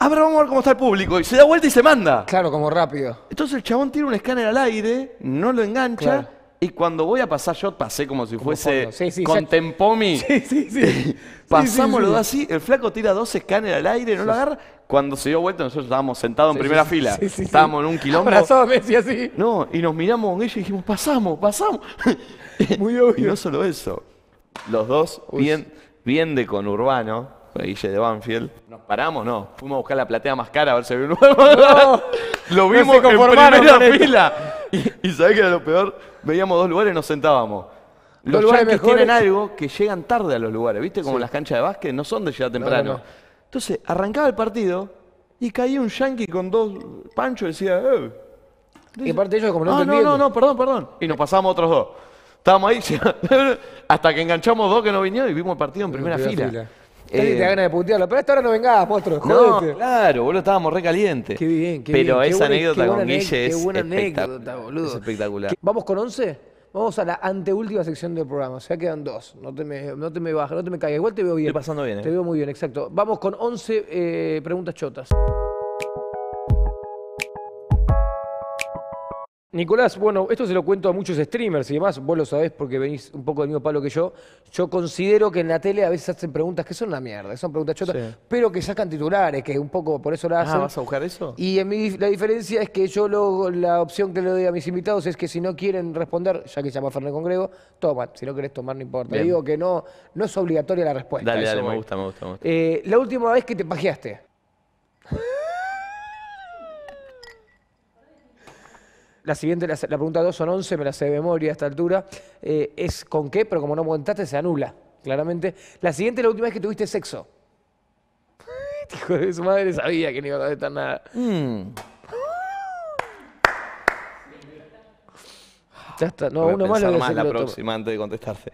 Ahora vamos a ver cómo está el público. Y se da vuelta y se manda. Claro, como rápido. Entonces el chabón tira un escáner al aire, no lo engancha. Y cuando voy a pasar, yo pasé como si fuese con tempomi. Sí, sí, sí. Pasamos los dos así, el flaco tira dos escáneres al aire, no lo agarra cuando se dio vuelta, nosotros estábamos sentados en primera fila. Sí, estábamos en un kilómetro. así. No, y nos miramos con ella y dijimos, pasamos, pasamos. Muy obvio. Y no solo eso. Los dos, bien, bien de conurbano, Guille de Banfield. Nos paramos, no. Fuimos a buscar la platea más cara a ver si había un lo vimos en primera fila. Y, sabés que era lo peor. Veíamos dos lugares y nos sentábamos. Los, los tienen algo que llegan tarde a los lugares, ¿viste? Como las canchas de básquet no son de llegar temprano. No, entonces, arrancaba el partido y caía un yankee con dos panchos y decía, eh. Entonces, y aparte ellos como no ah, No, no, no, perdón, perdón. Y nos pasamos otros dos. Estábamos ahí hasta que enganchamos dos que no vinieron y vimos el partido en primera, fila. fila. te eh, ganas de putearlo, pero esta hora no vengas, monstruo. No, claro, boludo, estábamos re calientes. Qué bien, qué bien. Pero esa anécdota con Guille es, anécdota, Boludo. es espectacular. ¿Vamos con once? Vamos a la anteúltima sección del programa. O sea, quedan dos. No te me, no te me bajes, no te me caigas. Igual te veo bien. pasando bien. ¿eh? Te veo muy bien, exacto. Vamos con 11 eh, preguntas chotas. Nicolás, bueno, esto se lo cuento a muchos streamers y demás, vos lo sabés porque venís un poco del mismo palo que yo. Yo considero que en la tele a veces hacen preguntas que son una mierda, son preguntas chotas, pero que sacan titulares, que un poco por eso la ah, hacen. Ah, ¿vas a buscar eso? Y la diferencia es que yo luego la opción que le doy a mis invitados es que si no quieren responder, ya que se llama Fernández Congrego, toma, Si no querés tomar, no importa. Digo que no, no es obligatoria la respuesta. Dale, dale, me gusta, me gusta, eh, la última vez que te pajeaste. La siguiente, la, pregunta 2 son 11, me la sé de memoria a esta altura. Eh, es con qué, pero como no contaste, se anula, claramente. La siguiente, la última vez que tuviste sexo. Hijo de su madre sabía que no iba a contestar nada. Mm. Ya está, no, uno más más la próxima antes de contestarse.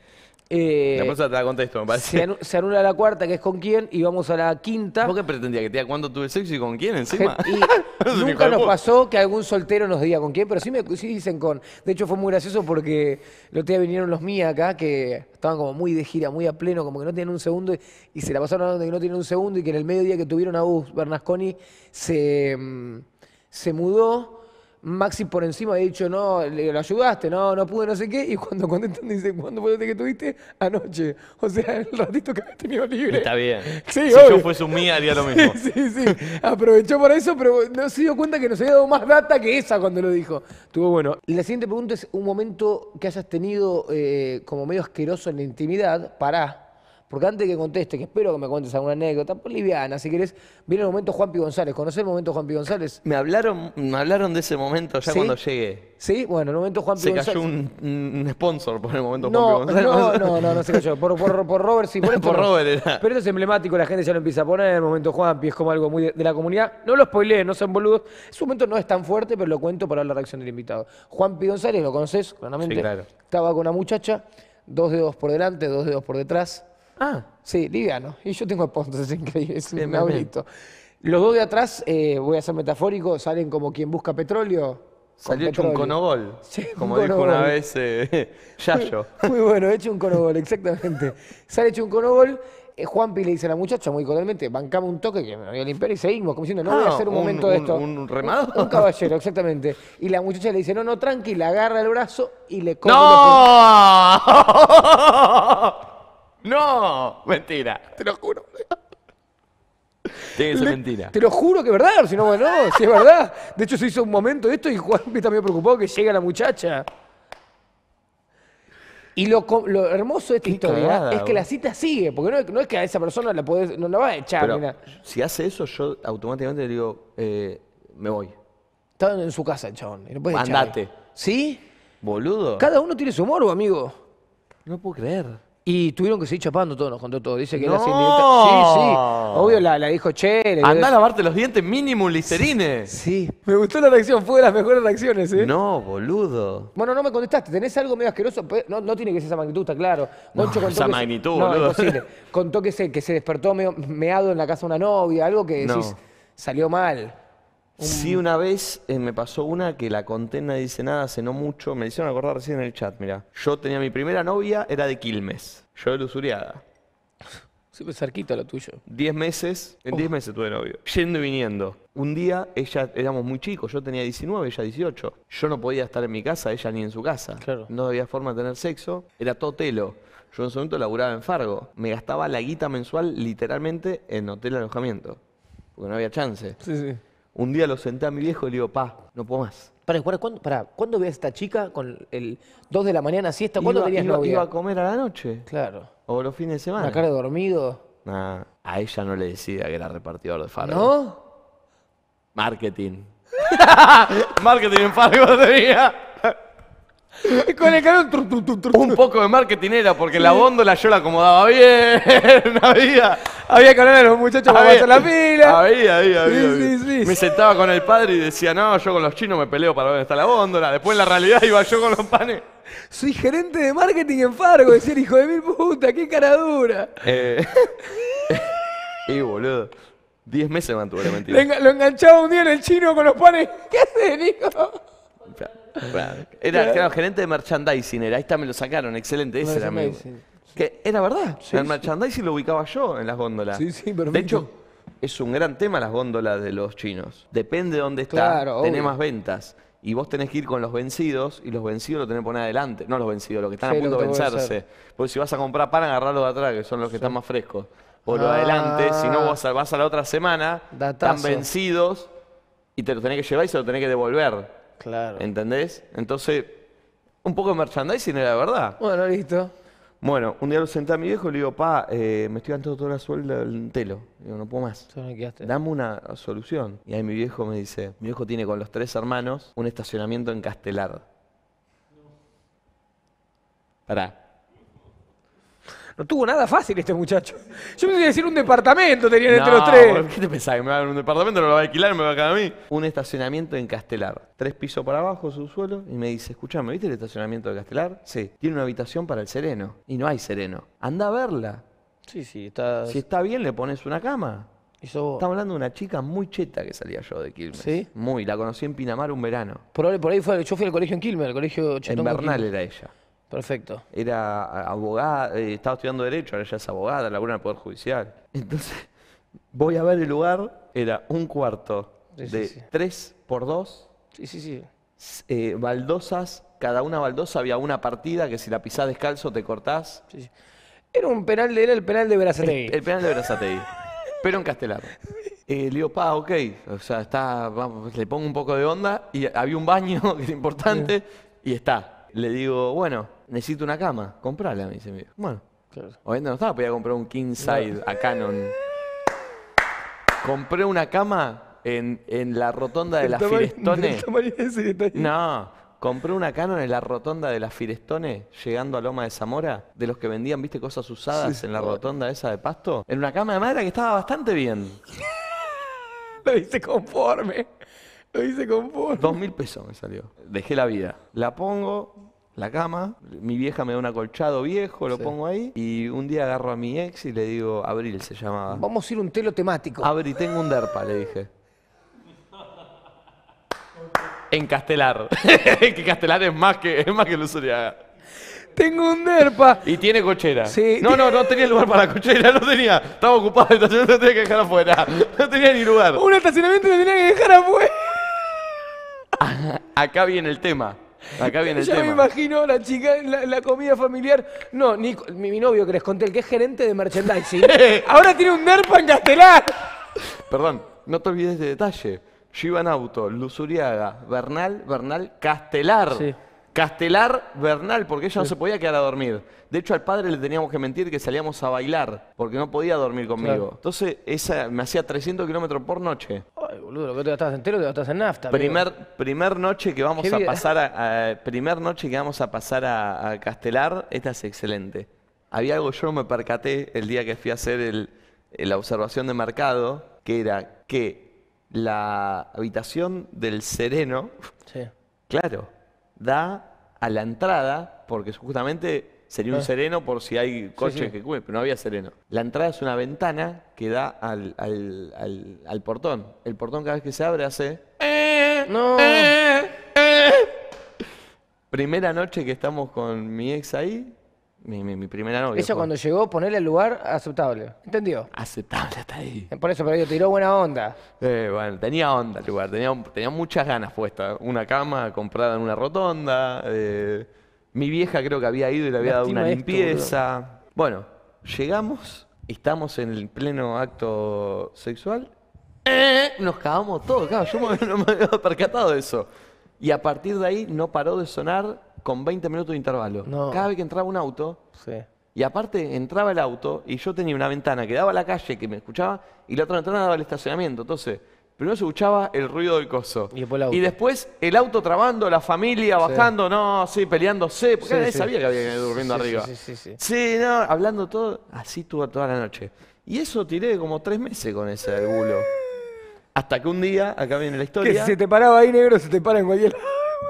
Eh, la te la contesto, me parece. Se, anula la cuarta, que es con quién, y vamos a la quinta. ¿Por qué pretendía ¿Que te diga cuándo tuve sexo y con quién encima? nunca nos pasó que algún soltero nos diga con quién, pero sí, me, dicen con. De hecho, fue muy gracioso porque los días vinieron los míos acá, que estaban como muy de gira, muy a pleno, como que no tenían un segundo, y, se la pasaron a donde que no tienen un segundo, y que en el medio día que tuvieron a Bernasconi se, mm, se mudó Maxi por encima ha dicho, no, le, ayudaste, no, no pude, no sé qué. Y cuando contestan, dice, ¿cuándo fue que tuviste? Anoche. O sea, el ratito que habías tenido libre. Está bien. Sí, si obvio. yo fuese un mía, haría lo mismo. Sí, sí, sí. Aprovechó para eso, pero no se dio cuenta que nos había dado más data que esa cuando lo dijo. Estuvo bueno. La siguiente pregunta es un momento que hayas tenido eh, como medio asqueroso en la intimidad. Pará porque antes que conteste, que espero que me cuentes alguna anécdota, pues, liviana, si querés, viene el momento Juan P. González. ¿Conocés el momento Juan P. González? Me hablaron, me hablaron de ese momento ya cuando llegué. Sí, bueno, el momento Juan P. Se cayó un, sponsor por el momento Juan González. No, no, no, no se cayó. Por, Robert sí. Por, Robert Pero es emblemático, la gente ya lo empieza a poner, el momento Juan es como algo muy de, la comunidad. No lo spoileé, no sean boludos. Ese momento no es tan fuerte, pero lo cuento para la reacción del invitado. Juan P. González, lo conoces, claramente. Sí, claro. Estaba con una muchacha, dos dedos por delante, dos dedos por detrás Ah. Sí, liviano. Y yo tengo puntos es increíble, es un abuelito. Los dos de atrás, eh, voy a ser metafórico, salen como quien busca petróleo. Salió hecho un conobol, sí, como dijo una vez eh, Yayo. Muy, bueno, hecho un conobol, exactamente. Sale hecho un conobol, eh, Juanpi le dice a la muchacha muy cordialmente, bancame un toque que me voy a limpiar y seguimos, como diciendo, no voy a ah, hacer un, momento de esto. ¿Un, remado? Un, caballero, exactamente. Y la muchacha le dice, no, no, tranquila, agarra el brazo y le come ¡No! No, mentira. Te lo juro. Tiene mentira. Te lo juro que es verdad, si no, bueno, si es verdad. De hecho, se hizo un momento esto y Juanpi está medio preocupado que llega la muchacha. Y lo, hermoso de esta historia es que la cita sigue, porque no, es- que a esa persona la podés, no la va a echar, si hace eso, yo automáticamente le digo, eh, me voy. Está en su casa, chabón, y echar. Andate. ¿Sí? Boludo. Cada uno tiene su morbo, amigo. No puedo creer. Y tuvieron que seguir chapando todos, nos contó todo. Dice que no. Sí, sí. Obvio la, dijo Che. Andá a lavarte los dientes mínimo un listerine. Sí. Me gustó la reacción, fue de las mejores reacciones, ¿eh? No, boludo. Bueno, no me contestaste. ¿Tenés algo medio asqueroso? No, no tiene que ser esa magnitud, está claro. contó esa magnitud, boludo. Contó que se, que se despertó meado en la casa una novia, algo que decís salió mal. Sí, una vez eh, me pasó una que la conté Dice Nada hace no mucho. Me hicieron acordar recién en el chat, mira. Yo tenía mi primera novia, era de Quilmes. Yo de Sube Súper pues cerquita lo tuyo. Diez meses, en diez meses tuve novio. Yendo y viniendo. Un día, ella, éramos muy chicos, yo tenía 19, ella 18. Yo no podía estar en mi casa, ella ni en su casa. Claro. No había forma de tener sexo, era todo telo. Yo en ese momento laburaba en Fargo. Me gastaba la guita mensual literalmente en hotel alojamiento. Porque no había chance. Sí, sí. Un día lo senté a mi viejo y le digo, pa, no puedo más. para ¿cuándo, veas a esta chica con el 2 de la mañana siesta? ¿Cuándo tenías iba, novia? Iba a comer a la noche. Claro. O los fines de semana. Una cara de dormido. Nah, a ella no le decía que era repartidor de Fargo. ¿No? Marketing. Marketing en Fargo tenía. Con el Un poco de marketing era, porque la góndola yo la acomodaba bien. había. Había que hablar a los muchachos para hacer la fila. Había, había, había. Me sentaba con el padre y decía, no, yo con los chinos me peleo para ver dónde está la góndola. Después en la realidad iba yo con los panes. Soy gerente de marketing en Fargo. Decir, hijo de mi puta, qué cara dura. Eh. y boludo. Diez meses mantuve la mentira. Lo enganchaba un día en el chino con los panes. ¿Qué haces, hijo? Era, el gerente de merchandising, era. Ahí está, me lo sacaron, excelente, ese era Que era verdad, el merchandising lo ubicaba yo en las góndolas. De hecho, es un gran tema las góndolas de los chinos. Depende de dónde está, tiene tenés más ventas. Y vos tenés que ir con los vencidos y los vencidos lo tenés que poner adelante. No los vencidos, los que están a punto de vencerse. Porque si vas a comprar pan, agarrarlo de atrás, que son los que están más frescos. O lo adelante, si no vas a, la otra semana, están vencidos y te lo tenés que llevar y se lo tenés que devolver. Claro. ¿Entendés? Entonces, un poco de merchandising era la verdad. Bueno, listo. Bueno, un día lo senté a mi viejo y le digo, pa, eh, me estoy dando toda la suelda del telo. Digo, no puedo más. Dame una solución. Y ahí mi viejo me dice, mi viejo tiene con los tres hermanos un estacionamiento en Castelar. No. Pará. No tuvo nada fácil este muchacho. Yo me iba a decir un departamento tenían entre los tres. ¿Qué te pensás? me va a dar un departamento? ¿No lo va a alquilar? ¿Me va a quedar a mí? Un estacionamiento en Castelar. Tres pisos para abajo, subsuelo. Y me dice, escuchame, ¿viste el estacionamiento de Castelar? Sí. Tiene una habitación para el sereno. Y no hay sereno. Anda a verla. Sí, sí. Está... Si está bien, le pones una cama. Estamos hablando de una chica muy cheta que salía yo de Quilmes. ¿Sí? Muy, la conocí en Pinamar un verano. Por, por ahí fue, yo fui al colegio en Quilmes, el colegio En era ella. Perfecto. Era abogada, eh, estaba estudiando Derecho, ahora ya es abogada, labura en el Poder Judicial. Entonces, voy a ver el lugar, era un cuarto de tres por dos, Sí, sí, sí. Eh, baldosas, cada una baldosa había una partida que si la pisás descalzo te cortás. Era un penal, era el penal de Berazategui. El, penal de Berazategui, pero en castelar. Eh, le digo, pa, ok, o sea, está, le pongo un poco de onda y había un baño que era importante y está. Le digo, bueno, necesito una cama, comprala, me dice mi viejo. Bueno, obviamente no estaba, podía comprar un king a Canon. Compré una cama en, la rotonda de las Firestone. No, compré una Canon en la rotonda de las firestones llegando a Loma de Zamora, de los que vendían, viste, cosas usadas en la rotonda esa de pasto, en una cama de madera que estaba bastante bien. Lo hice conforme. Lo hice con vos. Dos mil pesos me salió. Dejé la vida. La pongo, la cama, mi vieja me da un acolchado viejo, lo pongo ahí, y un día agarro a mi ex y le digo, Abril se llamaba. Vamos a ir un telo temático. Abril, tengo un derpa, le dije. en castelar. que castelar es más que, es más que Tengo un derpa. Y tiene cochera. Sí. No, no, no tenía lugar para la cochera, no tenía. Estaba ocupado, el estacionamiento lo tenía que dejar afuera. No tenía ni lugar. Un estacionamiento tenía que dejar afuera. acá viene el tema. Acá viene el ya me imagino la chica la, comida familiar. No, mi, novio que les conté, el que es gerente de merchandising, ahora tiene un nerpa en castelar. Perdón, no te olvides de detalle. Yo iba auto, Luzuriaga, Bernal, Bernal, Castelar. Castelar Bernal, porque ella no se podía quedar a dormir. De hecho, al padre le teníamos que mentir que salíamos a bailar, porque no podía dormir conmigo. Entonces, esa me hacía 300 kilómetros por noche. Ay, boludo, lo que te gastabas entero te gastas en nafta. Primer, primer noche que vamos a pasar a, primer noche que a pasar a, Castelar, esta es excelente. Había algo, yo me percaté el día que fui a hacer la observación de mercado, que era que la habitación del sereno, sí. claro, da a la entrada, porque justamente sería un ah. sereno por si hay coches que cubren, pero no había sereno. La entrada es una ventana que da al, al, al, al portón. El portón cada vez que se abre hace... Eh, no. Eh, eh". Primera noche que estamos con mi ex ahí, mi, primera novia. Eso cuando llegó, ponerle el lugar aceptable. ¿Entendió? Aceptable hasta ahí. Por eso, pero yo tiró buena onda. Eh, bueno, tenía onda el lugar, tenía, muchas ganas puestas. Una cama comprada en una rotonda. Eh, mi vieja creo que había ido y le había dado una limpieza. bueno, llegamos, estamos en el pleno acto sexual. Eh, nos cagamos todos, yo no me había percatado de eso. Y a partir de ahí no paró de sonar con 20 minutos de intervalo. Cada vez que entraba un auto, y aparte entraba el auto, y yo tenía una ventana que daba a la calle, que me escuchaba, y la otra ventana daba al estacionamiento. Entonces, primero se escuchaba el ruido del coso. Y después el auto, trabando, la familia bajando, no, sí, peleándose, porque sí, nadie sabía que había que durmiendo arriba. Sí, sí, sí. Sí, no, hablando todo, así estuvo toda la noche. Y eso tiré como tres meses con ese bulo. Hasta que un día, acá viene la historia. Que si se te paraba ahí, negro, se te para en cualquier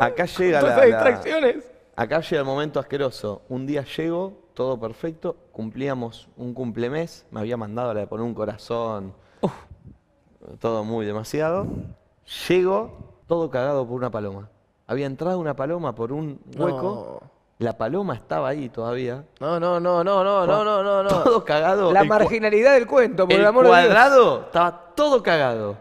Acá llega la, distracciones. Acá llega el momento asqueroso. Un día llego, todo perfecto, cumplíamos un cumplemés, me había mandado la de poner un corazón, todo muy demasiado. Llego, todo cagado por una paloma. Había entrado una paloma por un hueco. La paloma estaba ahí todavía. No, no, no, no, no, no, no, no. Todo cagado. La marginalidad del cuento, por el, amor de Dios. estaba todo cagado.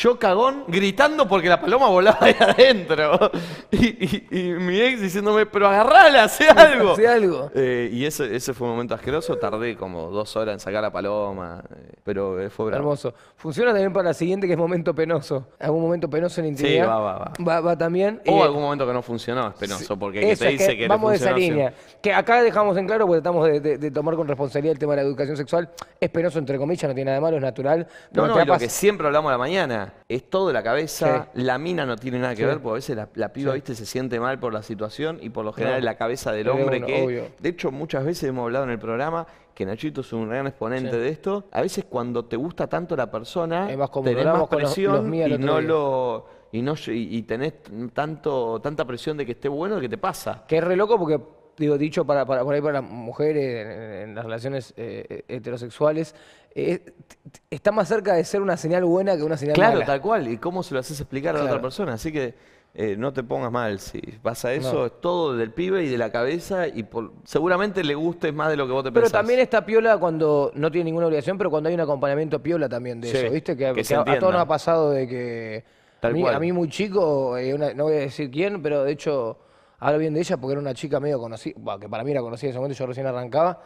Yo cagón gritando porque la paloma volaba de adentro. Y, mi ex diciéndome, pero agarrala, hace algo. algo. Eh, y ese, ese fue un momento asqueroso. Tardé como dos horas en sacar la paloma. Eh, pero eh, fue bravo. Hermoso. Funciona también para la siguiente, que es momento penoso. ¿Algún momento penoso en la Sí, va, va, va. Va, también. O algún momento que no funcionó, es penoso, porque te dice que, vamos de esa línea. Que acá dejamos en claro, porque estamos de, tomar con responsabilidad el tema de la educación sexual. Es penoso, entre comillas, no tiene nada de malo, es natural. No, no, lo que siempre hablamos a la mañana es todo la cabeza, la mina no tiene nada que ver, porque a veces la, piba, viste, se siente mal por la situación y por lo general la cabeza del hombre que... De hecho, muchas veces hemos hablado en el programa que Nachito es un gran exponente de esto. A veces cuando te gusta tanto la persona, tenemos tenés más presión y no lo... Y, no, tenés tanto, tanta presión de que esté bueno que te pasa. Que es re loco porque digo, dicho para, para, por ahí para las mujeres en, las relaciones eh, eh, heterosexuales, eh, está más cerca de ser una señal buena que una señal mala. Claro, tal cual. ¿Y cómo se lo haces explicar a la otra persona? Así que eh, no te pongas mal. Si pasa eso, es todo del pibe y de la cabeza y seguramente le gustes más de lo que vos te pensás. Pero también está piola cuando no tiene ninguna obligación, pero cuando hay un acompañamiento piola también de eso, ¿viste? Que, todo a, nos ha pasado de que... a, mí, muy chico, eh, no voy a decir quién, pero de hecho hablo bien de ella porque era una chica medio conocida, bueno, que para mí era conocida en ese momento, yo recién arrancaba,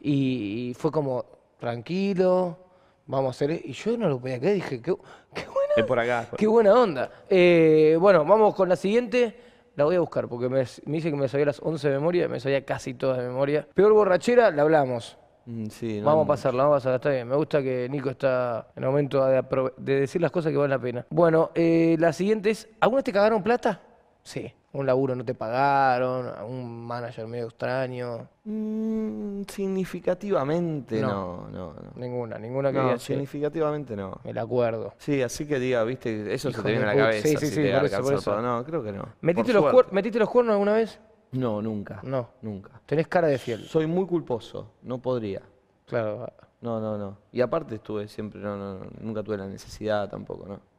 y fue como, tranquilo, vamos a hacer... E-, y yo no lo veía que dije, qué, buena, por qué buena onda. Eh, bueno, vamos con la siguiente. La voy a buscar porque me, dice que me salía las 11 de memoria, me salía casi todas de memoria. Peor borrachera, la hablamos. Mm, sí, vamos a pasarla, vamos a pasarla, está bien. Me gusta que Nico está en el de, de decir las cosas que valen la pena. Bueno, eh, la siguiente es, ¿alguna te cagaron plata? Sí un laburo no te pagaron, a un manager medio extraño. Mm, significativamente no. No, Ninguna, ninguna que no, significativamente no. El acuerdo. Sí, así que diga, viste, eso se te viene a la cabeza. Sí, sí, sí, por eso, No, creo que no. ¿Metiste los, cuernos, ¿Metiste los cuernos alguna vez? No, nunca. No. Nunca. Tenés cara de fiel. Soy muy culposo, no podría. Claro. No, no, no. Y aparte estuve siempre, no nunca tuve la necesidad tampoco, ¿no?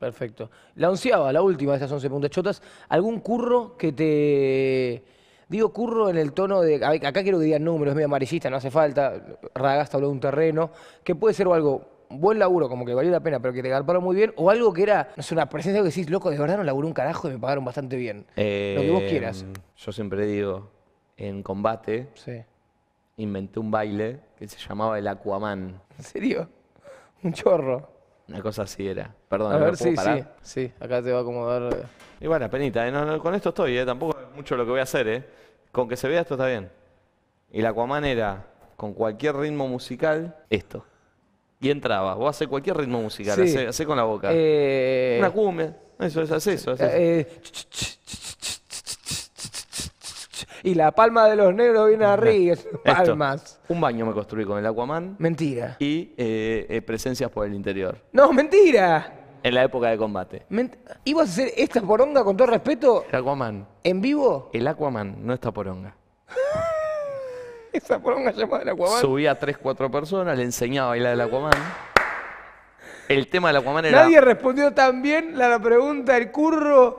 Perfecto. La onceava, la última de esas once puntas chotas. ¿Algún curro que te... Digo curro en el tono de... Acá quiero que digan números, medio amarillista, no hace falta. Ragasta habló de un terreno. Que puede ser algo buen laburo, como que valió la pena, pero que te garparon muy bien, o algo que era, no sé, una presencia que decís, loco, de verdad no laburé un carajo y me pagaron bastante bien. lo que vos quieras. Em, yo siempre digo, en combate sí. inventé un baile que se llamaba el Aquaman. ¿En serio? Un chorro. Una cosa así era. Perdón. A ver, sí, sí, sí. Acá te va a acomodar. Eh. Y bueno, penita, eh, con esto estoy, eh. Tampoco es mucho lo que voy a hacer, eh. Con que se vea esto está bien. Y la Aquaman era, con cualquier ritmo musical, esto. Y entraba. Vos hacés cualquier ritmo musical, sí. hacés con la boca. Eh, Una cumbia. Eso, es, haces eso. eso y la palma de los negros viene arriba. Palmas. Un baño me construí con el Aquaman. Mentira. Y eh, eh, presencias por el interior. No, mentira. En la época de combate. ¿Ibas a hacer esta poronga con todo respeto? El Aquaman. ¿En vivo? El Aquaman, no esta poronga. Esa poronga llamada el Aquaman. Subía a tres, cuatro personas, le enseñaba a bailar el Aquaman. El tema del Aquaman era... Nadie respondió tan bien la pregunta, el curro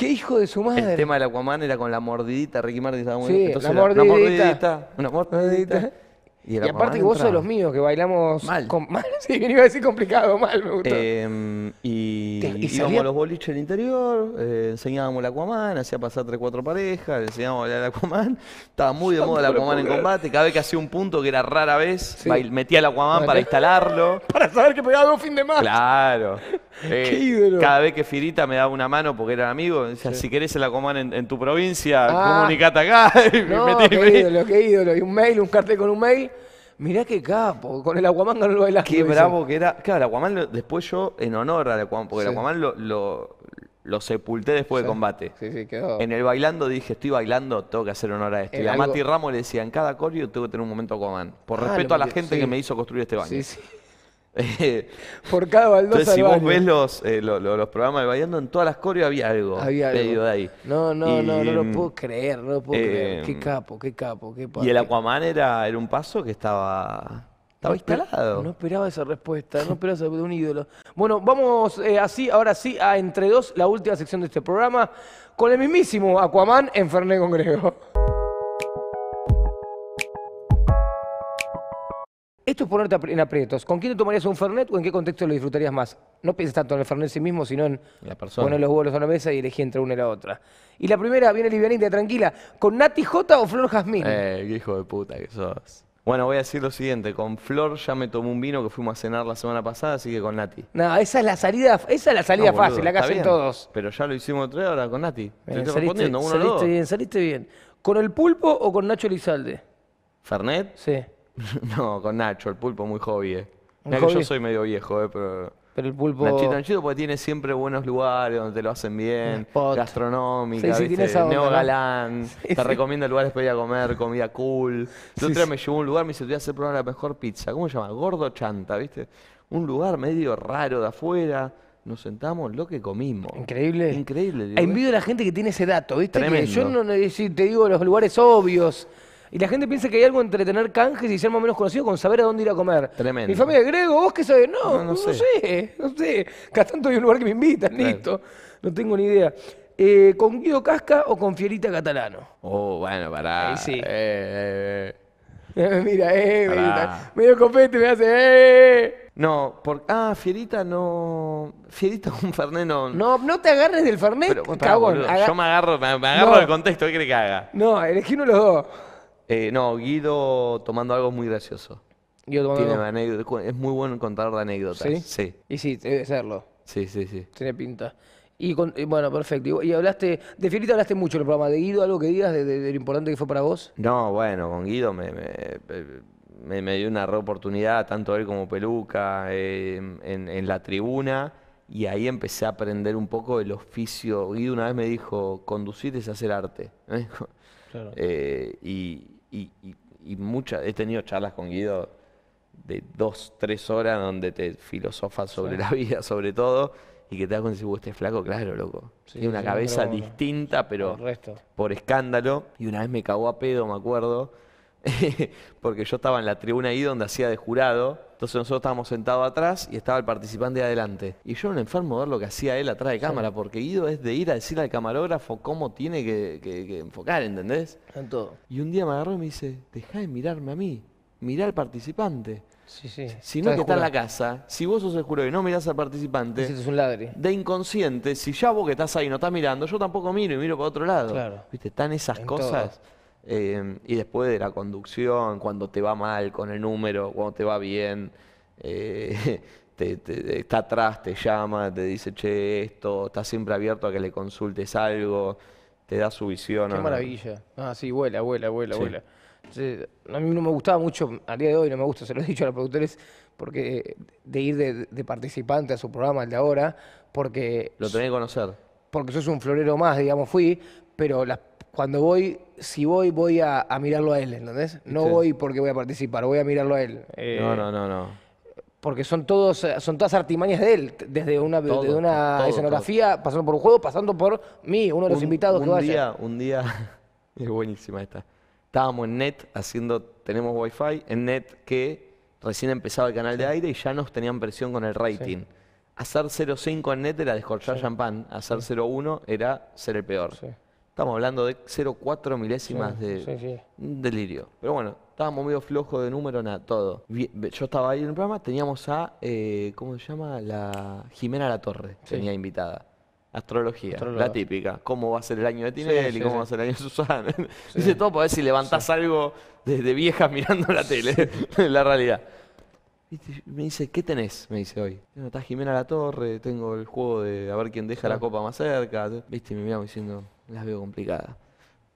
¿Qué hijo de su madre? El tema de la Aquaman era con la mordidita, Ricky Martin estaba muy sí, la mordidita. Una mordidita. Una mordidita. Y, aparte que vos sos de los míos, que bailamos mal. Con, mal iba a decir complicado, mal, me gustó. Em, y, íbamos a los boliches del interior, eh, enseñábamos el Aquaman, hacía pasar 3-4 parejas, le enseñábamos el Aquaman. Estaba muy de moda el Aquaman en combate. Cada vez que hacía un punto, que era rara vez, metía el Aquaman para instalarlo. Para saber que pegaba un fin de más. Claro. Qué eh, ídolo. Cada vez que Firita me daba una mano porque era amigo, decía, si querés el Aquaman en, tu provincia, ah. comunicate acá. no, qué ídolo, qué ídolo. Y un mail, un cartel con un mail Mirá qué capo, con el Aguamán ganó el bailaste. Qué bravo que era. Claro, el Aguamán, después yo, en honor al Aguamán, porque el Aguamán lo, lo, sepulté después de combate. Sí, sí, quedó. En el bailando dije, estoy bailando, tengo que hacer honor a esto. y a Mati Ramos le decía, en cada corrio tengo que tener un momento Aguamán. Por ah, respeto a la gente que me hizo construir este baño. Sí, sí. Por cada baldosa. Entonces, si vos ves eh, los, programas de Bayando en todas las coreos había algo. Había algo. ahí. No, no, no, no lo mm, puedo creer, no lo puedo eh, Qué capo, qué capo, qué Y el Aquaman era, era un paso que estaba, estaba instalado. No esperaba esa respuesta, no esperaba esa de un ídolo. Bueno, vamos eh, así, ahora sí, a Entre Dos, la última sección de este programa, con el mismísimo Aquaman en Ferné Congrego. Esto es ponerte en aprietos. ¿Con quién te tomarías un Fernet o en qué contexto lo disfrutarías más? No pienses tanto en el Fernet en sí mismo, sino en la persona. poner los huevos a la mesa y elegir entre una y la otra. Y la primera viene livianita, tranquila. ¿Con Nati J o Flor Jazmín? Eh, qué hijo de puta que sos. Bueno, voy a decir lo siguiente. Con Flor ya me tomó un vino que fuimos a cenar la semana pasada, así que con Nati. No, esa es la salida, esa es la salida fácil, la que todos. Pero ya lo hicimos tres ahora con Nati. Bien, uno bien, saliste bien. ¿Con el pulpo o con Nacho Elizalde? Fernet, Sí. No, con Nacho, el pulpo muy hobby, eh. yo soy medio viejo, eh, pero. Pero el pulpo. Nachito, Nachito porque tiene siempre buenos lugares donde te lo hacen bien, gastronómica, galán, te recomiendo lugares para ir a comer, comida cool. El otro día me llevó un lugar, me dice, te voy a hacer probar la mejor pizza. ¿Cómo se llama? Gordo Chanta, ¿viste? Un lugar medio raro de afuera nos sentamos lo que comimos. Increíble. Increíble. Envidio ¿eh? a la gente que tiene ese dato, ¿viste? yo no, no, te digo los lugares obvios, y la gente piensa que hay algo entre tener canjes y ser más o menos conocido con saber a dónde ir a comer. Tremendo. Mi familia, Grego, vos qué sabés, no, no, sé. no, sé. no tanto hay un lugar que me invitan, listo. No tengo ni idea. Eh, ¿Con Guido Casca o con Fierita Catalano? Oh, bueno, pará. Ahí sí. Eh, eh, eh. Mira, eh, medio copete me hace, eh. No, por, ah, Fierita no. Fierita con Fernet no. No, no te agarres del Fernet, yo me agarro, me, agarro del contexto, ¿qué crees que haga? No, elegí uno de los dos. Eh, no, Guido tomando algo muy gracioso. Guido tomando Tiene algo. Es muy bueno contar de anécdotas. ¿Sí? Sí, Y sí, debe serlo. sí, sí. sí. Tiene pinta. Y, bueno, perfecto. Y, hablaste, de hablaste mucho en el programa. De Guido, algo que digas de, lo importante que fue para vos. No, bueno, con Guido me, me, dio una re oportunidad, tanto él como Peluca, eh, en, la tribuna, y ahí empecé a aprender un poco el oficio. Guido una vez me dijo, conducir es hacer arte. Claro. Eh, y, y, muchas, he tenido charlas con Guido de dos, tres horas donde te filosofas sobre la vida, sobre todo, y que te das cuenta de decir, este flaco, claro, loco. Tiene una cabeza distinta, pero por escándalo. Y una vez me cagó a pedo, me acuerdo porque yo estaba en la tribuna ahí donde hacía de jurado. Entonces nosotros estábamos sentados atrás y estaba el participante adelante. Y yo era un enfermo ver lo que hacía él atrás de cámara, porque ido es de ir a decirle al camarógrafo cómo tiene que, enfocar, ¿entendés? En todo. Y un día me agarró y me dice, dejá de mirarme a mí, mirá al participante. Sí, sí. Si no, que está en la casa, si vos sos el jurado y no mirás al participante, es un de inconsciente, si ya vos que estás ahí no estás mirando, yo tampoco miro y miro para otro lado. Claro. ¿Viste? Están esas cosas. Em, y después de la conducción, cuando te va mal con el número, cuando te va bien, eh, te, está atrás, te llama, te dice, che, esto, está siempre abierto a que le consultes algo, te da su visión. Qué maravilla. Ah, sí, vuela, vuela, vuela, a mí no me gustaba mucho, a día de hoy no me gusta, se lo he dicho a los productores, porque de ir de, participante a su programa, el de ahora, porque... Lo tenés que conocer. Porque sos un florero más, digamos, fui, pero las cuando voy, si voy, voy a, mirarlo a él, ¿entendés? No voy porque voy a participar, voy a mirarlo a él. Eh, no, no, no, no. Porque son todos, son todas artimañas de él, desde una, escenografía, pasando por un juego, pasando por mí, uno de los invitados un Día, un día, es buenísima esta. Estábamos en Net haciendo, tenemos wifi, en Net que recién empezaba el canal de aire y ya nos tenían presión con el rating. Hacer Hacer 0.5 en Net era descorchar champán, hacer 0.1 era ser el peor. Estamos hablando de 0,4 milésimas de delirio. Pero bueno, estábamos medio flojos de número, nada, todo. Yo estaba ahí en el programa, teníamos a, eh, ¿cómo se llama? La Jimena La Torre, tenía invitada. Astrología, la típica. ¿Cómo va a ser el año de Tinelli? ¿Cómo va a ser el año de Susana? Dice todo para ver si levantás algo desde viejas mirando la tele, la realidad. Me dice, ¿qué tenés? Me dice hoy. está Jimena La Torre, tengo el juego de a ver quién deja la copa más cerca. Viste, me miraba diciendo, las veo complicadas.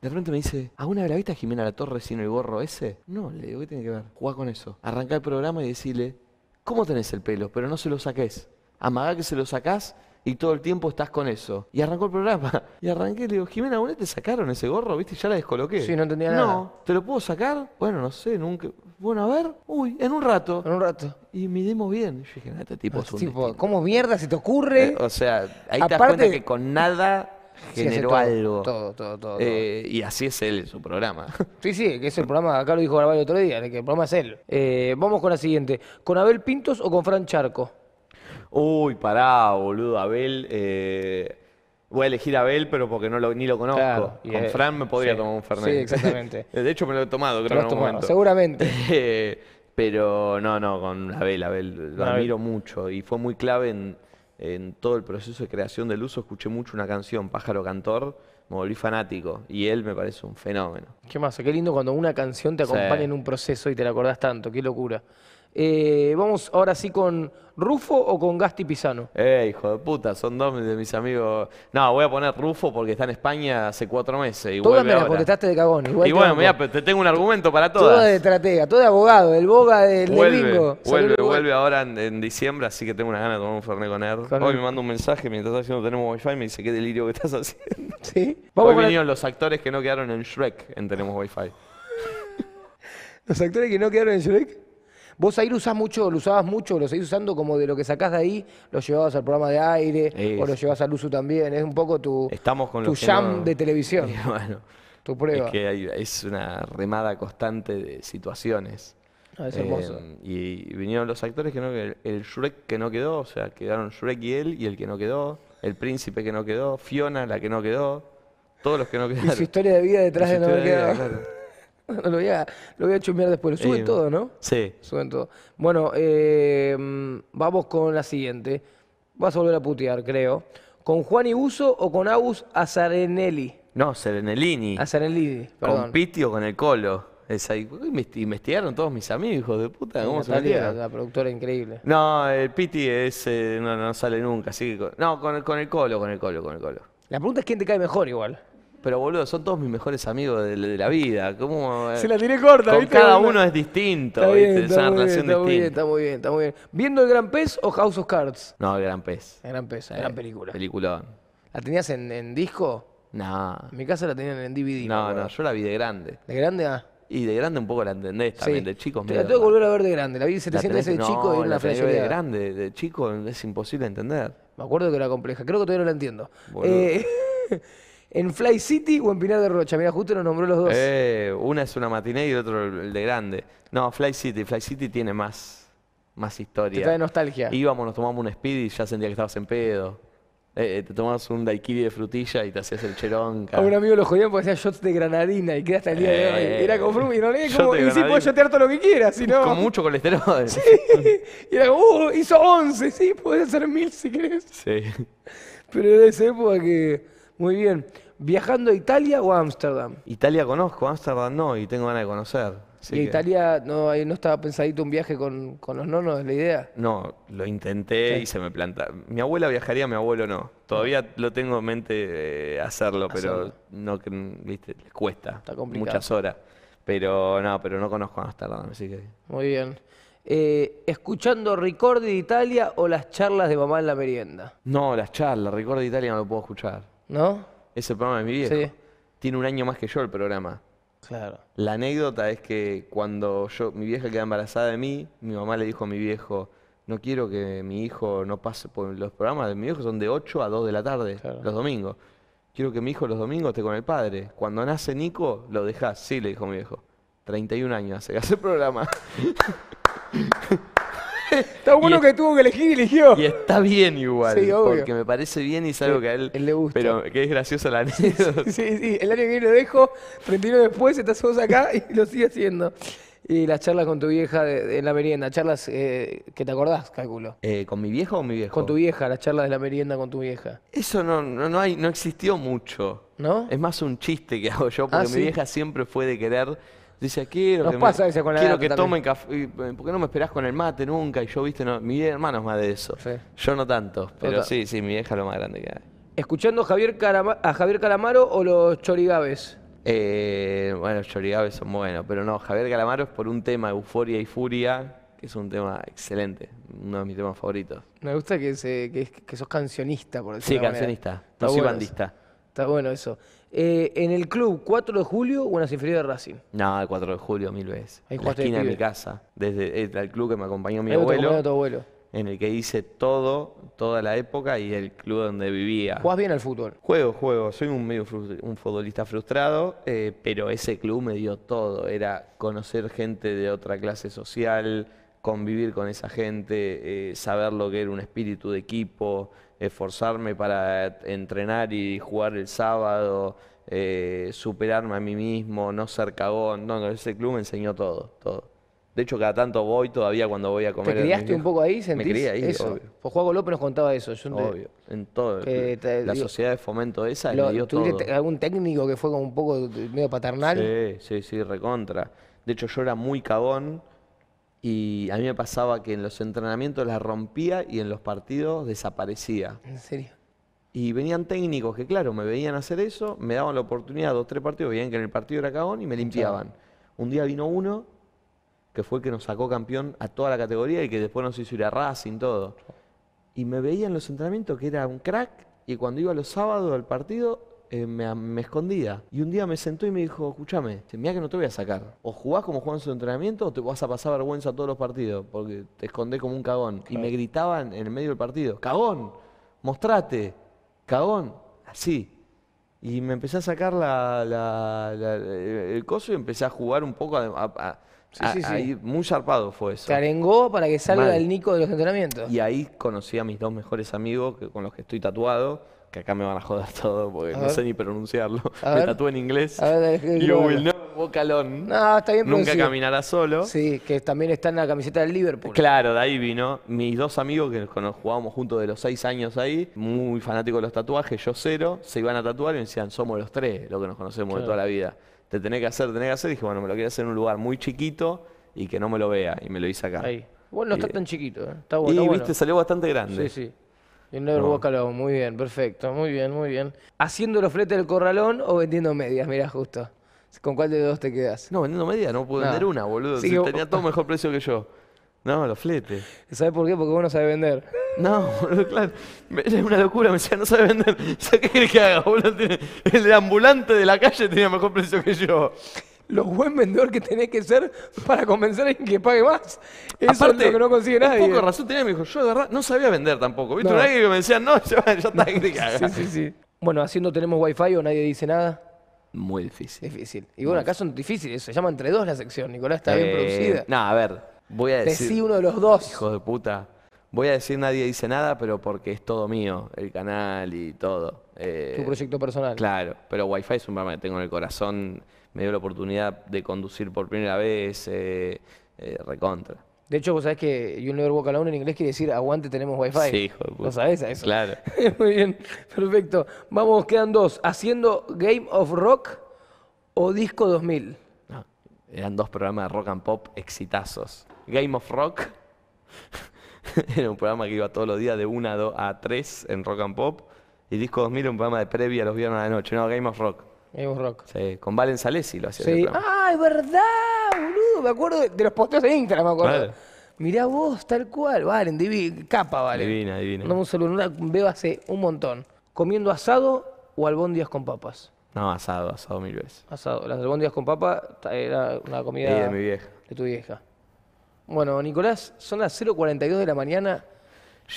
De repente me dice, ¿alguna vez la viste a Jimena La Torre sin el gorro ese? No, le digo, ¿qué tiene que ver? Jugá con eso. arranca el programa y decirle, ¿cómo tenés el pelo? Pero no se lo saques. amaga que se lo sacás y todo el tiempo estás con eso. Y arrancó el programa. Y arranqué, le digo, Jimena, ¿una te sacaron ese gorro? ¿Viste? Ya la descoloqué. Sí, no entendía nada. No, ¿te lo puedo sacar? Bueno, no sé, nunca. Bueno, a ver, uy, en un rato. En un rato. Y midimos bien. Yo dije, este tipo es un tipo, ¿cómo mierda se te ocurre? Eh, o sea, ahí te das cuenta que con nada generó algo. Todo, todo, eh, todo. y así es él, su programa. Sí, sí, que es el programa, acá lo dijo el otro día, que el programa es él. Eh, vamos con la siguiente. ¿Con Abel Pintos o con Fran Charco? Uy, pará, boludo, Abel. Eh, voy a elegir a Abel, pero porque no lo, ni lo conozco. Con eh, Fran me podría tomar un Fernet. Sí, exactamente. de hecho, me lo he tomado, creo, en algún momento. Seguramente. pero no, no, con Abel, Abel, lo admiro mucho. Y fue muy clave en, todo el proceso de creación del uso. Escuché mucho una canción, Pájaro Cantor me volví fanático y él me parece un fenómeno. Qué más, qué lindo cuando una canción te acompaña en un proceso y te la acordás tanto, qué locura. Eh, vamos ahora sí con Rufo o con Gasti Pisano. Eh, hijo de puta, son dos de mis amigos. No, voy a poner Rufo porque está en España hace cuatro meses. Y me lo contestaste de cagón. y bueno, mira, te tengo un argumento para todas. Todo de estratega, todo de abogado, el boga del vuelve, bingo. Vuelve, vuelve ahora en, diciembre, así que tengo una ganas de tomar un Fernet con él. Hoy me manda un mensaje mientras haciendo tenemos Wi-Fi y me dice qué delirio que estás haciendo. Sí. Hoy vinieron los actores que no quedaron en Shrek en Tenemos Wi-Fi. ¿Los actores que no quedaron en Shrek? Vos ahí lo usás mucho, lo usabas mucho, lo seguís usando como de lo que sacás de ahí, lo llevabas al programa de aire o lo llevas al uso también. Es un poco tu, jam de televisión. tu prueba. Es que es una remada constante de situaciones. Ah, es hermoso. Eh, y vinieron los actores que no, el, el Shrek que no quedó, o sea, quedaron Shrek y él y el que no quedó, el príncipe que no quedó, Fiona la que no quedó, todos los que no quedaron. Y su historia de vida detrás de no quedó. lo, voy a, lo voy a chumear después. Lo eh, todo, ¿no? Sí. sube todo. Bueno, eh, vamos con la siguiente. Vas a volver a putear, creo. ¿Con Juan uso o con Agus Azarenelli? No, Serenellini. Azarenelli, perdón. ¿Con Pitti o con el Colo? es me investigaron todos mis amigos, hijos de puta. ¿Cómo la productora increíble. No, el Piti es, eh, no, sale nunca. Así que no, con, con el Colo, con el Colo, con el Colo. La pregunta es quién te cae mejor igual. Pero boludo, son todos mis mejores amigos de, la vida. ¿Cómo, eh? Se la tiene corta, Con ¿viste? Cada uno es distinto, está ¿viste? Bien, es una relación está distinta. Muy bien, está muy bien, está muy bien. ¿Viendo el Gran Pez o House of Cards? No, el Gran Pez. El Gran Pez, la eh, gran película. Película. ¿La tenías en, disco? No. En mi casa la tenían en DVD. No, no, yo la vi de grande. ¿De grande? Ah. Y de grande un poco la entendés también, sí. de chicos. Te la tengo que volver a ver de grande. La vi 700 veces de chico y una flecha. de grande, de chico es imposible entender. Me acuerdo que era compleja. Creo que todavía no la entiendo en Fly City o en Pinar de Rocha. Mira, justo nos nombró los dos. Eh, una es una matiné y el otro el de grande. No, Fly City. Fly City tiene más, más historia. Te de nostalgia. Íbamos, nos tomábamos un speedy y ya sentía que estabas en pedo. Eh, eh, te tomabas un daiquiri de frutilla y te hacías el cheronca. A un amigo lo jodían porque hacía shots de granadina y quedaste el día de hoy. Eh, era como y no y sí podés shotear todo lo que quieras, si Con mucho colesterol. Sí. Y era como, uh, hizo 11, sí, podés hacer mil si querés. Sí. Pero era esa época que muy bien. ¿Viajando a Italia o a Ámsterdam? Italia conozco, Ámsterdam no, y tengo ganas de conocer. ¿Y Italia no, no estaba pensadito un viaje con, los nonos, es la idea? No, lo intenté y se me planta. Mi abuela viajaría, mi abuelo no. Todavía ah. lo tengo en mente eh, hacerlo, pero no, viste, cuesta. Muchas horas. Pero no, pero no conozco Ámsterdam, así que... Muy bien. Eh, ¿Escuchando Ricordi de Italia o las charlas de mamá en la merienda? No, las charlas, Record de Italia no lo puedo escuchar. ¿No? Es programa de mi viejo. Tiene un año más que yo el programa. Claro. La anécdota es que cuando yo, mi vieja queda embarazada de mí, mi mamá le dijo a mi viejo, no quiero que mi hijo no pase, por los programas de mi viejo son de 8 a 2 de la tarde, los domingos. Quiero que mi hijo los domingos esté con el padre. Cuando nace Nico, lo dejas. Sí, le dijo mi viejo. 31 años hace que hace el programa. Está bueno que tuvo que elegir y eligió. Y está bien igual. Porque me parece bien y es algo que a él, le gusta. Pero que es gracioso la anécdota. Sí, sí, el año que viene lo dejo, 31 después, estás vos acá y lo sigue haciendo. Y las charlas con tu vieja en la merienda, charlas eh, que te acordás, cálculo. Eh, ¿Con mi vieja o mi viejo? Con tu vieja, las charlas de la merienda con tu vieja. Eso no, no, hay, no existió mucho. ¿No? Es más un chiste que hago yo, porque ah, mi vieja siempre fue de querer Dice, quiero quiero que tomen café. Eh, ¿Por qué no me esperás con el mate nunca? Y yo, viste, no, mi hermano es más de eso. Yo no tanto, pero sí, sí, mi vieja es lo más grande que hay. ¿Escuchando Javier a Javier Calamaro o los Chorigaves? Eh, bueno, los Chorigaves son buenos, pero no, Javier Calamaro es por un tema, Euforia y Furia, que es un tema excelente, uno de mis temas favoritos. Me gusta que, que, sos cancionista, por decirlo Sí, cancionista, no soy bandista. Está bueno eso. Eh, en el club, 4 de julio o en las inferiores de Racing. No, el 4 de julio, mil veces. en la esquina de, mi casa. Desde el, eh, club que me acompañó mi abuelo. abuelo. En el que hice todo, toda la época y el club donde vivía. Juegas bien al fútbol? Juego, juego. Soy un medio un futbolista frustrado, eh, pero ese club me dio todo. Era conocer gente de otra clase social, convivir con esa gente, saber lo que era un espíritu de equipo, esforzarme para entrenar y jugar el sábado, eh, superarme a mí mismo, no ser cagón. No, ese club me enseñó todo, todo. De hecho, cada tanto voy todavía cuando voy a comer. ¿Te criaste un poco ahí, sentís? Me crié ahí, eso. obvio. Pues López nos contaba eso. Yo obvio, en todo. la sociedad de fomento esa dio ¿Tuviste algún técnico que fue como un poco medio paternal? Sí, sí, sí, recontra. De hecho, yo era muy cagón y a mí me pasaba que en los entrenamientos la rompía y en los partidos desaparecía. ¿En serio? Y venían técnicos que, claro, me veían hacer eso, me daban la oportunidad, dos, tres partidos, veían que en el partido era cagón y me limpiaban. Un día vino uno que fue el que nos sacó campeón a toda la categoría y que después nos hizo ir a Racing, todo. Y me veía en los entrenamientos que era un crack y cuando iba los sábados al partido eh, me, escondía. Y un día me sentó y me dijo, escúchame, mira que no te voy a sacar. O jugás como juegan su entrenamiento o te vas a pasar vergüenza a todos los partidos porque te escondés como un cagón. Y me gritaban en el medio del partido, cagón, mostrate, cagón, así. Y me empecé a sacar la, el coso y empecé a jugar un poco Sí, sí, sí. muy zarpado fue eso. Carengó para que salga el Nico de los entrenamientos. Y ahí conocí a mis dos mejores amigos con los que estoy tatuado, que acá me van a joder todo porque no sé ni pronunciarlo. me tatué en inglés. yo will No, está bien Nunca caminará solo. Sí, que también está en la camiseta del Liverpool. Claro, de ahí vino. Mis dos amigos que nos jugábamos juntos de los seis años ahí, muy fanáticos de los tatuajes, yo cero, se iban a tatuar y me decían, somos los tres, lo que nos conocemos de toda la vida. Te tenés que hacer, tenés que hacer. Y dije, bueno, me lo quería hacer en un lugar muy chiquito y que no me lo vea. Y me lo hice acá. Bueno, no está tan chiquito, ¿eh? está bueno. Y, viste, salió bastante grande. Sí, sí y no, Nuevo calor, muy bien, perfecto, muy bien, muy bien. ¿Haciendo los fletes del corralón o vendiendo medias? Mira, justo. ¿Con cuál de dos te quedas? No, vendiendo medias, no puedo vender una, boludo. tenía todo mejor precio que yo. No, los fletes. ¿Sabes por qué? Porque vos no sabes vender. No, boludo, claro. Es una locura, me decía, no sabe vender. sabes qué querés que haga, El ambulante de la calle tenía mejor precio que yo lo buen vendedor que tenés que ser para convencer a alguien que pague más. Eso es lo que no consigue nadie. Un poco razón tenía, me dijo, yo de verdad no sabía vender tampoco. ¿Viste? Nadie que me decía, no, yo ya Sí, sí, sí. Bueno, haciendo tenemos wifi o nadie dice nada. Muy difícil. Difícil. Y bueno, acá son difíciles, se llama entre dos la sección, Nicolás, está bien eh, producida. No, a ver, voy a decir. uno de los dos. Hijo de puta. Voy a decir nadie dice nada, pero porque es todo mío, el canal y todo. tu eh, proyecto personal. Claro, pero WiFi es un programa que tengo en el corazón me dio la oportunidad de conducir por primera vez, eh, eh, recontra. De hecho, vos sabés que You Never Walk Alone en inglés quiere decir aguante, tenemos wifi. Sí, hijo sabés eso? Claro. Muy bien, perfecto. Vamos, quedan dos. ¿Haciendo Game of Rock o Disco 2000? No, eran dos programas de rock and pop exitazos. Game of Rock era un programa que iba todos los días de 1 a 3 en rock and pop. Y Disco 2000 era un programa de previa los viernes de la noche. No, Game of Rock con Valen Salesi lo hacía. Sí. Ah, es verdad, boludo. Me acuerdo de, los posteos de Instagram, me acuerdo. Mirá vos, tal cual. Valen, capa, vale. Divina, divina. No, un celular, veo hace un montón. ¿Comiendo asado o albóndigas con papas? No, asado, asado mil veces. Asado. Las albóndigas con papas era una comida de, mi vieja. de tu vieja. Bueno, Nicolás, son las 0.42 de la mañana.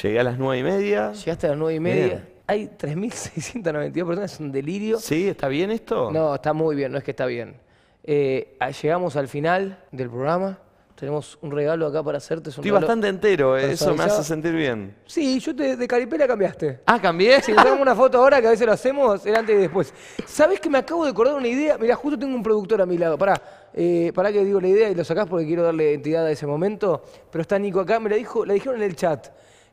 Llegué a las 9 y media. Llegaste a las 9 y media hay 3.692 personas, es un delirio. Sí, ¿está bien esto? No, está muy bien, no es que está bien. Eh, llegamos al final del programa. Tenemos un regalo acá para hacerte. Estoy bastante entero, eh, eso me hace sentir bien. Sí, yo te, de caripela cambiaste. Ah, cambié. Si le sacamos una foto ahora, que a veces lo hacemos, era antes y después. Sabes que me acabo de acordar una idea? Mira, justo tengo un productor a mi lado. Pará, eh, pará que digo la idea y lo sacás porque quiero darle entidad a ese momento. Pero está Nico acá, me la dijo, la dijeron en el chat,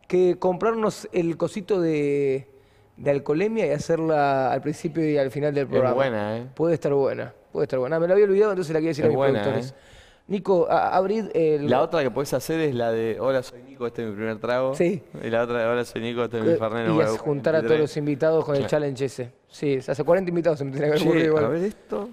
que comprarnos el cosito de de alcoholemia y hacerla al principio y al final del programa. Es buena, ¿eh? Puede estar buena, puede estar buena. Ah, me lo había olvidado, entonces la quería decir a mis productores. ¿eh? Nico, abrid el... La otra que podés hacer es la de Hola, soy Nico, este es mi primer trago. Sí. Y la otra de Hola, soy Nico, este es mi farnero. Y es juntar a todos los invitados con el challenge ese. Sí, hace 40 invitados se me tiene que ocurrir, A ver esto...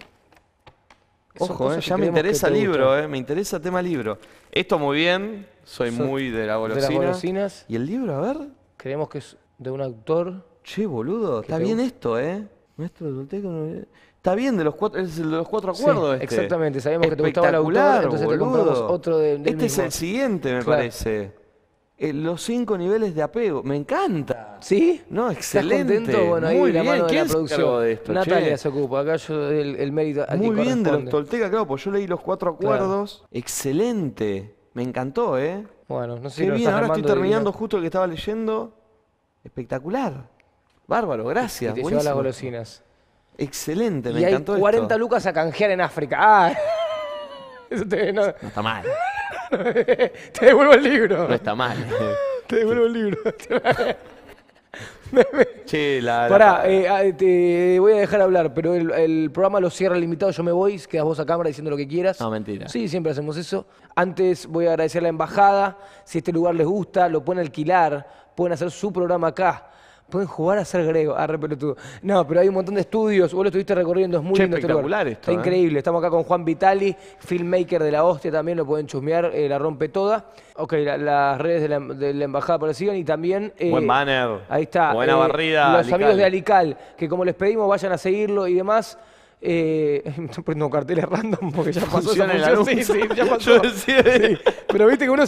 Ojo, eh, ya me interesa libro, eh, me interesa tema libro. Esto muy bien, soy muy de la las golosinas. ¿Y el libro, a ver? Creemos que es de un autor Che, boludo, está bien esto, ¿eh? Nuestro de Está bien, de los cuatro, es el de los cuatro acuerdos. Sí, este. Exactamente, sabíamos que te gustaba el autor, entonces te compramos otro de, del Este es el siguiente, me parece. Eh, los cinco niveles de apego, me encanta. ¿Sí? No, excelente. Bueno, ahí Muy la bien. mano de la producción. Natalia se ocupa, acá yo el, mérito. Muy bien de los Tolteca, claro, pues yo leí los cuatro acuerdos. Excelente. Me encantó, ¿eh? Bueno, no sé Qué si bien, ahora estoy terminando justo el que estaba leyendo. Espectacular. Bárbaro, gracias. Y las golosinas. Excelente, y encantó. hay 40 lucas a canjear en África. Ah. te, no. está mal. te devuelvo el libro. No está mal. te devuelvo el libro. che, Pará, eh, ah, te voy a dejar hablar, pero el, el, programa lo cierra limitado, yo me voy, quedas vos a cámara diciendo lo que quieras. No, mentira. Sí, siempre hacemos eso. Antes voy a agradecer a la embajada, si este lugar les gusta, lo pueden alquilar, pueden hacer su programa acá pueden jugar a ser grego. a ah, No, pero hay un montón de estudios. Vos lo estuviste recorriendo, es muy lindo espectacular este lugar. Está ¿eh? increíble. Estamos acá con Juan Vitali, filmmaker de la hostia también, lo pueden chusmear, eh, la rompe toda. Ok, las redes de la, embajada por sigan y también... Eh, Buen banner. Ahí está. Buena barrida. Los amigos de Alical, que como les pedimos, vayan a seguirlo y demás. Eh, pues carteles random porque ya pasó Pero viste que uno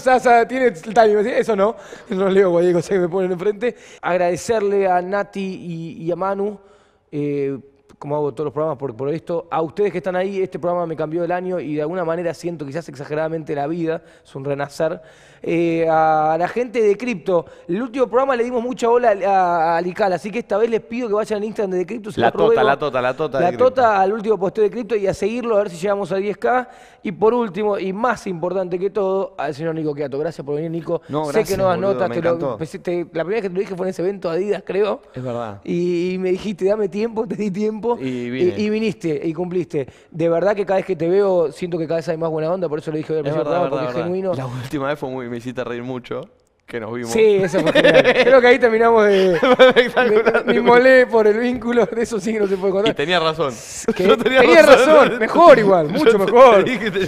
tiene el timing. Eso no. No leo cualquier cosa que me ponen enfrente. Agradecerle a Nati y, a Manu, eh, como hago todos los programas, por, por esto. A ustedes que están ahí, este programa me cambió el año y de alguna manera siento quizás exageradamente la vida. Es un renacer. Eh, a la gente de Cripto. El último programa le dimos mucha ola a, así que esta vez les pido que vayan al Instagram de Cripto. La, tota, la tota, la tota. La tota al último posteo de Cripto y a seguirlo a ver si llegamos a 10K. Y por último, y más importante que todo, al señor Nico Quiato. Gracias por venir, Nico. sé que no anotas la primera vez que te lo dije fue en ese evento Adidas, creo. Es verdad. Y, me dijiste, dame tiempo, te di tiempo. Y, viniste y cumpliste. De verdad que cada vez que te veo, siento que cada vez hay más buena onda, por eso le dije hoy verdad, porque genuino. La última vez fue muy me hiciste reír mucho que nos vimos. Sí, eso fue Creo que ahí terminamos de. me molé por el vínculo, de eso sí que no se puede contar. tenía razón. tenía, razón. mejor igual, mucho mejor.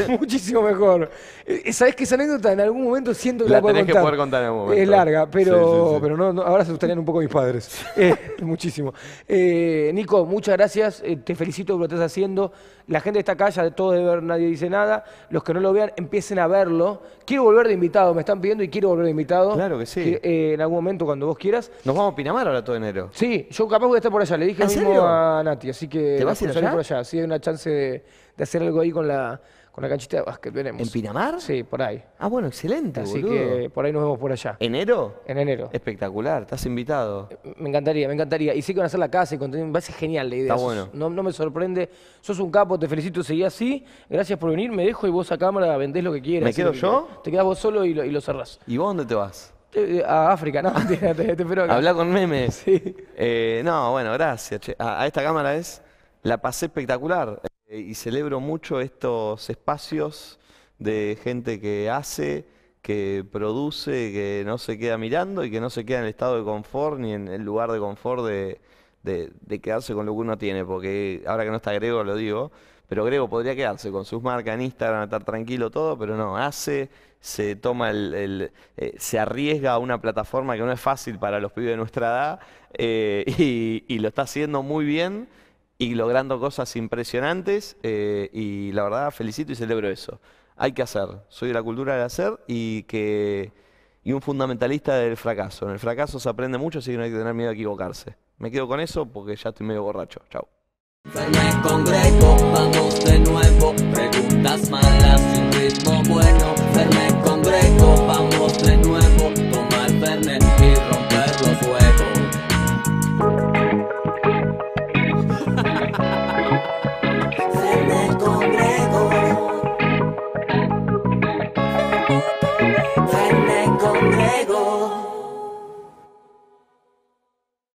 Muchísimo mejor. Eh, eh, Sabes que esa anécdota en algún momento siento que la, la tenés que poder contar en Es larga, pero, pero ahora se gustarían un poco mis padres. Eh, muchísimo. Nico, muchas gracias. te felicito por lo que estás haciendo. La gente está esta calle, de todo de ver, nadie dice nada. Los que no lo vean, empiecen a verlo. Quiero volver de invitado, me están pidiendo y quiero volver de invitado. Claro que sí. Que, eh, en algún momento, cuando vos quieras. Nos vamos a Pinamar ahora todo enero. Sí, yo capaz voy a estar por allá. Le dije ¿En mismo a Nati, así que. ¿Te vas a ir por allá? Sí, hay una chance de hacer algo ahí con la con la canchita de básquet, veremos. ¿En Pinamar? Sí, por ahí. Ah, bueno, excelente, Así que por ahí nos vemos por allá. ¿Enero? En enero. Espectacular, estás invitado. Eh, me encantaría, me encantaría. Y sí que van a hacer la casa y contenido, me genial la idea. Está bueno. no, me sorprende. Sos un capo, te felicito, seguí así. Gracias por venir, me dejo y vos a cámara vendés lo que quieras. ¿Me quedo yo? Te quedas vos solo y lo, y cerrás. ¿Y vos dónde te vas? Eh, a África, no, te, te, espero acá. Habla con memes. Sí. Eh, no, bueno, gracias. Che. A, ah, a esta cámara es, la pasé espectacular. Eh, y celebro mucho estos espacios de gente que hace, que produce, que no se queda mirando y que no se queda en el estado de confort ni en el lugar de confort de, quedarse con lo que uno tiene, porque ahora que no está Grego lo digo, pero Grego podría quedarse con sus marcas en Instagram, estar tranquilo todo, pero no, hace, se toma el, eh, se arriesga a una plataforma que no es fácil para los pibes de nuestra edad eh, y lo está haciendo muy bien y logrando cosas impresionantes eh, y la verdad felicito y celebro eso. Hay que hacer, soy de la cultura del hacer y que un fundamentalista del fracaso. En el fracaso se aprende mucho, así que no hay que tener miedo a equivocarse. Me quedo con eso porque ya estoy medio borracho. Chao. vamos de nuevo,